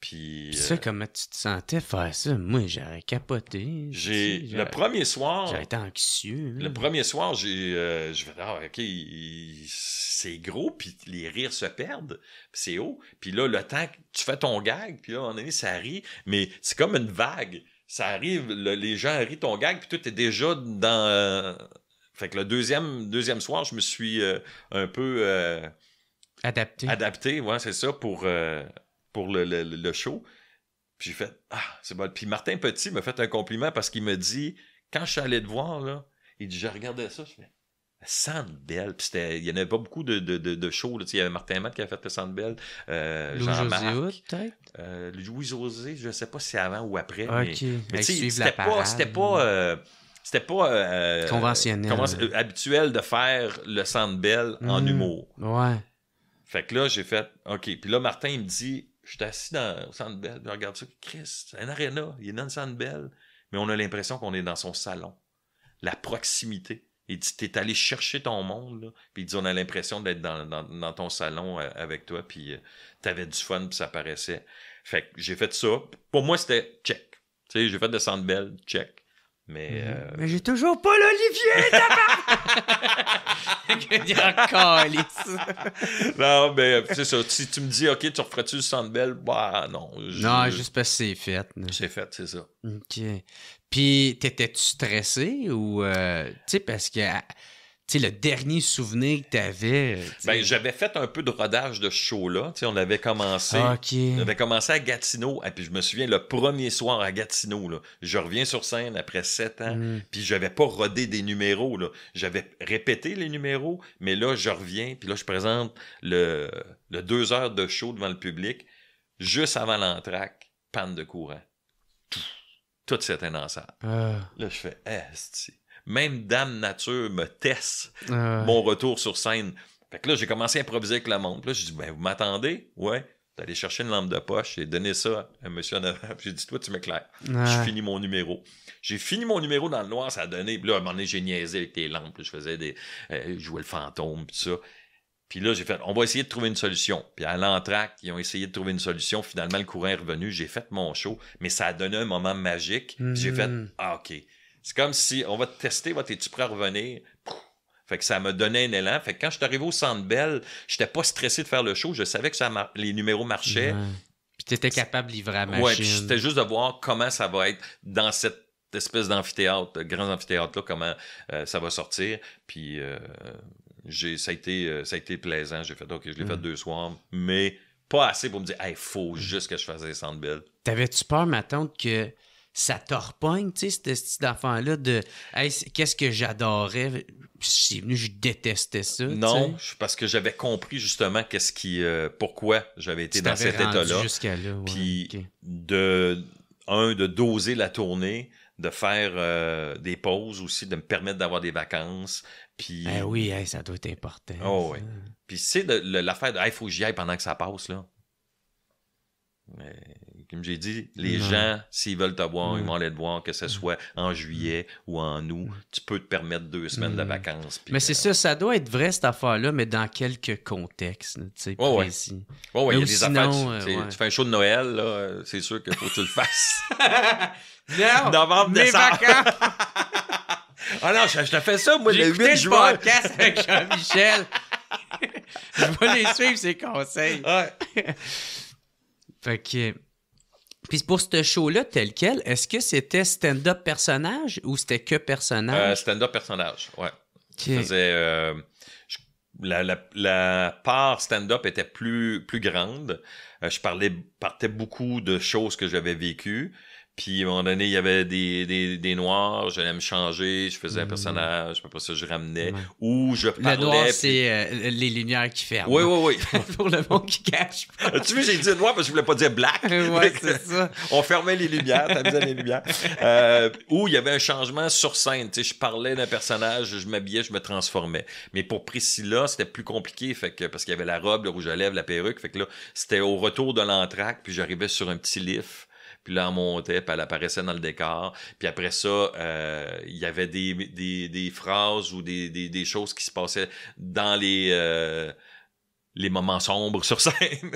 Puis, Puis ça, euh, comment tu te sentais faire ça? Moi, j'aurais capoté. J'ai, le premier soir. J'aurais été anxieux. Hein. Le premier soir, j'ai, euh, je vais dire ah, OK, c'est gros, puis les rires se perdent, puis c'est haut. Puis là, le temps tu fais ton gag, puis là, à un ça rit, mais c'est comme une vague. Ça arrive, les gens rient ton gag, puis toi, t'es déjà dans. Euh, fait que le deuxième, deuxième soir, je me suis un peu. adapté. Adapté, ouais, c'est ça, pour pour le, le, show. Puis j'ai fait Ah, c'est bon. Puis Martin Petit m'a fait un compliment parce qu'il me dit Quand je suis allé te voir, là, il dit Je regardais ça, je fais Sand Bell, puis il n'y en avait pas beaucoup de, de, de, de shows. Il y avait Martin Matt qui a fait le Sand Bell. Euh, Louis-José peut-être? Euh, Louis-José, je ne sais pas si avant ou après. OK. Mais, mais c'était pas... Euh, c'était pas, c'était euh, pas conventionnel. habituel de faire le Sand Bell en hmm. humour. Ouais. Fait que là, j'ai fait... OK. Puis là, Martin, il me dit suis assis dans, au Centre Bell, regarde ça, Christ, c'est un aréna, il est dans le Centre Bell, mais on a l'impression qu'on est dans son salon. La proximité. Il dit, t'es allé chercher ton monde, là. Puis il dit, on a l'impression d'être dans, ton salon euh, avec toi, puis euh, t'avais du fun, puis ça paraissait. Fait que j'ai fait ça. Pour moi, c'était check. Tu sais, j'ai fait de Sandbell, check. Mhm. Euh, mais, j'ai toujours pas l'Olivier, Que dire Non, mais euh, c'est ça. Si tu me dis, OK, tu referais-tu le Sandbell? belle, bah non. Non, juste parce que c'est fait. C'est fait, c'est ça. OK. Puis, t'étais-tu stressé ou. Euh, tu sais, parce que le dernier souvenir que euh, tu avais. Ben, j'avais fait un peu de rodage de ce show-là. On avait commencé. On avait commencé à Gatineau. Et ah, puis je me souviens, le premier soir à Gatineau, je reviens sur scène après sept ans. Mm. Puis j'avais pas rodé des numéros. J'avais répété les numéros, mais là, je reviens. Puis là, je présente le, deux heures de show devant le public, juste avant l'entraque, panne de courant. Tout s'éteint dans ah. Là, je fais Esti. Même Dame Nature me teste mon retour sur scène. Fait que là, j'ai commencé à improviser avec la monde. Puis là, j'ai dit, ben, vous m'attendez? Ouais. D'aller chercher une lampe de poche et donner ça à monsieur en J'ai dit, toi, tu m'éclaires. J'ai Je finis mon numéro. J'ai fini mon numéro dans le noir, ça a donné. Puis là, à un moment j'ai niaisé avec les lampes. je faisais des. Euh, jouais le fantôme, puis ça. Puis là, j'ai fait, on va essayer de trouver une solution. Puis à l'entracte, ils ont essayé de trouver une solution. Finalement, le courant est revenu. J'ai fait mon show, mais ça a donné un moment magique. J'ai fait, mm. ah, OK, c'est comme si on va te tester, va es-tu prêt à revenir? Fait que ça me donnait un élan. Fait que quand je suis arrivé au Centre Bell, j'étais pas stressé de faire le show. Je savais que les numéros marchaient. Ouais. Puis t'étais capable de livrer à machine. Ouais, puis c'était juste de voir comment ça va être dans cette espèce d'amphithéâtre, grand amphithéâtre là, comment euh, ça va sortir. Puis euh, j'ai, ça a été, euh, ça a été plaisant. J'ai fait, ok, je l'ai fait mm. deux soirs, mais pas assez pour me dire, il faut juste que je fasse les Centre Bell. T'avais-tu peur, ma tante, que ça torpogne, tu sais, cette affaire-là de qu'est-ce que j'adorais. C'est venu, je détestais ça. Non, parce que j'avais compris justement qu'est-ce qui, euh, pourquoi j'avais été dans cet état-là. Jusqu'à là, Puis de, un, de doser la tournée, de faire euh, des pauses aussi, de me permettre d'avoir des vacances. Puis... Ben oui, ça doit être important. Oh, ouais. Puis c'est l'affaire de, il faut que pendant que ça passe, là comme j'ai dit, les gens, s'ils veulent te voir, ils vont aller te voir, que ce soit en juillet ou en août. Tu peux te permettre deux semaines de vacances. Mais c'est ça, ça doit être vrai, cette affaire-là, mais dans quelques contextes, tu sais, Oui, il y a des affaires. Euh, tu, fais un show de Noël, là, c'est sûr qu'il faut que tu le fasses. non, Novembre, mes vacances! Ah non, je, t'ai te fais ça, moi, le 8 juin. podcast avec Jean-Michel. je vais les suivre, ses conseils. fait que... Puis pour ce show-là, tel quel, est-ce que c'était stand-up personnage ou c'était que personnage? Euh, stand-up personnage, ouais. Euh, la, part stand-up était plus, plus grande. Euh, je parlais, partais beaucoup de choses que j'avais vécues. Puis, à un moment donné, il y avait des, des, des noirs, j'allais me changer, je faisais un mm. personnage, après ça, je ramenais, ou je parlais. c'est euh, les lumières qui ferment. Oui, oui, oui. Pour le monde qui cache. tu vois, j'ai dit noir parce que je voulais pas dire black. c'est ça. On fermait les lumières, t'amusais les lumières. Euh, ou il y avait un changement sur scène, tu sais, je parlais d'un personnage, je m'habillais, je me transformais. Mais pour Priscilla, c'était plus compliqué, fait que, parce qu'il y avait la robe, le rouge à lèvres, la perruque, fait que là, c'était au retour de l'entraque, puis j'arrivais sur un petit lift puis là, elle montait, puis elle apparaissait dans le décor. Puis après ça, euh, il y avait des, phrases ou des, choses qui se passaient dans les... Euh, les moments sombres sur scène.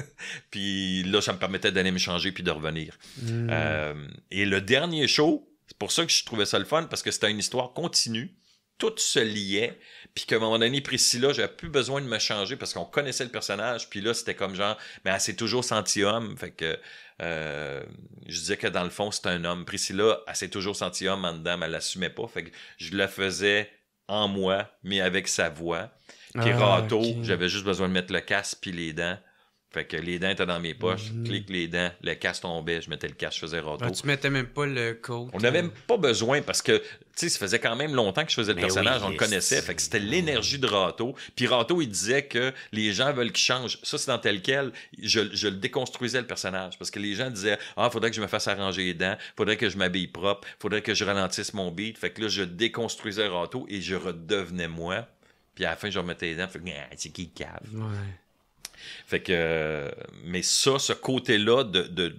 puis là, ça me permettait d'aller me changer puis de revenir. Hmm. Euh, et le dernier show, c'est pour ça que je trouvais ça le fun, parce que c'était une histoire continue. Tout se liait. Puis qu'à un moment donné, Priscilla, j'avais plus besoin de me changer parce qu'on connaissait le personnage. Puis là, c'était comme genre, mais elle s'est toujours sentie homme. Fait que euh, je disais que dans le fond, c'est un homme. Priscilla, elle s'est toujours sentie homme en dedans, mais elle l'assumait pas. Fait que je la faisais en moi, mais avec sa voix. qui ah, j'avais juste besoin de mettre le casque puis les dents. Fait que les dents étaient dans mes poches, je mm-hmm. clique les dents, le casque tombait, je mettais le casque, je faisais râteau. Ah, tu mettais même pas le code. On n'avait euh. même pas besoin parce que, tu sais, ça faisait quand même longtemps que je faisais le ben personnage, on le connaissait. Fait que c'était l'énergie de Rato. Puis Rato, il disait que les gens veulent qu'il change. Ça, c'est dans tel quel. Je, le déconstruisais, le personnage. Parce que les gens disaient, ah, faudrait que je me fasse arranger les dents, faudrait que je m'habille propre, faudrait que je ralentisse mon beat. Fait que là, je déconstruisais Rato et je redevenais moi. Puis à la fin, je remettais les dents. Fait ah, c'est qui cave. Fait que, euh, mais ça, ce côté-là de, de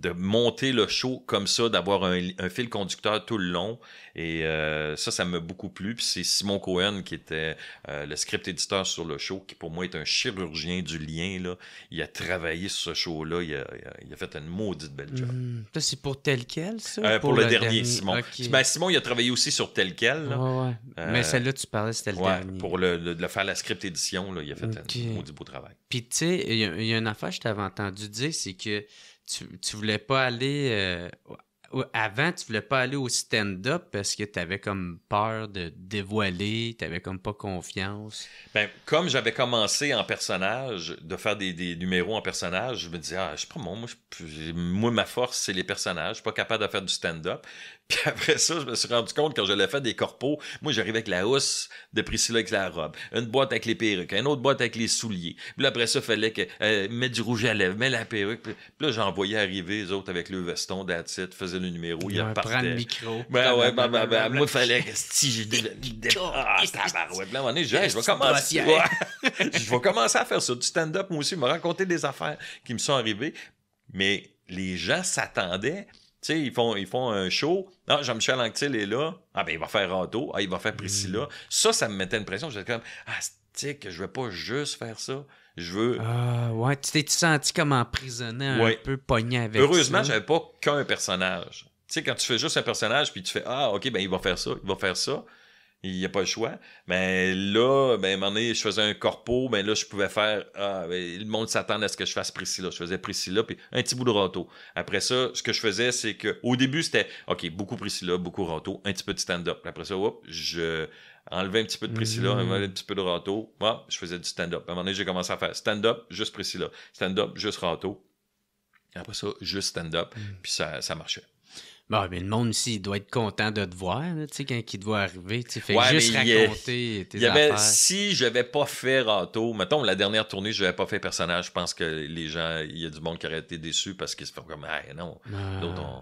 de monter le show comme ça, d'avoir un, fil conducteur tout le long. Et euh, ça, ça m'a beaucoup plu. Puis c'est Simon Cohen qui était euh, le script éditeur sur le show, qui pour moi est un chirurgien du lien. Là. Il a travaillé sur ce show-là. Il, a, fait une maudite belle job. Hmm. Ça, c'est pour tel quel, ça? Euh, pour, le, dernier, Simon. Ben, Simon, il a travaillé aussi sur tel quel. Là. Mais celle-là, tu parlais, c'était le ouais, Pour le, faire la script édition, là, il a fait un maudit beau travail. Puis tu sais, il y, a une affaire que je t'avais entendu dire, c'est que tu, tu voulais pas aller. Euh, avant, tu voulais pas aller au stand-up parce que tu avais comme peur de dévoiler, tu avais comme pas confiance. Ben, comme j'avais commencé en personnage, de faire des, numéros en personnage, je me disais, ah, je sais pas, moi, moi ma force, c'est les personnages, je suis pas capable de faire du stand-up. Puis après ça, je me suis rendu compte quand je l'ai fait des corpos, moi j'arrivais avec la housse de Priscilla avec la robe, une boîte avec les perruques, une autre boîte avec les souliers. Puis là, après ça, fallait que euh, mettre du rouge à lèvres, mettre la perruque. Puis, là, j'en j'envoyais arriver les autres avec le veston d'attitude, faisait le numéro, il repartaient. Prends le micro. Ben ouais, ben, ben, ben, moi fallait que si j'ai Ah, ouais. Là, à un moment donné, je vais commencer. Je vais commencer à faire ça du stand-up moi aussi, me raconter des affaires qui me sont arrivées, mais les gens s'attendaient ils font, ils font un show. Ah, Jean-Michel Anctil est là. Ah, ben, il va faire Rato Ah, il va faire Priscilla. Hmm. Ça, ça me mettait une pression. J'étais comme, ah, que je vais pas juste faire ça. Je veux. Ah, ouais. Tu t'es senti comme emprisonné, un peu pogné avec Heureusement, je n'avais pas qu'un personnage. Tu sais, quand tu fais juste un personnage, puis tu fais, ah, OK, ben, il va faire ça, il va faire ça il n'y a pas le choix. Mais là, ben, un moment je faisais un corpo, mais ben, là, je pouvais faire. Ah, ben, le monde s'attend à ce que je fasse là Je faisais précis là, puis un petit bout de râteau. Après ça, ce que je faisais, c'est que au début, c'était OK, beaucoup là, beaucoup râteau, un petit peu de stand-up. Après ça, hop, je enlevais un petit peu de précis là, mmh. un petit peu de râteau. Moi, je faisais du stand-up. À un moment donné, j'ai commencé à faire stand-up, juste précis là, Stand-up, juste râteau. Après ça, juste stand-up. Mmh. Puis ça marchait. Bah, mais le monde ici, doit être content de te voir, tu sais, quand il te voit arriver. Tu fais juste raconter tes Si je n'avais pas fait Rato, mettons, la dernière tournée, je n'avais pas fait personnage, je pense que les gens, il y a du monde qui aurait été déçu parce qu'ils se font comme, ah non.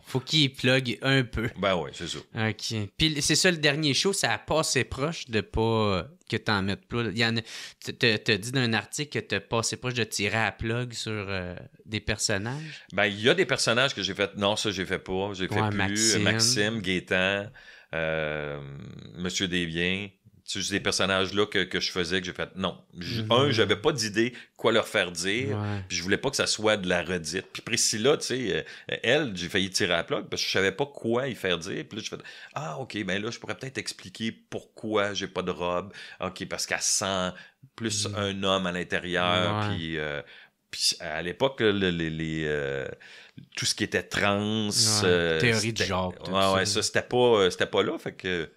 Faut qu'il plug un peu. Ben oui, c'est ça. OK. Puis c'est ça, le dernier show, ça passé proche de pas que t'en mettes plus. Il y en dans un d'un article que t'as passé proche de tirer à plug sur euh, des personnages. Ben, il y a des personnages que j'ai fait. Non, ça, j'ai fait pas. J'ai fait plus. Maxime, Maxime Gaétan, euh, Monsieur Desbiens ces personnages-là que, je faisais, que j'ai fait. Non. Mhm. Un, j'avais pas d'idée quoi leur faire dire. Puis je voulais pas que ça soit de la redite. Puis Priscilla, tu sais, euh, elle, j'ai failli tirer à la plaque parce que je savais pas quoi y faire dire. Puis là, je fais Ah, OK, ben là, je pourrais peut-être expliquer pourquoi j'ai pas de robe. OK, parce qu'elle sent plus mhm. un homme à l'intérieur. Euh, puis. à l'époque, les, les, euh, tout ce qui était trans. théorie du genre. Ouais, ouais, ça c'était pas, c'était pas là. Fait que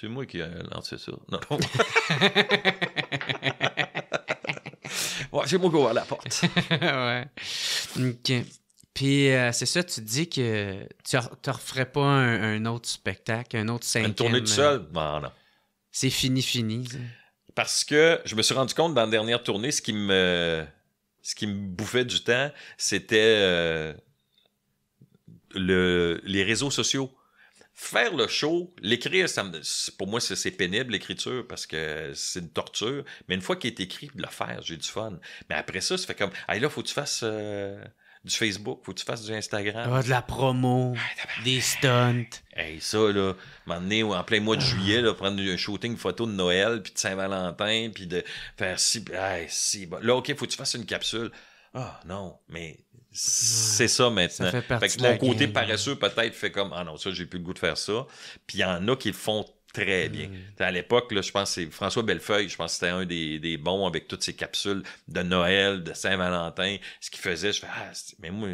c'est moi qui ai lancé ça. Non. ouais, c'est moi qui ai la porte. Puis euh, c'est ça, tu dis que tu ne referais pas un, autre spectacle, un autre cinquième. Une tournée de seul? Euh, c'est fini, fini. Parce que je me suis rendu compte dans la dernière tournée, ce qui me, ce qui me bouffait du temps, c'était euh, le, les réseaux sociaux faire le show, l'écrire, ça pour moi, c'est pénible, l'écriture, parce que c'est une torture. Mais une fois qu'il est écrit, de le faire, j'ai du fun. Mais après ça, ça fait comme, hey, là, faut que tu fasses euh, du Facebook, faut que tu fasses du Instagram. Ah, de la promo, ah, des stunts. Hey, ça, là, un en plein mois de juillet, là, prendre un shooting photo de Noël, puis de Saint-Valentin, puis de faire si, si. Là, OK, faut que tu fasses une capsule. Ah, non, mais c'est ça maintenant. fait, que mon côté paresseux, peut-être, fait comme Ah non, ça, j'ai plus le goût de faire ça. Puis il y en a qui le font très bien. Hmm. À l'époque, je pense que c'est François Bellefeuille, je pense que c'était un des, bons avec toutes ses capsules de Noël, de Saint-Valentin. Ce qu'il faisait, je fais Ah, mais moi,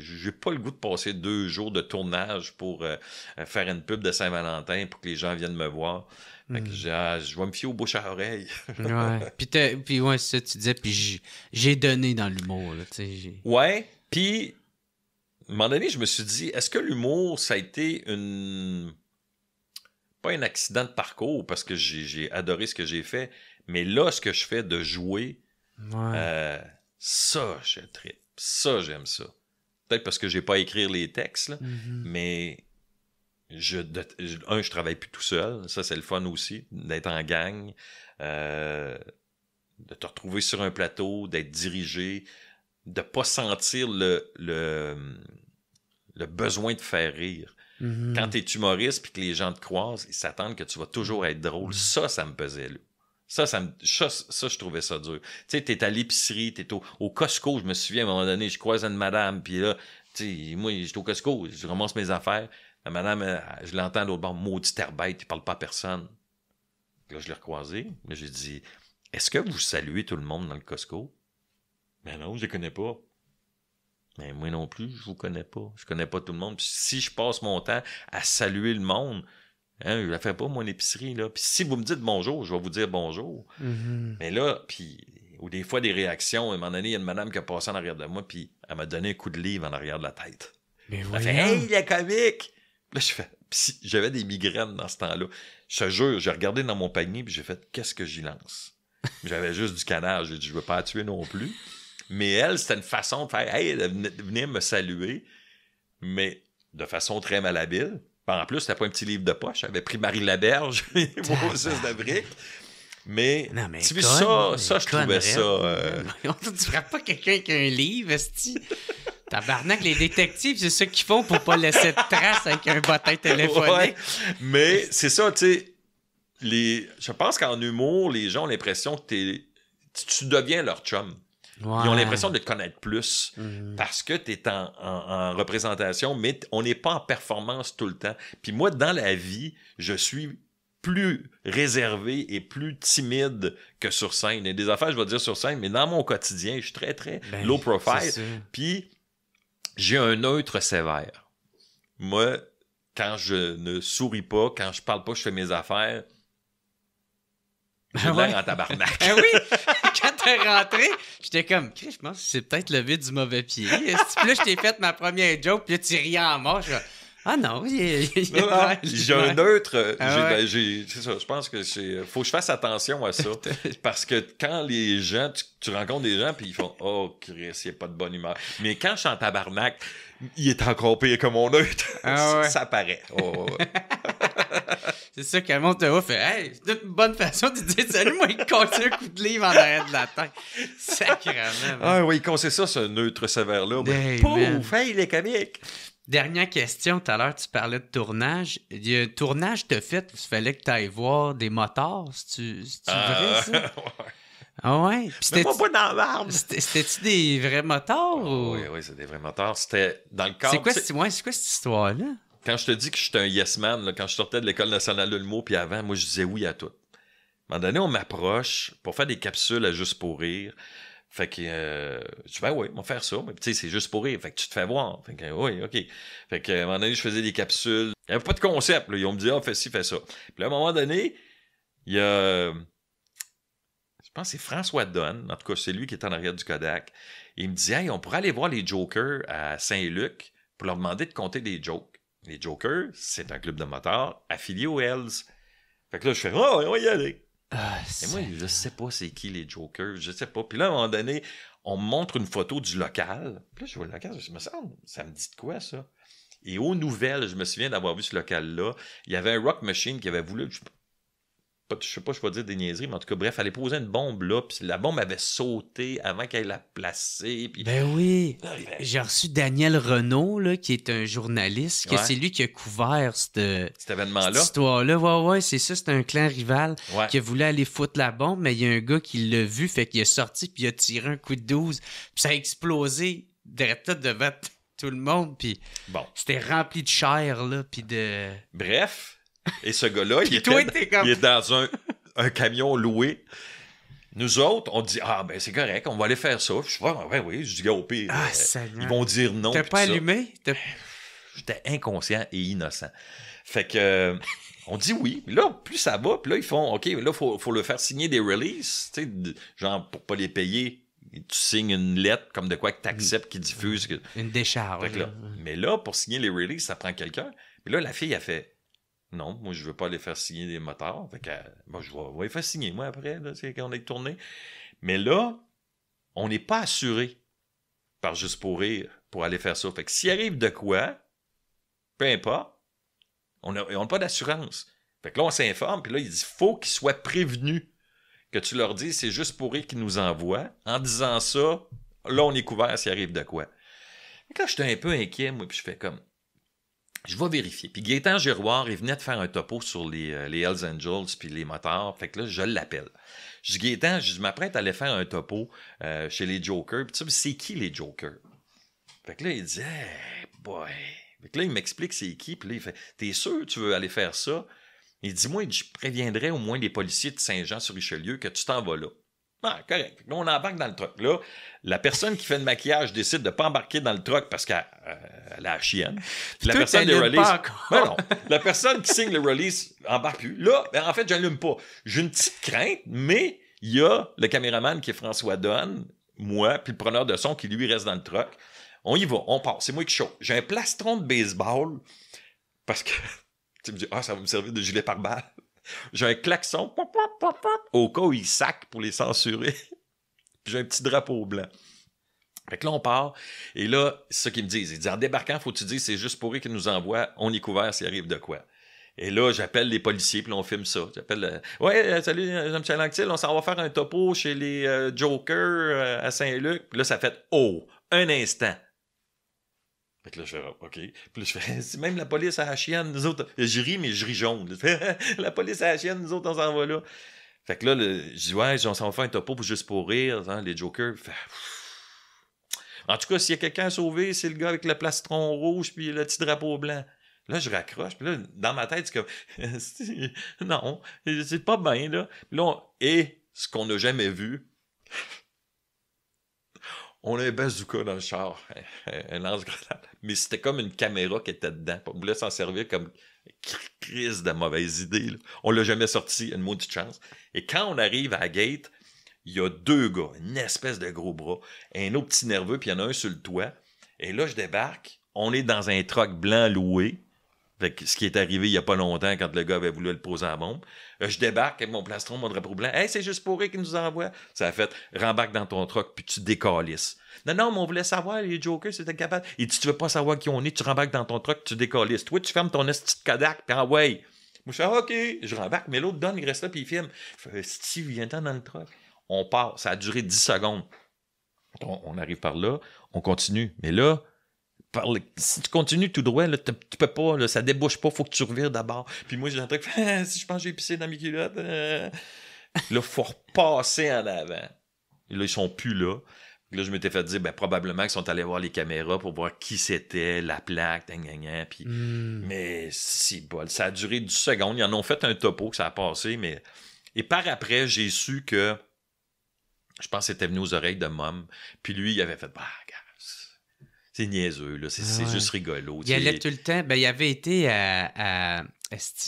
j'ai pas le goût de passer deux jours de tournage pour euh, euh, faire une pub de Saint-Valentin pour que les gens viennent me voir. Fait hmm. ah, je vais me fier au bouche à oreille. Puis, puis ouais, ça, tu disais, puis j'ai donné dans l'humour. Ouais, puis, à un moment donné, je me suis dit, est-ce que l'humour, ça a été une. Pas un accident de parcours, parce que j'ai adoré ce que j'ai fait, mais là, ce que je fais de jouer, euh, ça, je Ça, j'aime ça. Peut-être parce que j'ai pas à écrire les textes, mhm. mais je, un, je travaille plus tout seul. Ça, c'est le fun aussi, d'être en gang, euh, de te retrouver sur un plateau, d'être dirigé, de pas sentir le, le, besoin de faire rire. Mhm. Quand tu es humoriste puis que les gens te croisent, ils s'attendent que tu vas toujours être drôle. Mhm. Ça, ça me pesait. Ça, ça, me, ça, je trouvais ça dur. Tu sais, t'es à l'épicerie, t'es au, au Costco, je me souviens, à un moment donné, je croise une madame, puis là, tu sais, moi, j'étais au Costco, je ramasse mes affaires. La madame, je l'entends d'autre l'autre bord, maudit bête, il parle pas à personne. là, je l'ai recroisé, mais j'ai dit, est-ce que vous saluez tout le monde dans le Costco? Mais ben non, je les connais pas. Mais ben moi non plus, je vous connais pas. Je ne connais pas tout le monde. si je passe mon temps à saluer le monde, hein, je la fais pas, mon épicerie, là. si vous me dites bonjour, je vais vous dire bonjour. Mm-hmm. Mais là, puis ou des fois des réactions. À un moment donné, il y a une madame qui a passé en arrière de moi, puis elle m'a donné un coup de livre en arrière de la tête. Mais m'a Elle fait Hey, il est comique! Là, je fais. J'avais des migraines dans ce temps-là. Je te jure, j'ai regardé dans mon panier, puis j'ai fait Qu'est-ce que j'y lance? J'avais juste du canard. je dit Je veux pas la tuer non plus. Mais elle, c'était une façon de faire Hey, venir me saluer, mais de façon très malhabile. En plus, t'as pas un petit livre de poche. J'avais pris Marie Laberge, et aussi, de briques. Mais, mais tu vois ça, ça, je trouvais ça. Euh, tu feras pas quelqu'un qui a un livre, tu... Tabarnak, les détectives, c'est ça qu'ils font pour pas laisser de traces avec un bottin téléphonique. mais c'est ça, tu sais. Les... Je pense qu'en humour, les gens ont l'impression que tu deviens leur chum. Ils ont l'impression de te connaître plus mhm. parce que tu es en, représentation, mais on n'est pas en performance tout le temps. Puis moi, dans la vie, je suis plus réservé et plus timide que sur scène. Et des affaires, je vais dire sur scène, mais dans mon quotidien, je suis très, très ben, low profile. Puis j'ai un neutre sévère. Moi, quand je ne souris pas, quand je parle pas, je fais mes affaires, j'ai ah en tabarnak. Ah oui! Quand t'es rentré, j'étais comme, je pense que c'est peut-être le vide du mauvais pied. Puis là, je t'ai fait ma première joke, puis là, tu riais en mort. Ah non, ah, j'ai un neutre. Euh, ben, c'est ça, je pense que c'est. Euh, faut que je fasse attention à ça. parce que quand les gens, tu, rencontres des gens, puis ils font Oh, Chris, il n'y a pas de bonne humeur. Mais quand je suis en tabarnak, il est encore pire que mon neutre. ça, apparaît. paraît. Oh, c'est ça qu'elle monte ouf, fait Hey, c'est une bonne façon de dire salut, moi, il casse un coup de livre en arrière de la tête. Sacrément. Ah oui, il c'est ça, ce neutre sévère-là. mais Pouf, il est comique. Dernière question, tout à l'heure, tu parlais de tournage. Il y a un tournage de fait où il fallait que tu ailles voir des motards. si tu euh... Ah. vrai, ça? Ah ouais? C'était pas dans C'était-tu des vrais motards? Ah oui, oui, c'est des vrais motards. C'était dans le cadre. C'est quoi, quoi cette histoire-là? Quand je te dis que je suis un yes man, quand je sortais de l'École nationale de l'humour, puis avant, moi, je disais oui à tout. À un moment donné, on m'approche pour faire des capsules à juste pour rire. Fait que euh, je dis, ben oui, on va faire ça. Mais tu sais, c'est juste pour rire. Fait que tu te fais voir. Fait que oui, OK. Fait que, à un moment donné, je faisais des capsules. Il n'y avait pas de concept. Là. Ils ont me dit, ah, fais ci, fais ça. Puis à un moment donné, il y a. Je pense que c'est François Donne. En tout cas, c'est lui qui est en arrière du Kodak. Il me dit, hey, on pourrait aller voir les Jokers à Saint-Luc pour leur demander de compter des jokes. Les Jokers, c'est un club de motards affilié aux Hells. Fait que là, je fais, oh, on va y aller. et ah, moi, je sais pas c'est qui les Jokers, je sais pas. Puis là, à un moment donné, on me montre une photo du local. Puis là, je vois le local, je me sens, ça me dit de quoi, ça? Et aux nouvelles, je me souviens d'avoir vu ce local-là. Il y avait un Rock Machine qui avait voulu, je sais pas, je vais dire des niaiseries, mais en tout cas, bref, elle est posé une bombe là, puis la bombe avait sauté avant qu'elle la placée. Puis... Ben oui! J'ai reçu Daniel Renault, là, qui est un journaliste, que c'est lui qui a couvert cette, cet événement-là. histoire-là, ouais, ouais, c'est ça, c'est un clan rival qui voulait aller foutre la bombe, mais il y a un gars qui l'a vu, fait qu'il est sorti, puis il a tiré un coup de 12, puis ça a explosé direct devant tout le monde, puis bon. c'était rempli de chair, là, puis de... Bref... Et ce gars-là, il, était, il est dans un, camion loué. Nous autres, on dit Ah, ben c'est correct, on va aller faire ça. Je suis ben oui, je dis au pire. Ah, euh, ils vont dire non. T'as pas allumé J'étais inconscient et innocent. Fait que. Euh, on dit oui. mais Là, plus ça va, puis là, ils font OK, là, il faut, faut le faire signer des releases, tu genre pour pas les payer. Tu signes une lettre comme de quoi que tu acceptes qu'ils diffusent. Une décharge. mais là, pour signer les releases, ça prend quelqu'un. Mais là, la fille a fait non, moi, je ne veux pas aller faire signer des moteurs. Fait euh, moi, je vais, les faire signer, moi, après, quand on est tourné. Mais là, on n'est pas assuré par juste pour rire pour aller faire ça. Fait que s'il arrive de quoi, peu importe, on n'a pas d'assurance. Fait que là, on s'informe, puis là, il dit faut qu'ils soient prévenus que tu leur dis c'est juste pour rire qu'ils nous envoient. En disant ça, là, on est couvert s'il arrive de quoi. Fait que là, suis un peu inquiet, moi, puis je fais comme je vais vérifier. Puis Gaétan Giroir, il venait de faire un topo sur euh, les, Hells Angels puis les motards. Fait que là, je l'appelle. Je dis Gaétan, je m'apprête à aller faire un topo euh, chez les Jokers. Puis tu sais, c'est qui les Jokers? Fait que là, il dit, boy. Fait que là, il m'explique c'est qui. Puis là, il fait, t'es sûr tu veux aller faire ça? Il dit, moi, je préviendrai au moins les policiers de Saint-Jean-sur-Richelieu que tu t'en vas là. Ah, correct. Là, on embarque dans le truck. Là, la personne qui fait le maquillage décide de ne pas embarquer dans le truck parce que euh, la chienne. la personne ben La personne qui signe le release embarque plus. Là, ben, en fait, n'allume pas. J'ai une petite crainte, mais il y a le caméraman qui est François Donne, moi, puis le preneur de son qui lui reste dans le truck. On y va, on part. C'est moi qui chauffe. J'ai un plastron de baseball parce que tu me dis, ah, ça va me servir de gilet pare-balles. J'ai un klaxon au cas où il sac pour les censurer. puis j'ai un petit drapeau blanc. Fait que là, on part. Et là, ce qu'ils me disent, ils disent en débarquant, faut tu dire, c'est juste pour qu'ils nous envoient, on est couvert s'il arrive de quoi. Et là, j'appelle les policiers, puis là, on filme ça. J'appelle. Euh, ouais, euh, salut, euh, Jean-Michel Anctil, on s'en va faire un topo chez les Jokers à Saint-Luc. Puis là, ça fait Oh, un instant. Fait que là, je fais oh, OK. Puis là, je fais même la police à la chienne, nous autres. Je ris, mais je ris jaune. la police à la chienne, nous autres, on s'en va là. Fait que là, je dis Ouais, on s'en va faire un topo pour juste pour rire, hein, les Jokers. En tout cas, s'il y a quelqu'un à sauver, c'est le gars avec le plastron rouge puis le petit drapeau blanc. Là, je raccroche. Puis là, dans ma tête, c'est comme non, c'est pas bien là. et ce qu'on n'a jamais vu. on a un bazooka dans le char, un lance-grenade. Mais c'était comme une caméra qui était dedans. On voulait s'en servir comme crise de mauvaise idée. On l'a jamais sorti, une maudite chance. Et quand on arrive à gate, il y a deux gars, une espèce de gros bras, un autre petit nerveux, puis il y en a un sur le toit. Et là, je débarque, on est dans un troc blanc loué. avec ce qui est arrivé il n'y a pas longtemps quand le gars avait voulu le poser à bombe. Euh, je débarque avec mon plastron, mon drapeau blanc. Hey, c'est juste pour qu'il qui nous envoie. Ça a fait rembarque dans ton troc puis tu décalisses. Non, non, mais on voulait savoir, les jokers, c'était capable. Et tu veux pas savoir qui on est, tu rembarques dans ton truck, tu décalisses. Toi, tu fermes ton esti de cadac, puis envoie. Moi, je OK, je rembarque, mais l'autre donne, il reste là, puis il filme. Steve, viens dans le truck on part, ça a duré 10 secondes. On, arrive par là, on continue. Mais là, si tu continues tout droit, là, tu peux pas, là, ça débouche pas, faut que tu revires d'abord. Puis moi, j'ai un truc, si je pense que j'ai pissé dans mes culottes, euh. là, faut repasser en avant. là, ils sont plus là. Là, je m'étais fait dire, ben, probablement qu'ils sont allés voir les caméras pour voir qui c'était, la plaque, ding, puis... Hmm. Mais si bol, ça a duré 10 secondes. Ils en ont fait un topo que ça a passé, mais... Et par après, j'ai su que je pense que c'était venu aux oreilles de Mom. Puis lui, il avait fait bah, c'est niaiseux, là. C'est, ah juste rigolo. Il allait tout le temps. Ben, il avait été à, à,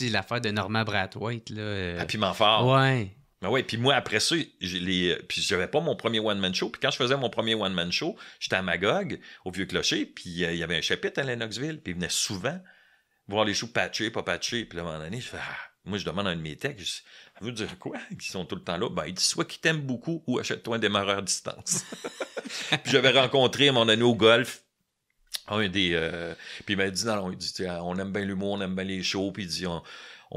l'affaire de Norman Brathwaite. Là. Euh. À Piment Fort. Ouais. Ben ouais, puis moi, après ça, je puis j'avais pas mon premier one-man show. Puis quand je faisais mon premier one-man show, j'étais à Magog, au Vieux Clocher, puis euh, il y avait un chapitre à Lennoxville, puis il venait souvent voir les choux patchés, pas patchés. Puis à un moment donné, je fais, ah, moi, je demande à un de mes veut dire quoi Ils sont tout le temps là Ben, il dit soit qu'ils t'aiment beaucoup ou achète-toi un démarreur à distance. puis j'avais rencontré mon ami au golf. Un des. Euh, puis il m'a dit non, il dit, on aime bien l'humour, on aime bien les shows. Puis il dit on,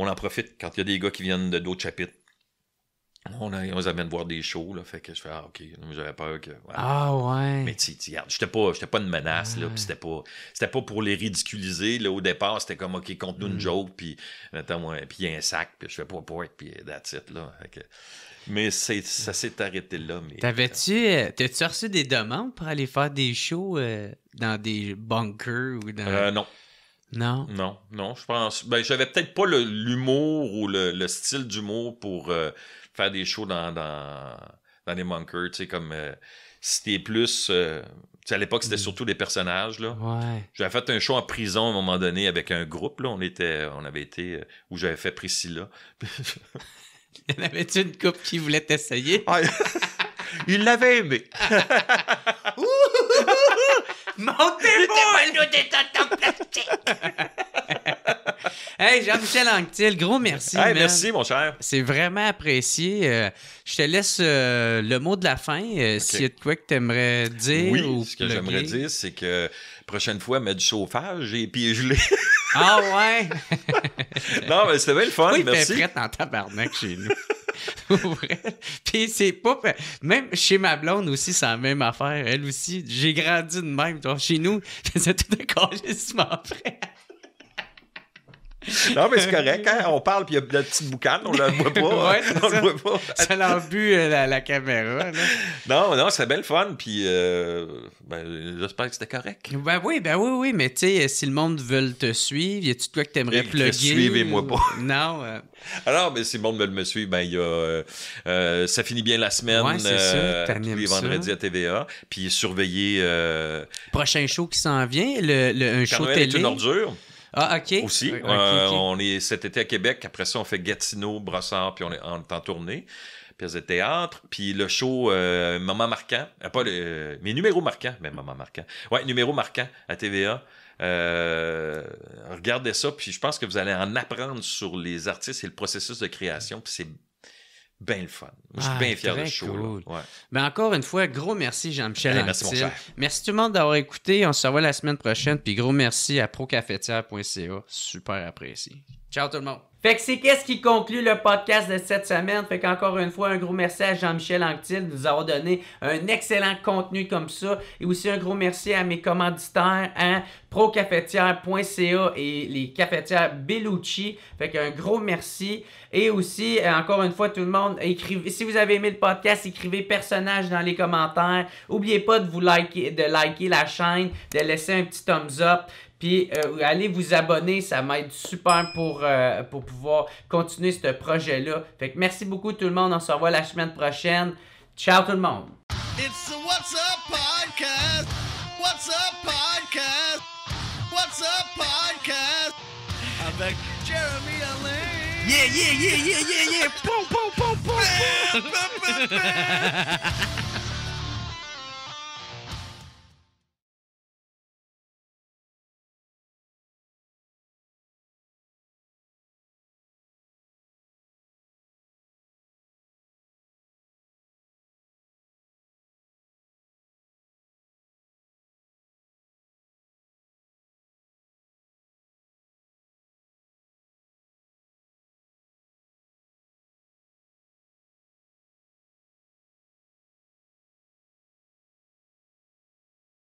en profite quand il y a des gars qui viennent de d'autres chapitres on, on, les amène voir des shows, là, fait que je fais Ah, ok, j'avais peur que. Ah ouais. Mais tu regarde, j'étais pas, pas une menace, là, puis c'était pas, c'était pas pour les ridiculiser, là, au départ, c'était comme Ok, compte-nous une mm. joke, puis attends, moi, puis un sac, puis je fais pas pour être, puis that's it, là. Mais ça s'est arrêté là. Mais... T'avais-tu, euh, t'as-tu reçu des demandes pour aller faire des shows euh, dans des bunkers ou dans. Euh, non. Non. Non, non, je pense. Ben, j'avais peut-être pas l'humour ou le, style d'humour pour euh, faire des shows dans, les Monkers, tu sais, comme c'était euh, plus. Euh, à l'époque, c'était mm. surtout des personnages. Là. Ouais. J'avais fait un show en prison à un moment donné avec un groupe. Là. On, était, on avait été. où j'avais fait Priscilla. Il y avait une couple qui voulait t'essayer? Ah, il l'avait aimé. Montez vous des tontons plastique. hey, Jean-Michel Anctil, gros merci. Hey, merci, mon cher. C'est vraiment apprécié. Euh, je te laisse euh, le mot de la fin. Si euh, S'il y a de quoi que tu aimerais dire. Oui, ce que j'aimerais dire, c'est que prochaine fois, mettre du chauffage et puis l'ai. ah ouais! non, mais c'était bien le fun, oui, merci. Prête en tabarnak chez nous. Puis c'est pas. Même chez ma blonde aussi, c'est la même affaire. Elle aussi, j'ai grandi de même. Chez nous, c'est tout un congé, frère. Non, mais c'est correct. Hein? On parle, puis il y a la petite boucane, on la voit pas. on ça. Le voit pas. ça l'embue euh, la, caméra. Non, non, c'est belle fun, puis euh, ben, j'espère que c'était correct. Ben oui, ben oui, oui, mais tu sais, si le monde veut te suivre, y a-tu toi que t'aimerais plugger? Suivez-moi pas. Non. Euh. Alors, ah mais si le monde veut me suivre, ben il y a... ça finit bien la semaine. C'est ça, ça. à TVA. Puis surveiller... Prochain show qui s'en vient, le, un show télé. Est une ordure. Ah, OK. Aussi. Euh, on est cet été à Québec. Après ça, on fait Gatineau, Brossard, puis on est, en en tournée pièce de théâtre. Puis le show euh, Moment marquant, euh, pas le, euh, mais numéro marquant, mais ben, Moment marquant. Ouais, numéro marquant à TVA. regardez ça, puis je pense que vous allez en apprendre sur les artistes et le processus de création. Puis c'est bien le fun. je suis ah, bien fier de ce show. Ben encore une fois, gros merci, Jean-Michel. merci, tout le monde d'avoir écouté. On se revoit la semaine prochaine. Puis gros merci à procafetière.ca. Super apprécié. Ciao tout le monde. Fait que c'est qu'est-ce qui conclut le podcast de cette semaine. Fait qu'encore une fois, un gros merci à Jean-Michel Anctil de nous avoir donné un excellent contenu comme ça. Et aussi un gros merci à mes commanditaires, hein, procafetière.ca et les cafetières Bellucci. Fait qu'un gros merci. Et aussi, euh, encore une fois, tout le monde, écrivez, si vous avez aimé le podcast, écrivez personnage dans les commentaires. Oubliez pas de vous liker, de liker la chaîne, de laisser un petit thumbs up. Puis euh, allez vous abonner, ça m'aide super pour, euh, pour pouvoir continuer ce projet-là. Fait que merci beaucoup tout le monde, on se revoit la semaine prochaine. Ciao tout le monde! It's the What's Up Podcast! What's Up Podcast! What's Up Podcast! Avec Jeremy Alain! Yeah, yeah, yeah, yeah, yeah, yeah! Pom, pom, pom, pom!